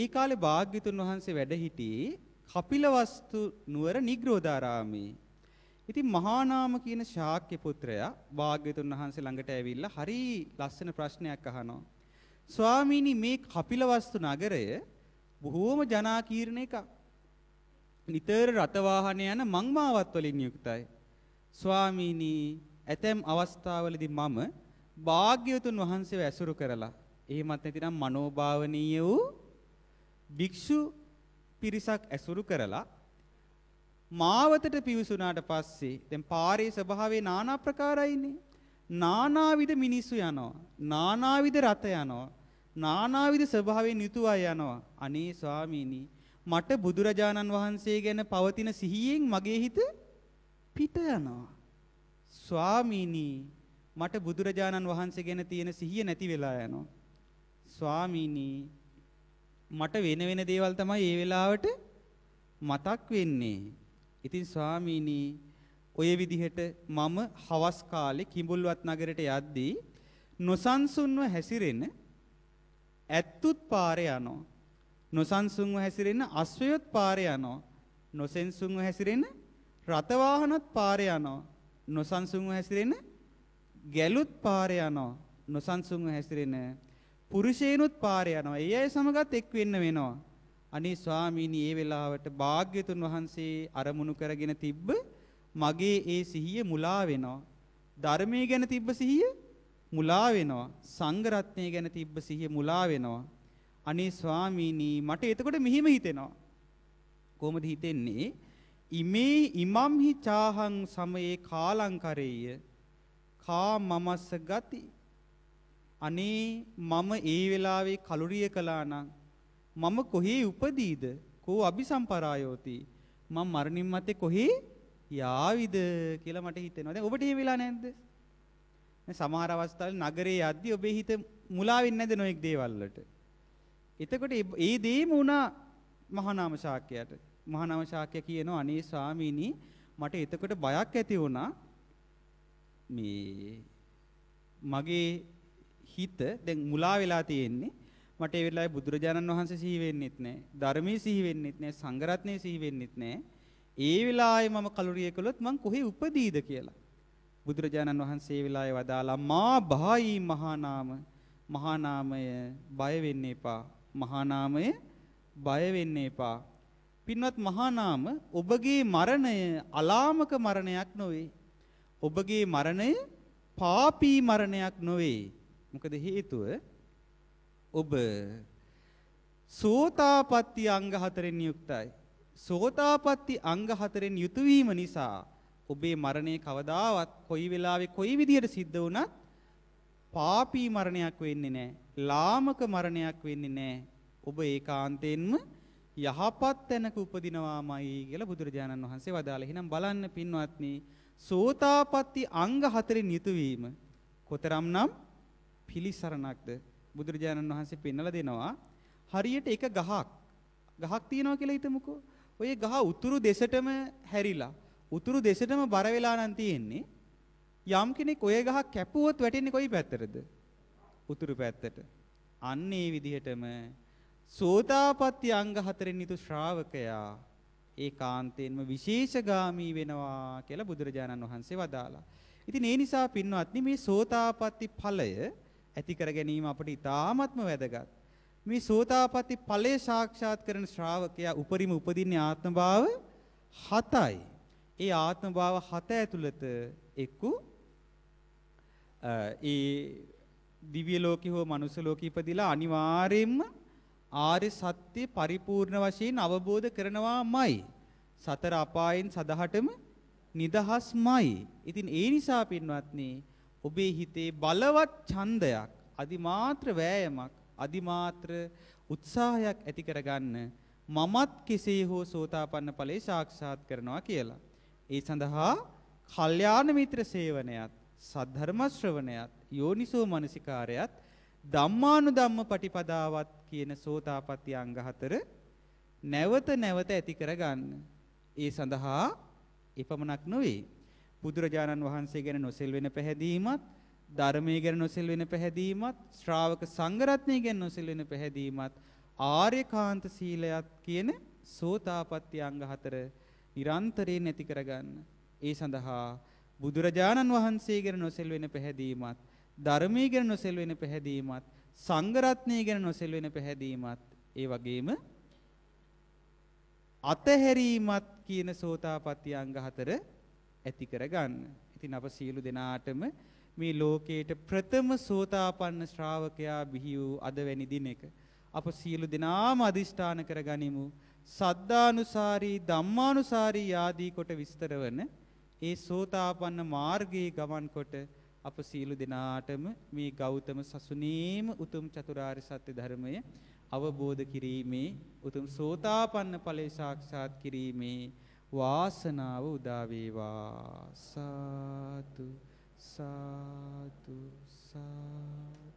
ඒ කාලේ භාග්‍යතුන් වහන්සේ වැඩ සිටියේ කපිලවස්තු නුවර නිග්‍රෝධාරාමේ. ඉතින් මහානාම කියන ශාක්‍ය පුත්‍රයා භාග්‍යතුන් වහන්සේ ළඟට ඇවිල්ලා හරි ලස්සන ප්‍රශ්නයක් අහනවා. ස්වාමීනි මේ කපිලවස්තු නගරය බොහෝම ජනාකීර්ණ එකක්. නිතර රත වාහන යන මංමාවත් වලින් යුක්තයි. ස්වාමීනි ඇතැම් අවස්ථාවලදී මම භාග්‍යවතුන් වහන්සේව ඇසුරු කරලා එහෙමත් නැතිනම් මනෝභාවනීය වූ භික්ෂු පිරිසක් ඇසුරු කරලා මාවතට පිවිසුනාට පස්සේ දැන් පාරේ ස්වභාවය নানা ප්‍රකාරයිනේ. නානාවිද මිනිස්සු යනවා. නානාවිද රත යනවා. නානාවිද ස්වභාවයෙන් යුතුව අය යනවා. අනේ ස්වාමීනි මට බුදුරජාණන් වහන්සේ ගැන පවතින සිහියෙන් මගේ හිත පිට යනවා. ස්වාමීනි මට බුදුරජාණන් වහන්සේ ගැන තියෙන සිහිය නැති වෙලා යනවා. ස්වාමීනි මට වෙන වෙන දේවල් තමයි ඒ වෙලාවට මතක් වෙන්නේ. ඉතින් ස්වාමීනි ඔය විදිහට මම හවස් කාලේ කිඹුල්වත් නගරයට යද්දී නොසන්සුන්ව හැසිරෙන ඇත්තුත් පාරේ යනවා. නොසන්සුන්ව හැසිරෙන අශ්වයොත් පාරේ යනවා. නොසන්සුන්ව හැසිරෙන රත වාහනත් පාරේ යනවා. නොසන්සුන්ව හැසිරෙන ගැලුත් පාරේ යනවා. නොසන්සුන්ව හැසිරෙන පුරුෂයනුත් පාරේ යනවා. ඒ අය සමගත් එක් වෙන්න වෙනවා. අනේ ස්වාමීනි ඒ වෙලාවට භාග්‍යතුන් වහන්සේ අරමුණු කරගෙන තිබ්බ මගේ ඒ සිහිය මුලා වෙනවා. ධර්මයේ ගැන තිබ්බ සිහිය මුලා වෙනවා. සංඝ රත්නය ගැන තිබ්බ සිහිය මුලා වෙනවා. අනේ ස්වාමීනි මට එතකොට මෙහිම හිතෙනවා. කොහොමද හිතෙන්නේ? ඉමේ ඉමම්හි චාහං සමයේ කාලංකරේය කා මමස්ස ගති අනේ මම ඒ වෙලාවේ කලුරිය කළා නම් මම කොහේ උපදීද? කෝ අபிසම්පරායෝති. මම මරණින් මත්තේ කොහේ යාවිද කියලා මට හිතෙනවා. දැන් ඔබට එහෙම වෙලා නැද්ද? සමහර අවස්ථාවල නගරේ යද්දී ඔබේ හිත මුලා වෙන්නේ නැද නොඑක් දේවල් වලට? එතකොට ඒ දේම වුණා මහානාම ශාක්‍යයට. මහානාම ශාක්‍ය කියනවා අනේ ස්වාමීනි මට එතකොට බයක් ඇති වුණා. මේ මගේ හිත දැන් මුලා වෙලා තියෙන්නේ මට ඒ වෙලාවේ බුදුරජාණන් වහන්සේ සිහි වෙන්නෙත් නැහැ ධර්මයේ සිහි වෙන්නෙත් නැහැ සංඝරත්නයේ සිහි වෙන්නෙත් නැහැ ඒ වෙලාවේ මම කලුරිය කළොත් මං කොහේ උපදීද කියලා බුදුරජාණන් වහන්සේ ඒ වෙලාවේ වදාලා මා බායි මහානාම මහානාමය බය වෙන්න එපා මහානාමය බය වෙන්න එපා පින්වත් මහානාම ඔබගේ මරණය අලාමක මරණයක් නොවේ ඔබගේ මරණය පාපී මරණයක් නොවේ මොකද හේතුව ඔබ සෝතාපට්ටි අංග හතරෙන් යුක්තයි. සෝතාපට්ටි අංග හතරෙන් යුතු වීම නිසා ඔබේ මරණය කවදාවත් කොයි වෙලාවේ කොයි විදියට සිද්ධ වුණත් පාපී මරණයක් වෙන්නේ නැහැ. ලාමක මරණයක් වෙන්නේ නැහැ. ඔබ ඒකාන්තයෙන්ම යහපත් තැනක උපදිනවාමයි කියලා බුදුරජාණන් වහන්සේ වදාළ. එහෙනම් බලන්න පින්වත්නි සෝතාපට්ටි අංග හතරෙන් යුතු වීම කොතරම්නම් පිලිසරණක්ද බුදුරජාණන් වහන්සේ පෙන්වලා දෙනවා හරියට එක ගහක් ගහක් තියනවා කියලා හිතමුකෝ ඔය ගහ උතුරු දෙසටම හැරිලා උතුරු දෙසටම බර වෙලා නම් තියෙන්නේ යම් කෙනෙක් ඔය ගහ කැපුවොත් වැටෙන්නේ කොයි පැත්තටද උතුරු පැත්තට අන්න ඒ විදිහටම සෝතාපට්ටි අංග හතරෙන් යුතු ශ්‍රාවකයා ඒකාන්තයෙන්ම විශේෂගාමී වෙනවා කියලා බුදුරජාණන් වහන්සේ වදාලා. ඉතින් ඒ නිසා පින්වත්නි මේ සෝතාපට්ටි ඵලය ඇති කර ගැනීම අපට ඉතාමත්ම වැදගත්. මේ සෝතාපට්ටි ඵලයේ සාක්ෂාත් කරන ශ්‍රාවකයා උපරිම උපදින්නේ ආත්මභාව 7යි. ඒ ආත්මභාව 7 ඇතුළත එක්ක ඒ දිව්‍ය ලෝකේ හෝ මනුස්ස ලෝකේ ඉපදිලා අනිවාර්යයෙන්ම ආර්ය සත්‍ය පරිපූර්ණ වශයෙන් අවබෝධ කරනවාමයි. සතර අපායන් සදහටම නිදහස්මයි. ඉතින් ඒ නිසා පින්වත්නි ඔබේ හිතේ බලවත් ඡන්දයක්, අදිමාත්‍ර වෑයමක්, අදිමාත්‍ර උත්සාහයක් ඇති කරගන්න මමත් කෙසේ හෝ සෝතාපන්න ඵලේ සාක්ෂාත් කරනවා කියලා. ඒ සඳහා කල්යාණ මිත්‍ර සේවනයත්, සද්ධර්ම ශ්‍රවණයත්, යෝනිසෝ මනසිකාරයත්, ධම්මානුධම්ම පටිපදාවත් කියන සෝතාපට්ටි අංග හතර නැවත නැවත ඇති කරගන්න. ඒ සඳහා එපමණක් නොවේ බුදුරජාණන් වහන්සේ ගැන නොසෙල්වෙන පැහැදීමත් ධර්මයේ ගැන නොසෙල්වෙන පැහැදීමත් ශ්‍රාවක සංඝරත්නය ගැන නොසෙල්වෙන පැහැදීමත් ආර්යකාන්ත සීලයත් කියන සෝතාපට්ටි අංග හතර නිරන්තරයෙන් නැති කරගන්න. ඒ සඳහා බුදුරජාණන් වහන්සේ ගැන නොසෙල්වෙන පැහැදීමත් ධර්මයේ ගැන නොසෙල්වෙන පැහැදීමත් සංඝරත්නය ගැන නොසෙල්වෙන පැහැදීමත් ඒ වගේම අතහැරීමත් කියන සෝතාපට්ටි අංග හතර ඇති කරගන්න. ඉතින් අප සියලු දෙනාටම මේ ලෝකේට ප්‍රථම සෝතාපන්න ශ්‍රාවකයා බිහි වූ අද වැනි දිනක අප සියලු දෙනාම අදිෂ්ඨාන කරගනිමු. සද්ධානුසාරී ධම්මානුසාරී ආදී කොට විස්තර වන ඒ සෝතාපන්න මාර්ගයේ ගමන් කොට අප සියලු දෙනාටම මේ ගෞතම සසුනේම උතුම් චතුරාර්ය සත්‍ය ධර්මය අවබෝධ කිරීමේ උතුම් සෝතාපන්න ඵලය සාක්ෂාත් කිරීමේ වාසනාව උදා වේවා සාදු සාදු සා